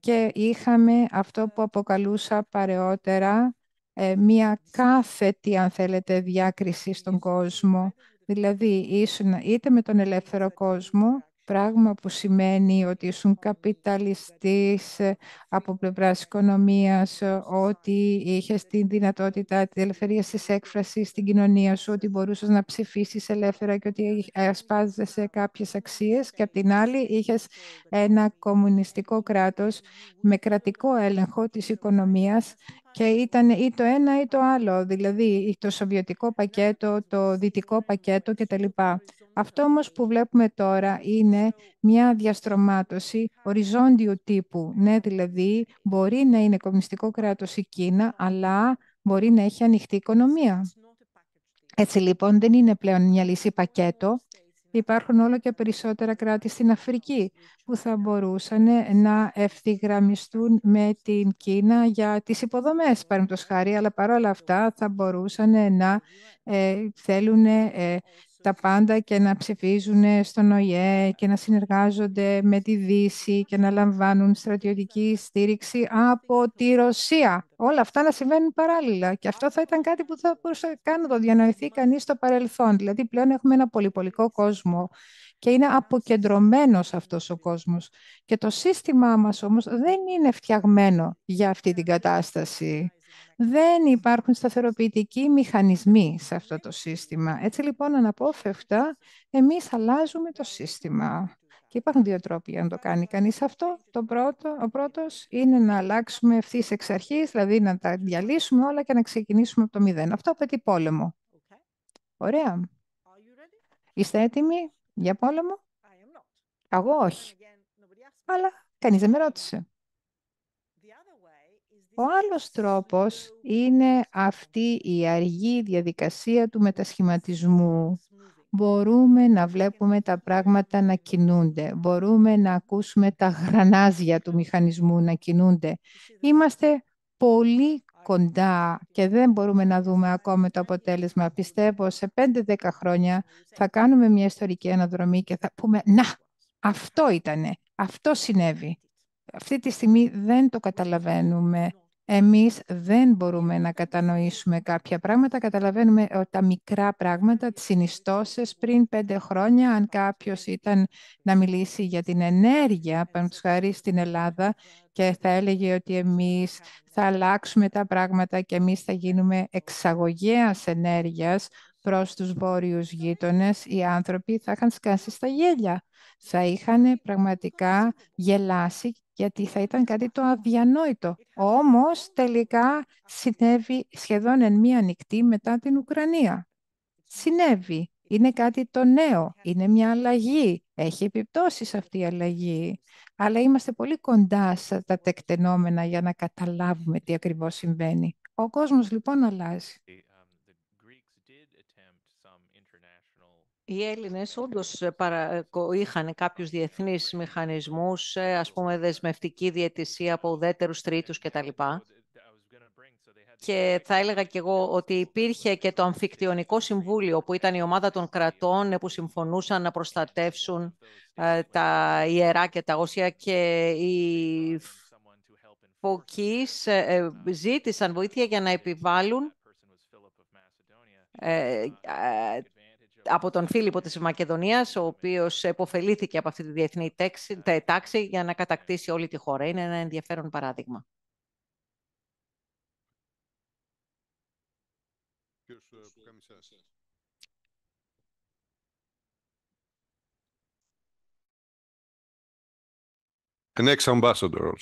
και είχαμε αυτό που αποκαλούσα παρεότερα ε, μία κάθετη, αν θέλετε, διάκριση στον κόσμο. Δηλαδή, ήσουν είτε με τον ελεύθερο κόσμο, πράγμα που σημαίνει ότι ήσουν καπιταλιστής ε, από πλευράς οικονομίας, ε, ότι είχες την δυνατότητα τη ελευθερία της έκφρασης στην κοινωνία σου, ότι μπορούσες να ψηφίσεις ελεύθερα και ότι ε, ασπάζεσαι κάποιες αξίες και απ' την άλλη είχες ένα κομμουνιστικό κράτος με κρατικό έλεγχο της οικονομίας και ήταν ή το ένα ή το άλλο, δηλαδή το σοβιετικό πακέτο, το δυτικό πακέτο κτλ. Αυτό όμως που βλέπουμε τώρα είναι μια διαστρωμάτωση οριζόντιου τύπου. Ναι, δηλαδή μπορεί να είναι κομμουνιστικό κράτος η Κίνα, αλλά μπορεί να έχει ανοιχτή οικονομία. Έτσι λοιπόν δεν είναι πλέον μια λύση πακέτο, Υπάρχουν όλο και περισσότερα κράτη στην Αφρική που θα μπορούσαν να ευθυγραμμιστούν με την Κίνα για τις υποδομές, χάρη, αλλά παρόλα αυτά θα μπορούσαν να ε, θέλουν ε, τα πάντα και να ψηφίζουν στον ΟΙΕ και να συνεργάζονται με τη Δύση και να λαμβάνουν στρατιωτική στήριξη από τη Ρωσία. Όλα αυτά να συμβαίνουν παράλληλα. Και αυτό θα ήταν κάτι που θα μπορούσε καν να το διανοηθεί κανείς στο παρελθόν. Δηλαδή πλέον έχουμε ένα πολυπολικό κόσμο και είναι αποκεντρωμένος αυτός ο κόσμος Και το σύστημά μας όμως δεν είναι φτιαγμένο για αυτή την κατάσταση. Δεν υπάρχουν σταθεροποιητικοί μηχανισμοί σε αυτό το σύστημα. Έτσι λοιπόν αναπόφευκτα εμείς αλλάζουμε το σύστημα. Και υπάρχουν δύο τρόποι για να το κάνει κανείς αυτό. Το πρώτο, ο πρώτος είναι να αλλάξουμε ευθύς εξ αρχής, δηλαδή να τα διαλύσουμε όλα και να ξεκινήσουμε από το μηδέν. Αυτό απαιτεί πόλεμο. Ωραία. Είστε έτοιμοι για πόλεμο? Εγώ όχι. Αλλά κανείς δεν με ρώτησε. Ο άλλος τρόπος είναι αυτή η αργή διαδικασία του μετασχηματισμού. Μπορούμε να βλέπουμε τα πράγματα να κινούνται. Μπορούμε να ακούσουμε τα γρανάζια του μηχανισμού να κινούνται. Είμαστε πολύ κοντά και δεν μπορούμε να δούμε ακόμα το αποτέλεσμα. Πιστεύω σε 5-10 χρόνια θα κάνουμε μια ιστορική αναδρομή και θα πούμε «Να, αυτό ήτανε, αυτό συνέβη». Αυτή τη στιγμή δεν το καταλαβαίνουμε. Εμείς δεν μπορούμε να κατανοήσουμε κάποια πράγματα. Καταλαβαίνουμε ε, τα μικρά πράγματα, τις συνιστώσεις. Πριν πέντε χρόνια, αν κάποιος ήταν να μιλήσει για την ενέργεια, πάνω χαρίς, στην Ελλάδα, και θα έλεγε ότι εμείς θα αλλάξουμε τα πράγματα και εμείς θα γίνουμε εξαγωγέας ενέργειας, προς τους βόρειους γείτονες, οι άνθρωποι θα είχαν σκάσει στα γέλια. Θα είχαν πραγματικά γελάσει γιατί θα ήταν κάτι το αδιανόητο. Όμως τελικά συνέβη σχεδόν εν μία νυχτή μετά την Ουκρανία. Συνέβη. Είναι κάτι το νέο. Είναι μια αλλαγή. Έχει επιπτώσεις αυτή η αλλαγή. Αλλά είμαστε πολύ κοντά στα τεκτενόμενα για να καταλάβουμε τι ακριβώς συμβαίνει. Ο κόσμος λοιπόν αλλάζει. Ε, Οι Έλληνες όντως ε, είχαν κάποιους διεθνείς μηχανισμούς, ε, ας πούμε δεσμευτική διαιτησία από ουδέτερους τρίτους κτλ. Και θα έλεγα κι εγώ ότι υπήρχε και το Αμφικτιονικό Συμβούλιο, που ήταν η ομάδα των κρατών ε, που συμφωνούσαν να προστατεύσουν τα ιερά και τα όσια και οι φωκείς ζήτησαν βοήθεια για να επιβάλλουν από τον Φίλιππο της Μακεδονίας, ο οποίος επωφελήθηκε από αυτή τη διεθνή τάξη για να κατακτήσει όλη τη χώρα. Είναι ένα ενδιαφέρον παράδειγμα. Ε, ambassador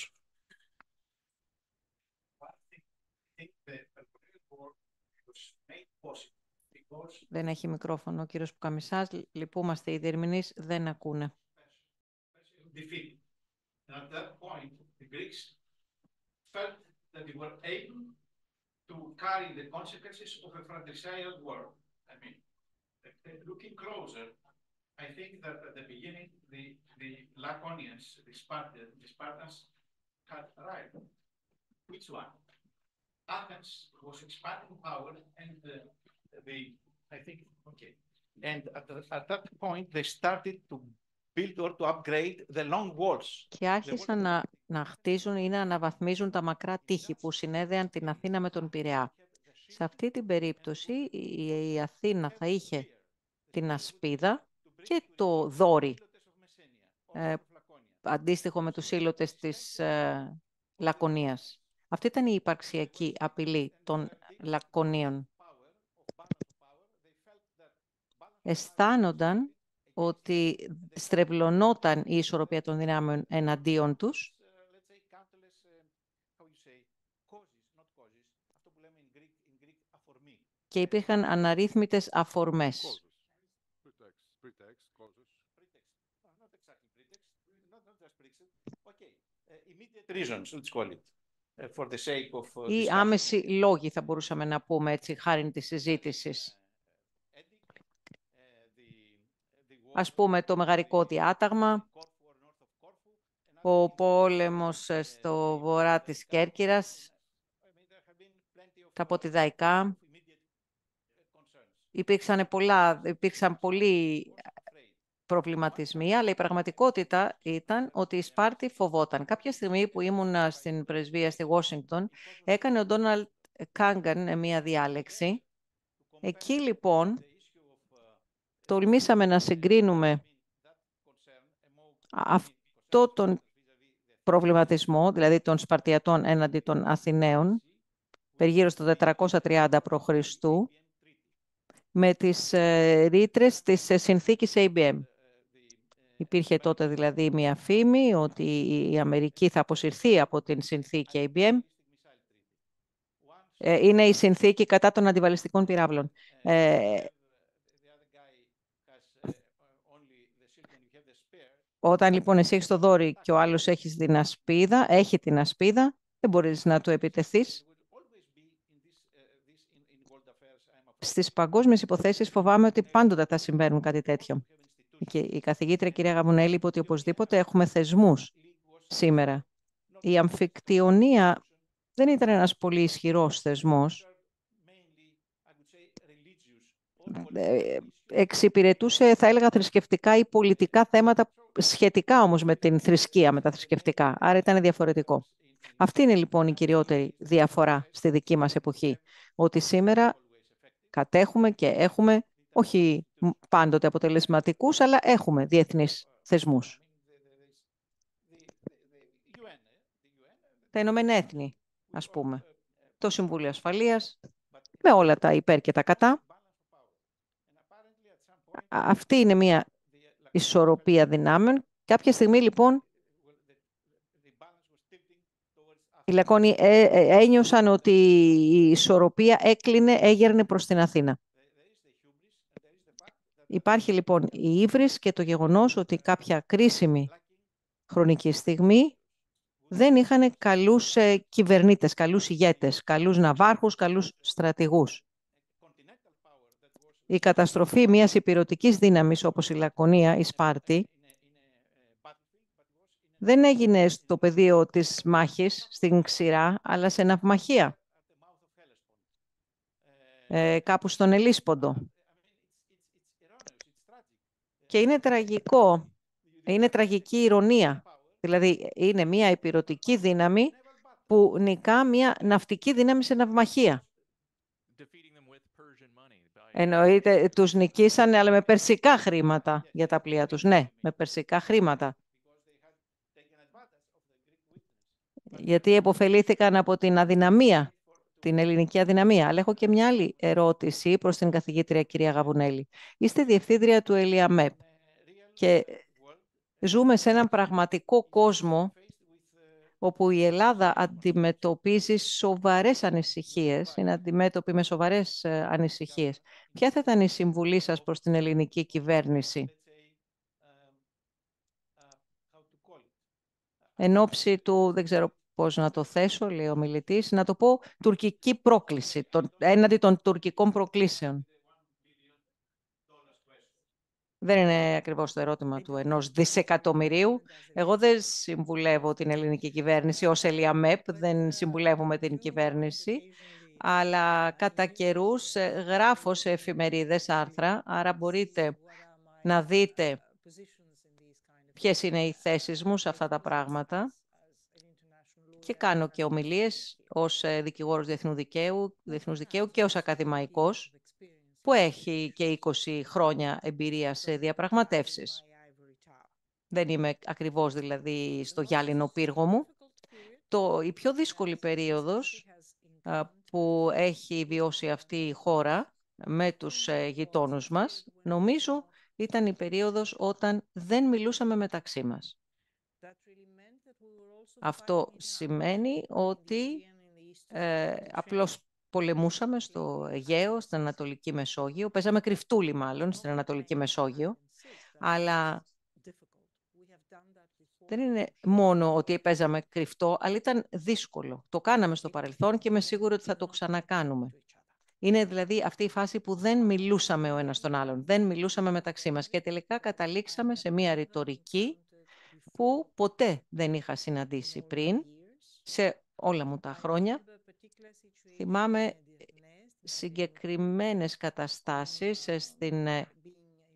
den heeft microfoon hoor Cyrus Bucamisaz lipouaste derminis den akune difficult at that point the Greeks felt that they were able to carry the consequences of a fragmented war. i mean looking closer i think that at the beginning the the laconians the sparta the sparta cat ride which one Athens was expanding power and the we I think, okay. the, point, they started to build or to upgrade the long walls. Και άρχισαν να, να χτίζουν ή να αναβαθμίζουν τα μακρά τείχη που συνέδεαν την Αθήνα με τον Πειραιά. Σε αυτή την περίπτωση, η, Αθήνα θα είχε την ασπίδα και το δόρι, ε, αντίστοιχο με τους ήλωτες της ε, Λακωνίας. Αυτή ήταν η υπαρξιακή απειλή των Λακωνίων. αισθάνονταν ότι στρεβλωνόταν η ισορροπία των δυνάμεων εναντίον τους και υπήρχαν αναρρύθμιτες αφορμές. Ή άμεση λόγοι θα μπορούσαμε να πούμε έτσι χάρη της συζήτησης. ας πούμε το Μεγαρικό Διάταγμα, ο πόλεμος ε, στο βορρά της Κέρκυρας, τα ποτιδαϊκά. Υπήρξαν, πολλά, υπήρξαν πολλοί προβληματισμοί, αλλά η πραγματικότητα ήταν ότι η Σπάρτη φοβόταν. Κάποια στιγμή που ήμουν ε, στην πρεσβεία στη Washington, έκανε ο Ντόναλτ Κάγκαν ε, μια διάλεξη. Εκεί λοιπόν τολμήσαμε να συγκρίνουμε αυτό τον προβληματισμό, δηλαδή των Σπαρτιατών έναντι των Αθηναίων, περιγύρω στο 430 π.Χ., με τις ε, ρήτρες της ε, συνθήκης ABM. Υπήρχε τότε δηλαδή μια φήμη ότι η Αμερική θα αποσυρθεί από την συνθήκη ABM. Ε, είναι η συνθήκη κατά των αντιβαλιστικών πυράβλων. Όταν λοιπόν εσύ έχεις το δόρυ και ο άλλος έχεις την ασπίδα, έχει την ασπίδα, δεν μπορείς να του επιτεθείς. Στις παγκόσμιες υποθέσεις φοβάμαι ότι πάντοτε θα συμβαίνουν κάτι τέτοιο. Και η καθηγήτρια κυρία Γαμουνέλη είπε ότι οπωσδήποτε έχουμε θεσμούς σήμερα. Η αμφικτιονία δεν ήταν ένας πολύ ισχυρός θεσμός ε, εξυπηρετούσε, θα έλεγα, θρησκευτικά ή πολιτικά θέματα σχετικά όμως με την θρησκεία, με τα θρησκευτικά. Άρα ήταν διαφορετικό. Αυτή είναι λοιπόν η κυριότερη διαφορά στη δική μας εποχή. Ότι σήμερα κατέχουμε και έχουμε, όχι πάντοτε αποτελεσματικούς, αλλά έχουμε διεθνείς θεσμούς. Τα Ηνωμένα Έθνη, ας πούμε. Το Συμβούλιο Ασφαλείας, με όλα τα υπέρ και τα κατά. Αυτή είναι μια ισορροπία δυνάμεων. Κάποια στιγμή, λοιπόν, οι Λακώνοι ε, ε, ένιωσαν ότι η ισορροπία έκλεινε, έγερνε προς την Αθήνα. Υπάρχει λοιπόν η ύβρις και το γεγονός ότι κάποια κρίσιμη χρονική στιγμή δεν είχαν καλούς ε, κυβερνήτες, καλούς ηγέτες, καλούς ναυάρχους, καλούς στρατηγούς. Η καταστροφή μιας υπηρετικής δύναμης όπως η Λακωνία, η Σπάρτη, δεν έγινε στο πεδίο της μάχης, στην ξηρά, αλλά σε ναυμαχία, ε, κάπου στον Ελίσποντο. Και είναι τραγικό, είναι τραγική ηρωνία. Δηλαδή, είναι μια υπηρετική δύναμη που νικά μια ναυτική δύναμη σε ναυμαχία. Εννοείται, ε, τους νικήσανε, αλλά με περσικά χρήματα για τα πλοία τους. Ναι, με περσικά χρήματα. Γιατί επωφελήθηκαν από την αδυναμία, την ελληνική αδυναμία. Αλλά έχω και μια άλλη ερώτηση προς την καθηγήτρια κυρία Γαβουνέλη. Είστε διευθύντρια του ΕΛΙΑΜΕΠ και ζούμε σε έναν πραγματικό κόσμο όπου η Ελλάδα αντιμετωπίζει σοβαρές ανησυχίες, είναι αντιμέτωπη με σοβαρές ε, ανησυχίες. Ποια θα ήταν η συμβουλή σας προς την ελληνική κυβέρνηση εν ώψη του, δεν ξέρω πώς να το θέσω, λέει ο μιλητής, να το πω τουρκική πρόκληση, έναντι των τουρκικών προκλήσεων. Δεν είναι ακριβώς το ερώτημα του ενός δισεκατομμυρίου. Εγώ δεν συμβουλεύω την ελληνική κυβέρνηση, ως ΕΛΙΑΜΕΠ δεν συμβουλεύω με την κυβέρνηση, αλλά κατά καιρούς ε, γράφω σε εφημερίδες άρθρα, άρα μπορείτε να δείτε ποιες είναι οι θέσεις μου σε αυτά τα πράγματα και κάνω και ομιλίες ως ε, δικηγόρος διεθνού δικαίου, και ως ακαδημαϊκός που έχει και 20 χρόνια εμπειρία σε διαπραγματεύσεις. Δεν είμαι ακριβώς δηλαδή στο γυάλινο πύργο μου. Το, η πιο δύσκολη περίοδος που έχει βιώσει αυτή η χώρα με τους ε, γειτόνους μας, νομίζω ήταν η περίοδος όταν δεν μιλούσαμε μεταξύ μας. Αυτό σημαίνει ότι ε, απλώς πολεμούσαμε στο Αιγαίο, στην Ανατολική Μεσόγειο, παίζαμε κρυφτούλι μάλλον στην Ανατολική Μεσόγειο, αλλά δεν είναι μόνο ότι παίζαμε κρυφτό, αλλά ήταν δύσκολο. Το κάναμε στο παρελθόν και είμαι σίγουρη ότι θα το ξανακάνουμε. Είναι δηλαδή αυτή η φάση που δεν μιλούσαμε ο ένας τον άλλον, δεν μιλούσαμε μεταξύ μας και τελικά καταλήξαμε σε μια ρητορική που ποτέ δεν είχα συναντήσει πριν σε όλα μου τα χρόνια Θυμάμαι συγκεκριμένες καταστάσεις ε, στην ε,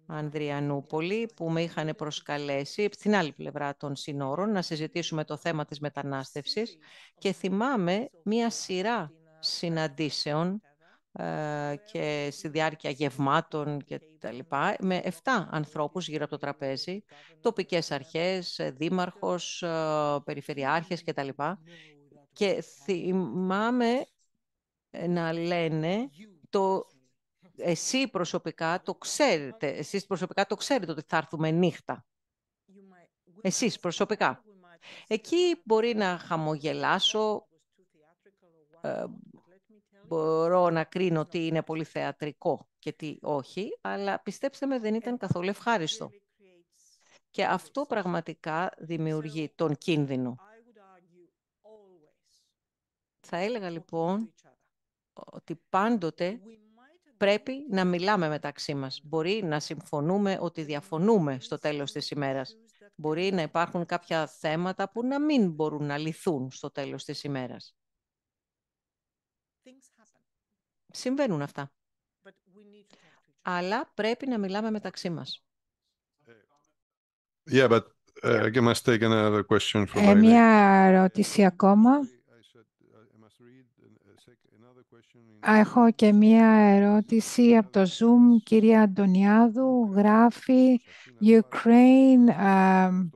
Ανδριανούπολη που με είχαν προσκαλέσει στην άλλη πλευρά των συνόρων να συζητήσουμε το θέμα της μετανάστευσης και θυμάμαι μία σειρά συναντήσεων ε, και στη διάρκεια γευμάτων και τα λοιπά, με 7 ανθρώπους γύρω από το τραπέζι, τοπικές αρχές, δήμαρχος, περιφερειάρχες και τα Και θυμάμαι ε, να λένε το εσύ προσωπικά το ξέρετε, εσείς προσωπικά το ξέρετε ότι θα έρθουμε νύχτα. Εσείς προσωπικά. Εκεί μπορεί να χαμογελάσω, ε, μπορώ να κρίνω τι είναι πολύ θεατρικό και τι όχι, αλλά πιστέψτε με δεν ήταν καθόλου ευχάριστο. Και αυτό πραγματικά δημιουργεί τον κίνδυνο. Θα έλεγα λοιπόν ότι πάντοτε πρέπει να μιλάμε μεταξύ μας. Μπορεί να συμφωνούμε ότι διαφωνούμε στο τέλος της ημέρας. Μπορεί να υπάρχουν κάποια θέματα που να μην μπορούν να λυθούν στο τέλος της ημέρας. Συμβαίνουν αυτά. Αλλά πρέπει να μιλάμε μεταξύ μας. Yeah, but, uh, ε, μια ερώτηση ακόμα. Έχω και μία ερώτηση από το Zoom. Κυρία Αντωνιάδου, γράφει Ukraine. Um,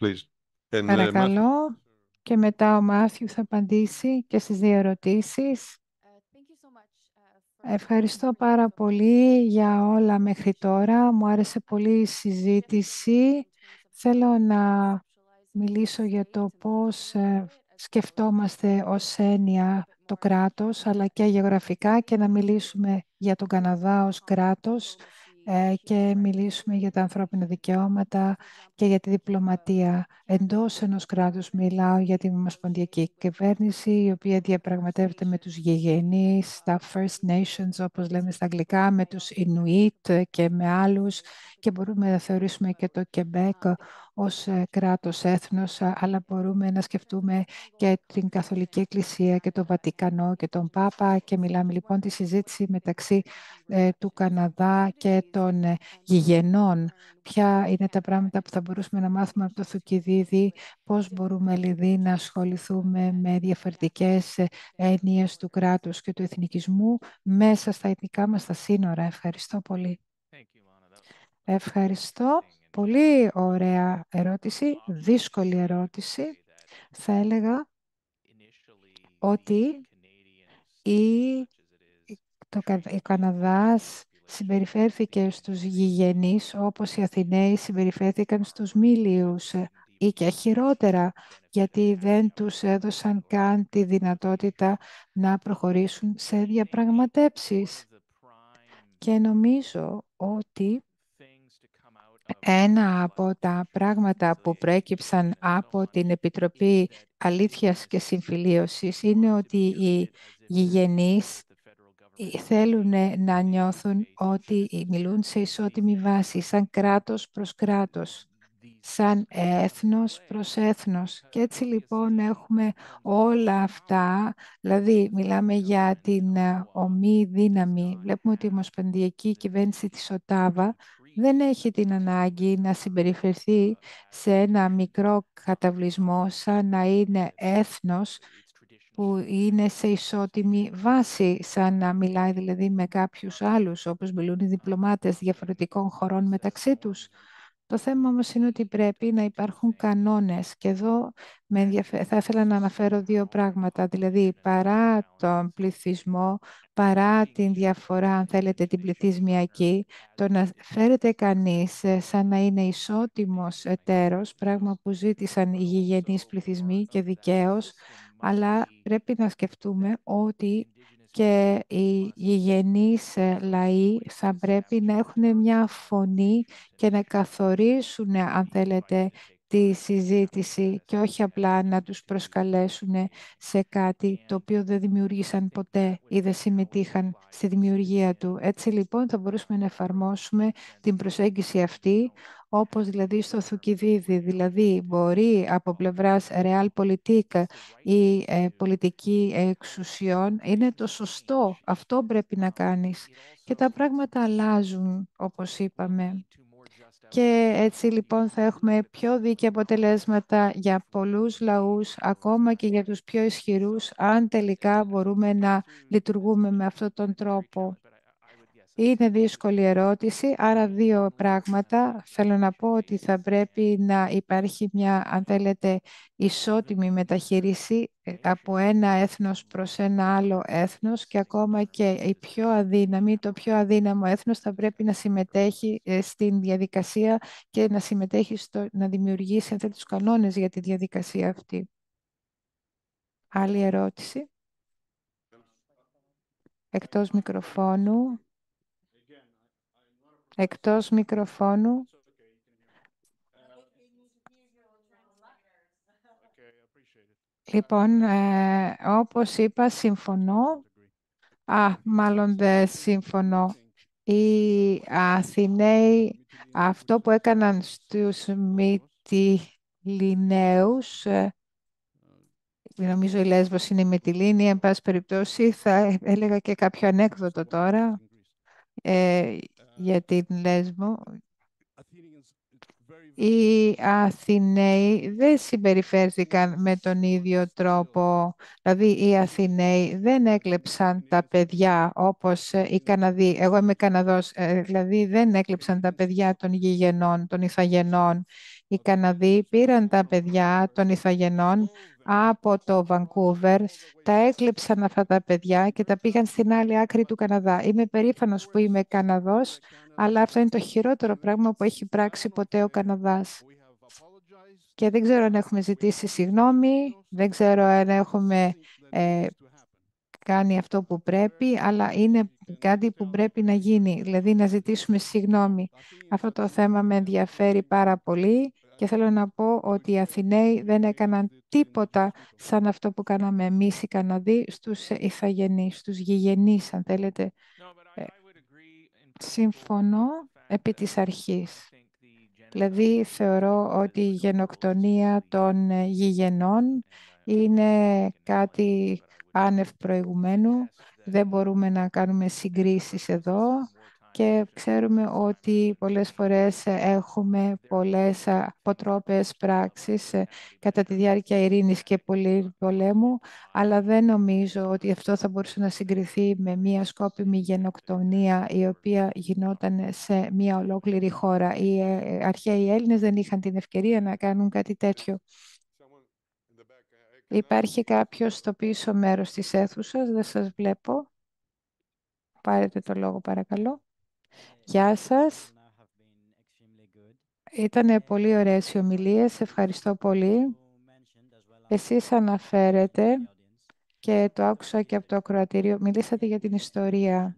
uh, παρακαλώ. και μετά ο Μάθιου θα απαντήσει και στις δύο ερωτήσεις. Ευχαριστώ πάρα πολύ για όλα μέχρι τώρα. Μου άρεσε πολύ η συζήτηση. Θέλω να μιλήσω για το πώς ε, σκεφτόμαστε ως έννοια το κράτος, αλλά και γεωγραφικά και να μιλήσουμε για τον Καναδά ως κράτος ε, και μιλήσουμε για τα ανθρώπινα δικαιώματα και για τη διπλωματία. Εντός ενός κράτους μιλάω για την ομοσπονδιακή κυβέρνηση, η οποία διαπραγματεύεται με τους γηγενείς, τα First Nations, όπως λέμε στα αγγλικά, με τους Inuit και με άλλους και μπορούμε να θεωρήσουμε και το Κεμπέκ ως ε, κράτος έθνος, αλλά μπορούμε να σκεφτούμε και την Καθολική Εκκλησία και το Βατικανό και τον Πάπα και μιλάμε λοιπόν τη συζήτηση μεταξύ ε, του Καναδά και των ε, γηγενών. Ποια είναι τα πράγματα που θα μπορούσαμε να μάθουμε από το Θουκυδίδη, πώς μπορούμε λοιπόν να ασχοληθούμε με διαφορετικές έννοιες του κράτους και του εθνικισμού μέσα στα εθνικά μας τα σύνορα. Ευχαριστώ πολύ. Ευχαριστώ. Πολύ ωραία ερώτηση, δύσκολη ερώτηση. Θα έλεγα ότι η, το, ο Καναδάς συμπεριφέρθηκε στους γηγενείς όπως οι Αθηναίοι συμπεριφέρθηκαν στους μίλιους ε, ή και χειρότερα γιατί δεν τους έδωσαν καν τη δυνατότητα να προχωρήσουν σε διαπραγματεύσεις. Και νομίζω ότι ένα από τα πράγματα που προέκυψαν από την Επιτροπή Αλήθειας και Συμφιλίωσης είναι ότι οι γηγενείς θέλουν να νιώθουν ότι μιλούν σε ισότιμη βάση, σαν κράτος προς κράτος, σαν έθνος προς έθνος. Και έτσι λοιπόν έχουμε όλα αυτά, δηλαδή μιλάμε για την ομή δύναμη. Βλέπουμε ότι η Ομοσπονδιακή Κυβέρνηση της ΟΤΑΒΑ δεν έχει την ανάγκη να συμπεριφερθεί σε ένα μικρό καταβλισμό σαν να είναι έθνος που είναι σε ισότιμη βάση, σαν να μιλάει δηλαδή με κάποιους άλλους, όπως μιλούν οι διπλωμάτες διαφορετικών χωρών μεταξύ τους. Το θέμα όμως είναι ότι πρέπει να υπάρχουν κανόνες και εδώ με θα ήθελα να αναφέρω δύο πράγματα, δηλαδή παρά τον πληθυσμό, παρά την διαφορά, αν θέλετε, την πληθυσμιακή, το να φέρεται κανείς ε, σαν να είναι ισότιμος εταίρος, πράγμα που ζήτησαν οι γηγενείς πληθυσμοί και δικαίως, αλλά πρέπει να σκεφτούμε ότι και οι γηγενείς ε, λαοί θα πρέπει να έχουν μια φωνή και να καθορίσουν, αν θέλετε, τη συζήτηση και όχι απλά να τους προσκαλέσουν σε κάτι το οποίο δεν δημιούργησαν ποτέ ή δεν συμμετείχαν στη δημιουργία του. Έτσι λοιπόν θα μπορούσαμε να εφαρμόσουμε την προσέγγιση αυτή όπως δηλαδή στο Θουκυδίδη, δηλαδή μπορεί από πλευράς realpolitik ή ε, πολιτική εξουσιών, είναι το σωστό. Αυτό πρέπει να κάνεις. Και τα πράγματα αλλάζουν, όπως είπαμε. Και έτσι λοιπόν θα έχουμε πιο δίκαια αποτελέσματα για πολλούς λαούς, ακόμα και για τους πιο ισχυρούς, αν τελικά μπορούμε να λειτουργούμε με αυτόν τον τρόπο. Είναι δύσκολη ερώτηση, άρα δύο πράγματα. Θέλω να πω ότι θα πρέπει να υπάρχει μια, αν θέλετε, ισότιμη μεταχείριση ε, από ένα έθνος προς ένα άλλο έθνος και ακόμα και η πιο αδύναμη, το πιο αδύναμο έθνος θα πρέπει να συμμετέχει ε, στην διαδικασία και να συμμετέχει στο, να δημιουργήσει αν θέλετε, τους κανόνες για τη διαδικασία αυτή. Άλλη ερώτηση. Εκτός μικροφώνου εκτός μικροφώνου. Λοιπόν, ε, όπως είπα, συμφωνώ. Α, μάλλον δεν συμφωνώ. Οι Αθηναίοι αυτό που έκαναν στους ε, νομίζω η Λέσβος είναι η Μητυλίνη, εν πάση περιπτώσει, θα έλεγα και κάποιο ανέκδοτο τώρα, ε, για την Λέσβο, οι Αθηναίοι δεν συμπεριφέρθηκαν με τον ίδιο τρόπο. Δηλαδή, οι Αθηναίοι δεν έκλεψαν τα παιδιά όπως ε, οι Καναδοί. Εγώ είμαι Καναδός, ε, δηλαδή δεν έκλεψαν τα παιδιά των γηγενών, των ηθαγενών. Οι Καναδοί πήραν τα παιδιά των Ιθαγενών από το Βανκούβερ, τα έκλεψαν αυτά τα παιδιά και τα πήγαν στην άλλη άκρη του Καναδά. Είμαι περήφανος που είμαι Καναδός, αλλά αυτό είναι το χειρότερο πράγμα που έχει πράξει ποτέ ο Καναδάς. Και δεν ξέρω αν έχουμε ζητήσει συγγνώμη, δεν ξέρω αν έχουμε ε, κάνει αυτό που πρέπει, αλλά είναι κάτι που πρέπει να γίνει, δηλαδή να ζητήσουμε συγγνώμη. Αυτό το θέμα με ενδιαφέρει πάρα πολύ και θέλω να πω ότι οι Αθηναίοι δεν έκαναν τίποτα σαν αυτό που κάναμε εμείς οι Καναδοί στους ηθαγενείς, στους γηγενείς, αν θέλετε. Ε, συμφωνώ επί της αρχής. Δηλαδή, θεωρώ ότι η γενοκτονία των ε, γηγενών είναι κάτι άνευ προηγουμένου. Δεν μπορούμε να κάνουμε συγκρίσεις εδώ και ξέρουμε ότι πολλές φορές ε, έχουμε πολλές ε, αποτρόπες πράξεις ε, κατά τη διάρκεια ειρήνης και πολέμου, αλλά δεν νομίζω ότι αυτό θα μπορούσε να συγκριθεί με μια σκόπιμη γενοκτονία η οποία γινόταν σε μια ολόκληρη χώρα. Οι αρχαίοι Έλληνες δεν είχαν την ευκαιρία να κάνουν κάτι τέτοιο. Υπάρχει κάποιος στο πίσω μέρος της αίθουσας, δεν σας βλέπω. Πάρετε το λόγο παρακαλώ. Γεια σας. Ήταν πολύ ωραίες οι ομιλίες. Ευχαριστώ πολύ. Εσείς αναφέρετε και το άκουσα και από το ακροατήριο. Μιλήσατε για την ιστορία.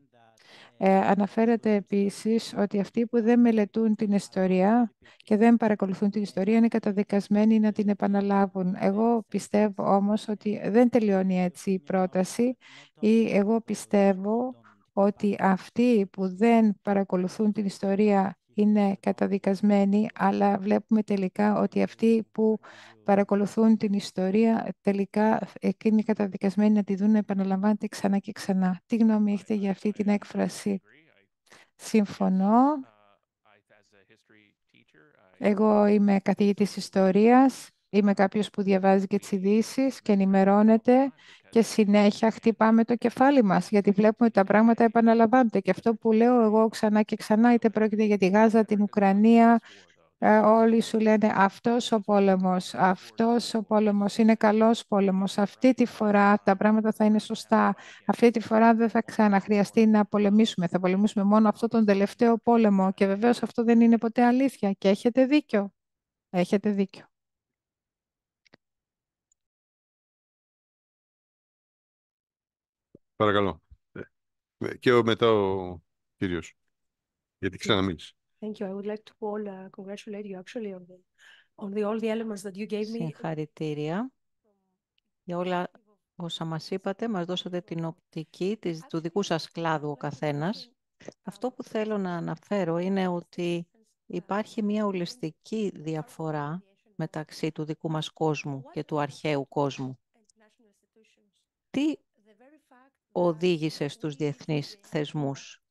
Αναφέρετε αναφέρατε επίσης ότι αυτοί που δεν μελετούν την ιστορία και δεν παρακολουθούν την ιστορία είναι καταδικασμένοι να την επαναλάβουν. Εγώ πιστεύω όμως ότι δεν τελειώνει έτσι η πρόταση ή εγώ πιστεύω ότι αυτοί που δεν παρακολουθούν την ιστορία είναι καταδικασμένοι, αλλά βλέπουμε τελικά ότι αυτοί που παρακολουθούν την ιστορία τελικά είναι καταδικασμένοι να τη δουν να επαναλαμβάνεται ξανά και ξανά. Τι γνώμη έχετε για αυτή την έκφραση. Συμφωνώ. Εγώ είμαι καθηγητής ιστορίας. Είμαι κάποιος που διαβάζει και τις ειδήσεις και ενημερώνεται και συνέχεια χτυπάμε το κεφάλι μας, γιατί βλέπουμε ότι τα πράγματα επαναλαμβάνονται. Και αυτό που λέω εγώ ξανά και ξανά, είτε πρόκειται για τη Γάζα, την Ουκρανία, ε, όλοι σου λένε αυτός ο πόλεμος, αυτός ο πόλεμος είναι καλός πόλεμος, αυτή τη φορά τα πράγματα θα είναι σωστά, αυτή τη φορά δεν θα ξαναχρειαστεί να πολεμήσουμε, θα πολεμήσουμε μόνο αυτό τον τελευταίο πόλεμο και βεβαίως αυτό δεν είναι ποτέ αλήθεια και έχετε δίκιο, έχετε δίκιο. Παρακαλώ. Ε, ε, και μετά ο κύριος, γιατί ξαναμίλησε. Thank you. I would like to all uh, congratulate you actually on the, on the all the elements that you gave me. Συγχαρητήρια για όλα όσα μας είπατε. Μας δώσατε την οπτική της, του δικού σας κλάδου ο καθένας. Αυτό που θέλω να αναφέρω είναι ότι υπάρχει μια ολιστική διαφορά μεταξύ του δικού μας κόσμου και του αρχαίου κόσμου. Τι οδήγησε στους διεθνείς θεσμούς.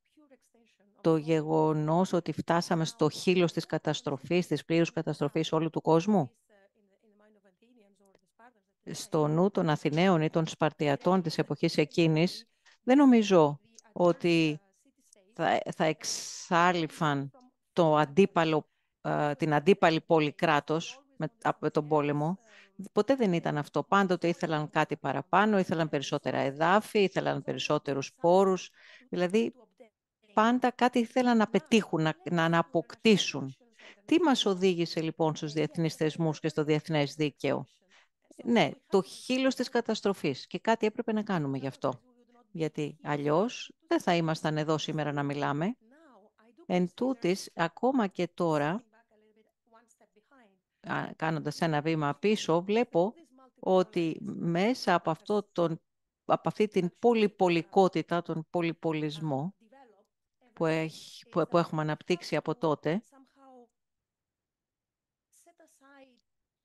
Το γεγονός ότι φτάσαμε στο χείλος της καταστροφής, της πλήρους καταστροφής όλου του κόσμου, στο νου των Αθηναίων ή των Σπαρτιατών της εποχής εκείνης, δεν νομίζω ότι θα, θα εξάλληφαν το αντίπαλο, ε, την αντίπαλη πόλη κράτος με, με τον πόλεμο ποτέ δεν ήταν αυτό. Πάντοτε ήθελαν κάτι παραπάνω, ήθελαν περισσότερα εδάφη, ήθελαν περισσότερους πόρους. Δηλαδή, πάντα κάτι ήθελαν να πετύχουν, να, να αναποκτήσουν. Τι μας οδήγησε λοιπόν στους διεθνείς θεσμούς και στο διεθνές δίκαιο. Ναι, το χείλος της καταστροφής και κάτι έπρεπε να κάνουμε γι' αυτό. Γιατί αλλιώς δεν θα ήμασταν εδώ σήμερα να μιλάμε. Εν τούτης, ακόμα και τώρα, κάνοντας ένα βήμα πίσω, βλέπω ότι μέσα από, αυτό τον, από αυτή την πολυπολικότητα, τον πολυπολισμό που, έχει, που, που έχουμε αναπτύξει από τότε,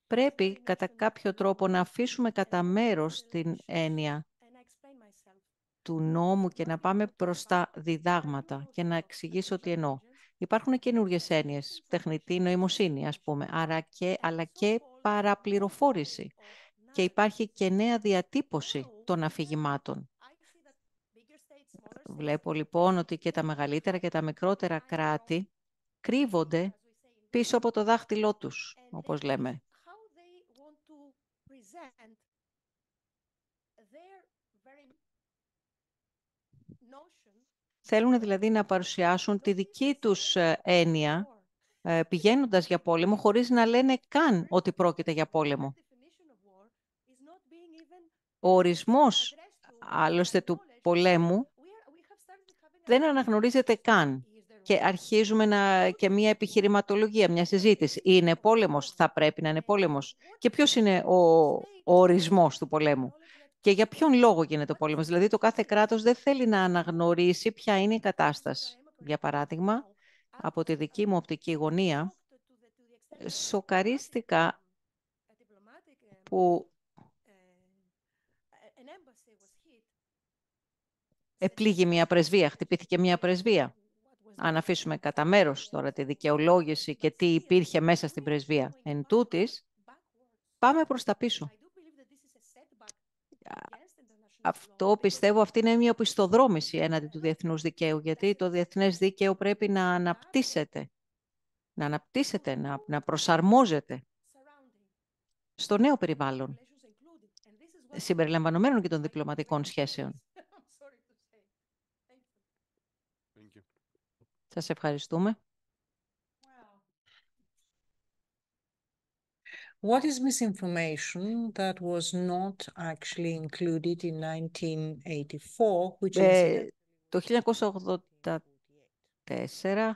πρέπει κατά κάποιο τρόπο να αφήσουμε κατά μέρος την έννοια του νόμου και να πάμε προς τα διδάγματα και να εξηγήσω τι εννοώ. Υπάρχουν καινούριε έννοιες, τεχνητή νοημοσύνη, ας πούμε, αλλά και παραπληροφόρηση. Και υπάρχει και νέα διατύπωση των αφηγημάτων. Βλέπω λοιπόν ότι και τα μεγαλύτερα και τα μικρότερα κράτη κρύβονται πίσω από το δάχτυλό τους, όπως λέμε. Θέλουν δηλαδή να παρουσιάσουν τη δική τους ε, έννοια ε, πηγαίνοντας για πόλεμο χωρίς να λένε καν ότι πρόκειται για πόλεμο. Ο ορισμός άλλωστε του πολέμου δεν αναγνωρίζεται καν και αρχίζουμε να, και μια επιχειρηματολογία, μια συζήτηση. Είναι πόλεμος, θα πρέπει να είναι πόλεμος. Και ποιος είναι ο, ο ορισμός του πολέμου και για ποιον λόγο γίνεται ο πόλεμος. Δηλαδή το κάθε κράτος δεν θέλει να αναγνωρίσει ποια είναι η κατάσταση. Για παράδειγμα, από τη δική μου οπτική γωνία, σοκαρίστηκα που επλήγη μια πρεσβεία, χτυπήθηκε μια πρεσβεία. Αν αφήσουμε κατά μέρος τώρα τη δικαιολόγηση και τι υπήρχε μέσα στην πρεσβεία εν τούτης, πάμε προς τα πίσω αυτό πιστεύω αυτή είναι μια οπισθοδρόμηση έναντι του διεθνούς δικαίου, γιατί το διεθνές δίκαιο πρέπει να αναπτύσσεται, να αναπτύσσεται, να, προσαρμόζεται στο νέο περιβάλλον, συμπεριλαμβανομένων και των διπλωματικών σχέσεων. Σας ευχαριστούμε. What is misinformation that was not actually included in 1984, which ε, is... Το 1984,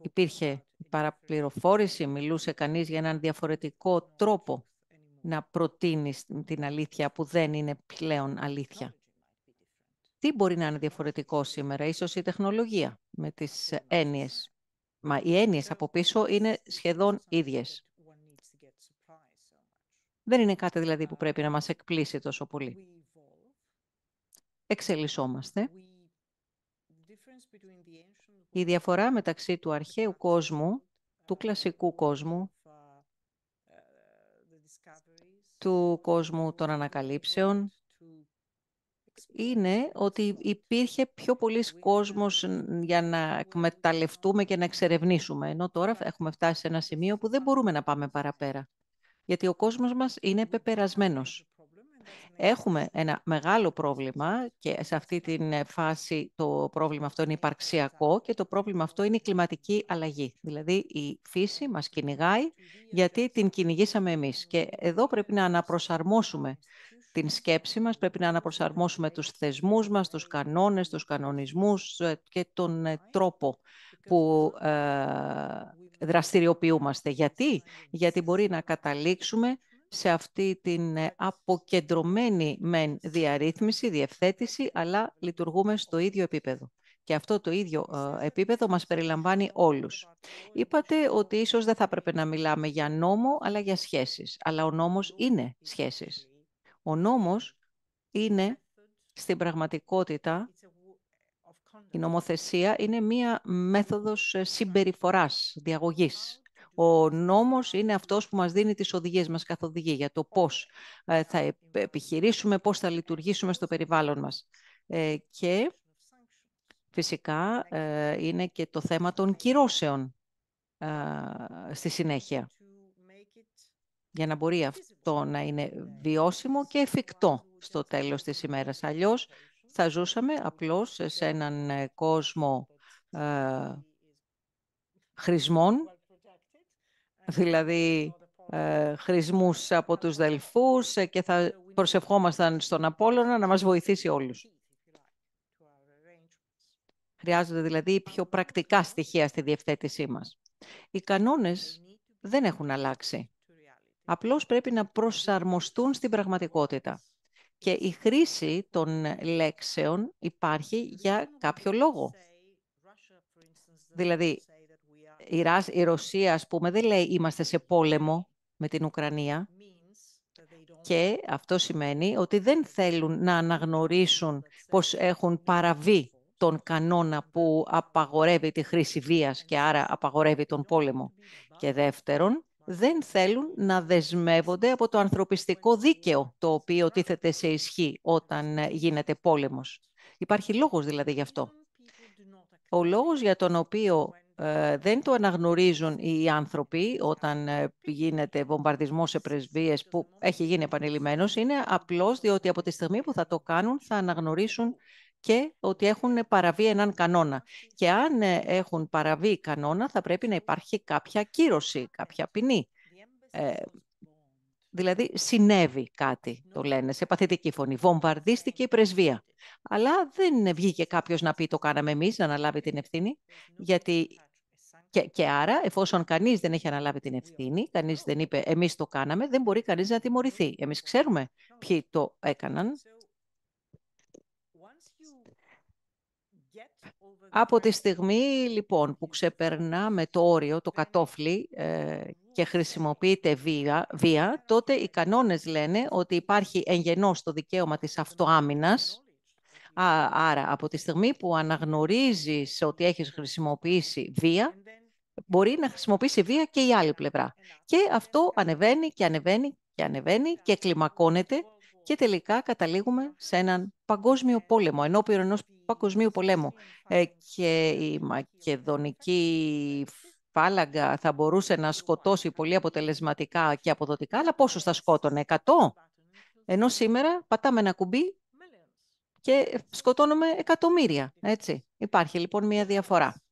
υπήρχε παραπληροφόρηση, μιλούσε κανείς για έναν διαφορετικό τρόπο να προτείνει την αλήθεια που δεν είναι πλέον αλήθεια. Τι μπορεί να είναι διαφορετικό σήμερα, ίσως η τεχνολογία με τις έννοιες Μα οι έννοιες από πίσω είναι σχεδόν ίδιες. Δεν είναι κάτι δηλαδή που πρέπει να μας εκπλήσει τόσο πολύ. Εξελισσόμαστε. Η διαφορά μεταξύ του αρχαίου κόσμου, του κλασικού κόσμου, του κόσμου των ανακαλύψεων, είναι ότι υπήρχε πιο πολύς κόσμος για να εκμεταλλευτούμε και να εξερευνήσουμε. Ενώ τώρα έχουμε φτάσει σε ένα σημείο που δεν μπορούμε να πάμε παραπέρα. Γιατί ο κόσμος μας είναι πεπερασμένος. Έχουμε ένα μεγάλο πρόβλημα και σε αυτή τη φάση το πρόβλημα αυτό είναι υπαρξιακό και το πρόβλημα αυτό είναι η κλιματική αλλαγή. Δηλαδή η φύση μας κυνηγάει γιατί την κυνηγήσαμε εμείς και εδώ πρέπει να αναπροσαρμόσουμε την σκέψη μας, πρέπει να αναπροσαρμόσουμε τους θεσμούς μας, τους κανόνες, τους κανονισμούς ε, και τον ε, τρόπο που ε, δραστηριοποιούμαστε. Γιατί? Γιατί μπορεί να καταλήξουμε σε αυτή την αποκεντρωμένη μεν διαρρύθμιση, διευθέτηση, αλλά λειτουργούμε στο ίδιο επίπεδο. Και αυτό το ίδιο επίπεδο μας περιλαμβάνει όλους. Είπατε ότι ίσως δεν θα έπρεπε να μιλάμε για νόμο, αλλά για σχέσεις. Αλλά ο νόμος είναι σχέσεις. Ο νόμος είναι στην πραγματικότητα η νομοθεσία είναι μία μέθοδος ε, συμπεριφοράς, διαγωγής. Ο νόμος είναι αυτός που μας δίνει τις οδηγίες, μας καθοδηγεί για το πώς ε, θα επιχειρήσουμε, πώς θα λειτουργήσουμε στο περιβάλλον μας. Ε, και φυσικά είναι και το θέμα των κυρώσεων στη συνέχεια για να μπορεί αυτό να είναι βιώσιμο και εφικτό στο τέλος της ημέρας. Αλλιώς θα ζούσαμε απλώς σε έναν ε, κόσμο ε, χρησμών, δηλαδή ε, χρησμούς από τους δελφούς ε, και θα προσευχόμασταν στον Απόλλωνα να μας βοηθήσει όλους. Χρειάζονται δηλαδή πιο πρακτικά στοιχεία στη διευθέτησή μας. Οι κανόνες δεν έχουν αλλάξει. Απλώς πρέπει να προσαρμοστούν στην πραγματικότητα. Και η χρήση των λέξεων υπάρχει για κάποιο λόγο. Δηλαδή, η Ρωσία, ας πούμε, δεν λέει «είμαστε σε πόλεμο» με την Ουκρανία. Και αυτό σημαίνει ότι δεν θέλουν να αναγνωρίσουν πως έχουν παραβεί τον κανόνα που απαγορεύει τη χρήση βίας και άρα απαγορεύει τον πόλεμο. Και δεύτερον, δεν θέλουν να δεσμεύονται από το ανθρωπιστικό δίκαιο το οποίο τίθεται σε ισχύ όταν ε, γίνεται πόλεμος. Υπάρχει λόγος δηλαδή γι' αυτό. Ο λόγος για τον οποίο ε, δεν το αναγνωρίζουν οι άνθρωποι όταν ε, γίνεται βομβαρδισμός σε πρεσβείες που έχει γίνει επανειλημμένος είναι απλώς διότι από τη στιγμή που θα το κάνουν θα αναγνωρίσουν και ότι έχουν παραβεί έναν κανόνα. Και αν ε, έχουν παραβεί κανόνα, θα πρέπει να υπάρχει κάποια κύρωση, κάποια ποινή. Ε, δηλαδή, συνέβη κάτι, το λένε, σε παθητική φωνή. Βομβαρδίστηκε η πρεσβεία. Αλλά δεν βγήκε κάποιος να πει το κάναμε εμείς, να αναλάβει την ευθύνη, γιατί και, και, άρα, εφόσον κανεις δεν έχει αναλάβει την ευθύνη, κανεις δεν είπε εμεις το κάναμε, δεν μπορεί κανεις να τιμωρηθεί. εμεις ξέρουμε ποιοι το έκαναν Από τη στιγμή λοιπόν που ξεπερνάμε το όριο, το κατόφλι ε, και χρησιμοποιείται βία, τότε οι κανόνες λένε ότι υπάρχει εγγενώς το δικαίωμα της αυτοάμυνας. άρα από τη στιγμή που αναγνωρίζεις ότι έχεις χρησιμοποιήσει βία, μπορεί να χρησιμοποιήσει βία και η άλλη πλευρά. Και αυτό ανεβαίνει και ανεβαίνει και ανεβαίνει και κλιμακώνεται και τελικά καταλήγουμε σε έναν παγκόσμιο πόλεμο, ενώπιον ενός παγκοσμίου πολέμου. Ε, και η μακεδονική φάλαγγα θα μπορούσε να σκοτώσει πολύ αποτελεσματικά και αποδοτικά, αλλά πόσο θα σκότωνε, 100? Ενώ σήμερα πατάμε ένα κουμπί και σκοτώνουμε εκατομμύρια, έτσι. Υπάρχει λοιπόν μία διαφορά.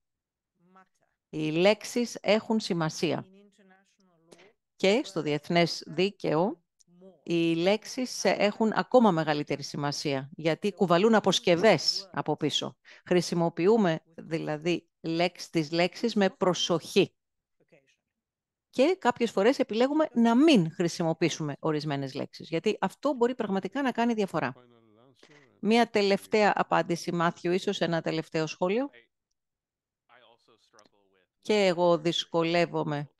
Οι λέξεις έχουν σημασία. Και στο διεθνές δίκαιο οι λέξεις ε, έχουν ακόμα μεγαλύτερη σημασία, γιατί κουβαλούν αποσκευές από πίσω. Χρησιμοποιούμε δηλαδή λέξεις, τις λέξεις με προσοχή. Και κάποιες φορές επιλέγουμε να μην χρησιμοποιήσουμε ορισμένες λέξεις, γιατί αυτό μπορεί πραγματικά να κάνει διαφορά. Μία τελευταία απάντηση, Μάθιο, ίσως ένα τελευταίο σχόλιο. Και εγώ δυσκολεύομαι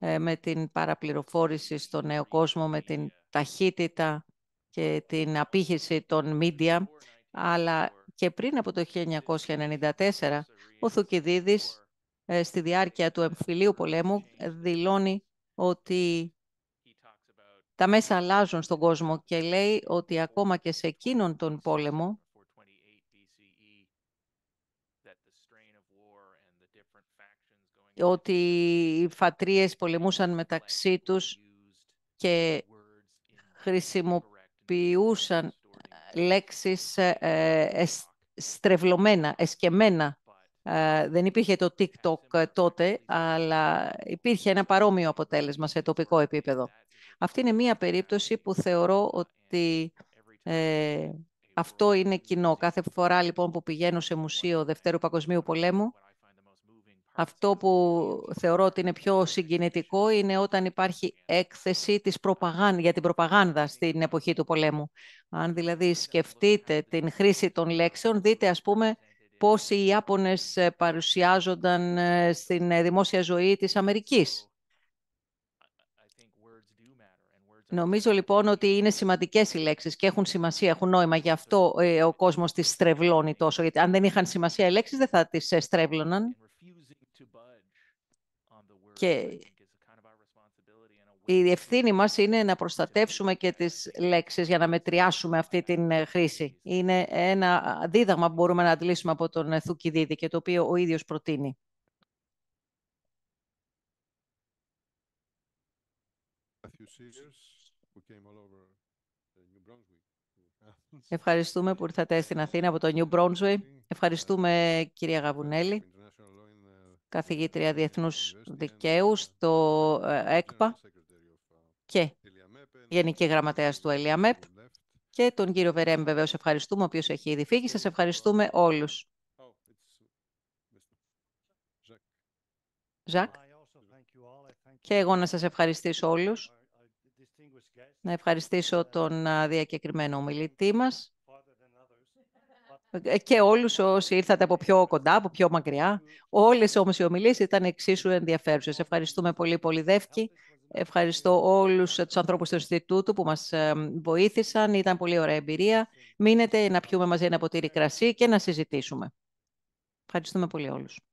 ε, με την παραπληροφόρηση στον νέο κόσμο, με την ταχύτητα και την απήχηση των μίντια. αλλά και πριν από το 1994, ο Θουκυδίδης ε, στη διάρκεια του εμφυλίου πολέμου δηλώνει ότι τα μέσα αλλάζουν στον κόσμο και λέει ότι ακόμα και σε εκείνον τον πόλεμο ότι οι φατρίες πολεμούσαν μεταξύ τους και χρησιμοποιούσαν ε, λέξεις ε, ε, στρεβλωμένα, εσκεμμένα. δεν υπήρχε το TikTok τότε, αλλά υπήρχε ένα παρόμοιο αποτέλεσμα σε τοπικό επίπεδο. Αυτή είναι μία περίπτωση που θεωρώ ότι αυτό είναι κοινό. Κάθε φορά λοιπόν που πηγαίνω σε μουσείο Δευτέρου Παγκοσμίου Πολέμου, αυτό που θεωρώ ότι είναι πιο συγκινητικό είναι όταν υπάρχει έκθεση της προπαγάν, για την προπαγάνδα στην εποχή του πολέμου. Αν δηλαδή σκεφτείτε την χρήση των λέξεων, δείτε ας πούμε πώς οι Ιάπωνες παρουσιάζονταν ε, στην δημόσια ζωή της Αμερικής. Νομίζω λοιπόν ότι είναι σημαντικές οι λέξεις και έχουν σημασία, έχουν νόημα. Γι' αυτό ε, ο κόσμος τις στρεβλώνει τόσο. Γιατί αν δεν είχαν σημασία οι λέξεις δεν θα τις ε, στρέβλωναν και η ευθύνη μας είναι να προστατεύσουμε και τις λέξεις για να μετριάσουμε αυτή την ε, χρήση. Είναι ένα δίδαγμα που μπορούμε να αντλήσουμε από τον ε, Θουκυδίδη και το οποίο ο ίδιος προτείνει. Uh, Ευχαριστούμε που ήρθατε στην Αθήνα από το New Brunswick. Ευχαριστούμε κυρία Γαβουνέλη καθηγήτρια Διεθνούς Δικαίου στο ε, ΕΚΠΑ και Γενική Γραμματέας του ΕΛΙΑΜΕΠ και τον κύριο Βερέμ βεβαίως ευχαριστούμε, ο οποίος έχει ήδη φύγει. Σας ευχαριστούμε όλους. Ζακ. Και εγώ να σας ευχαριστήσω όλους. Να ευχαριστήσω τον διακεκριμένο ομιλητή μας. Ε, και όλους όσοι ήρθατε από πιο κοντά, από πιο μακριά. Όλες όμως οι ομιλίες ήταν εξίσου ενδιαφέρουσες. Ευχαριστούμε πολύ, πολύ, Δεύκη. Ευχαριστώ όλους τους ανθρώπους του Ινστιτούτου που μας ε, βοήθησαν. Ήταν πολύ ωραία εμπειρία. Μείνετε να πιούμε μαζί ένα ποτήρι κρασί και να συζητήσουμε. Ευχαριστούμε πολύ όλους.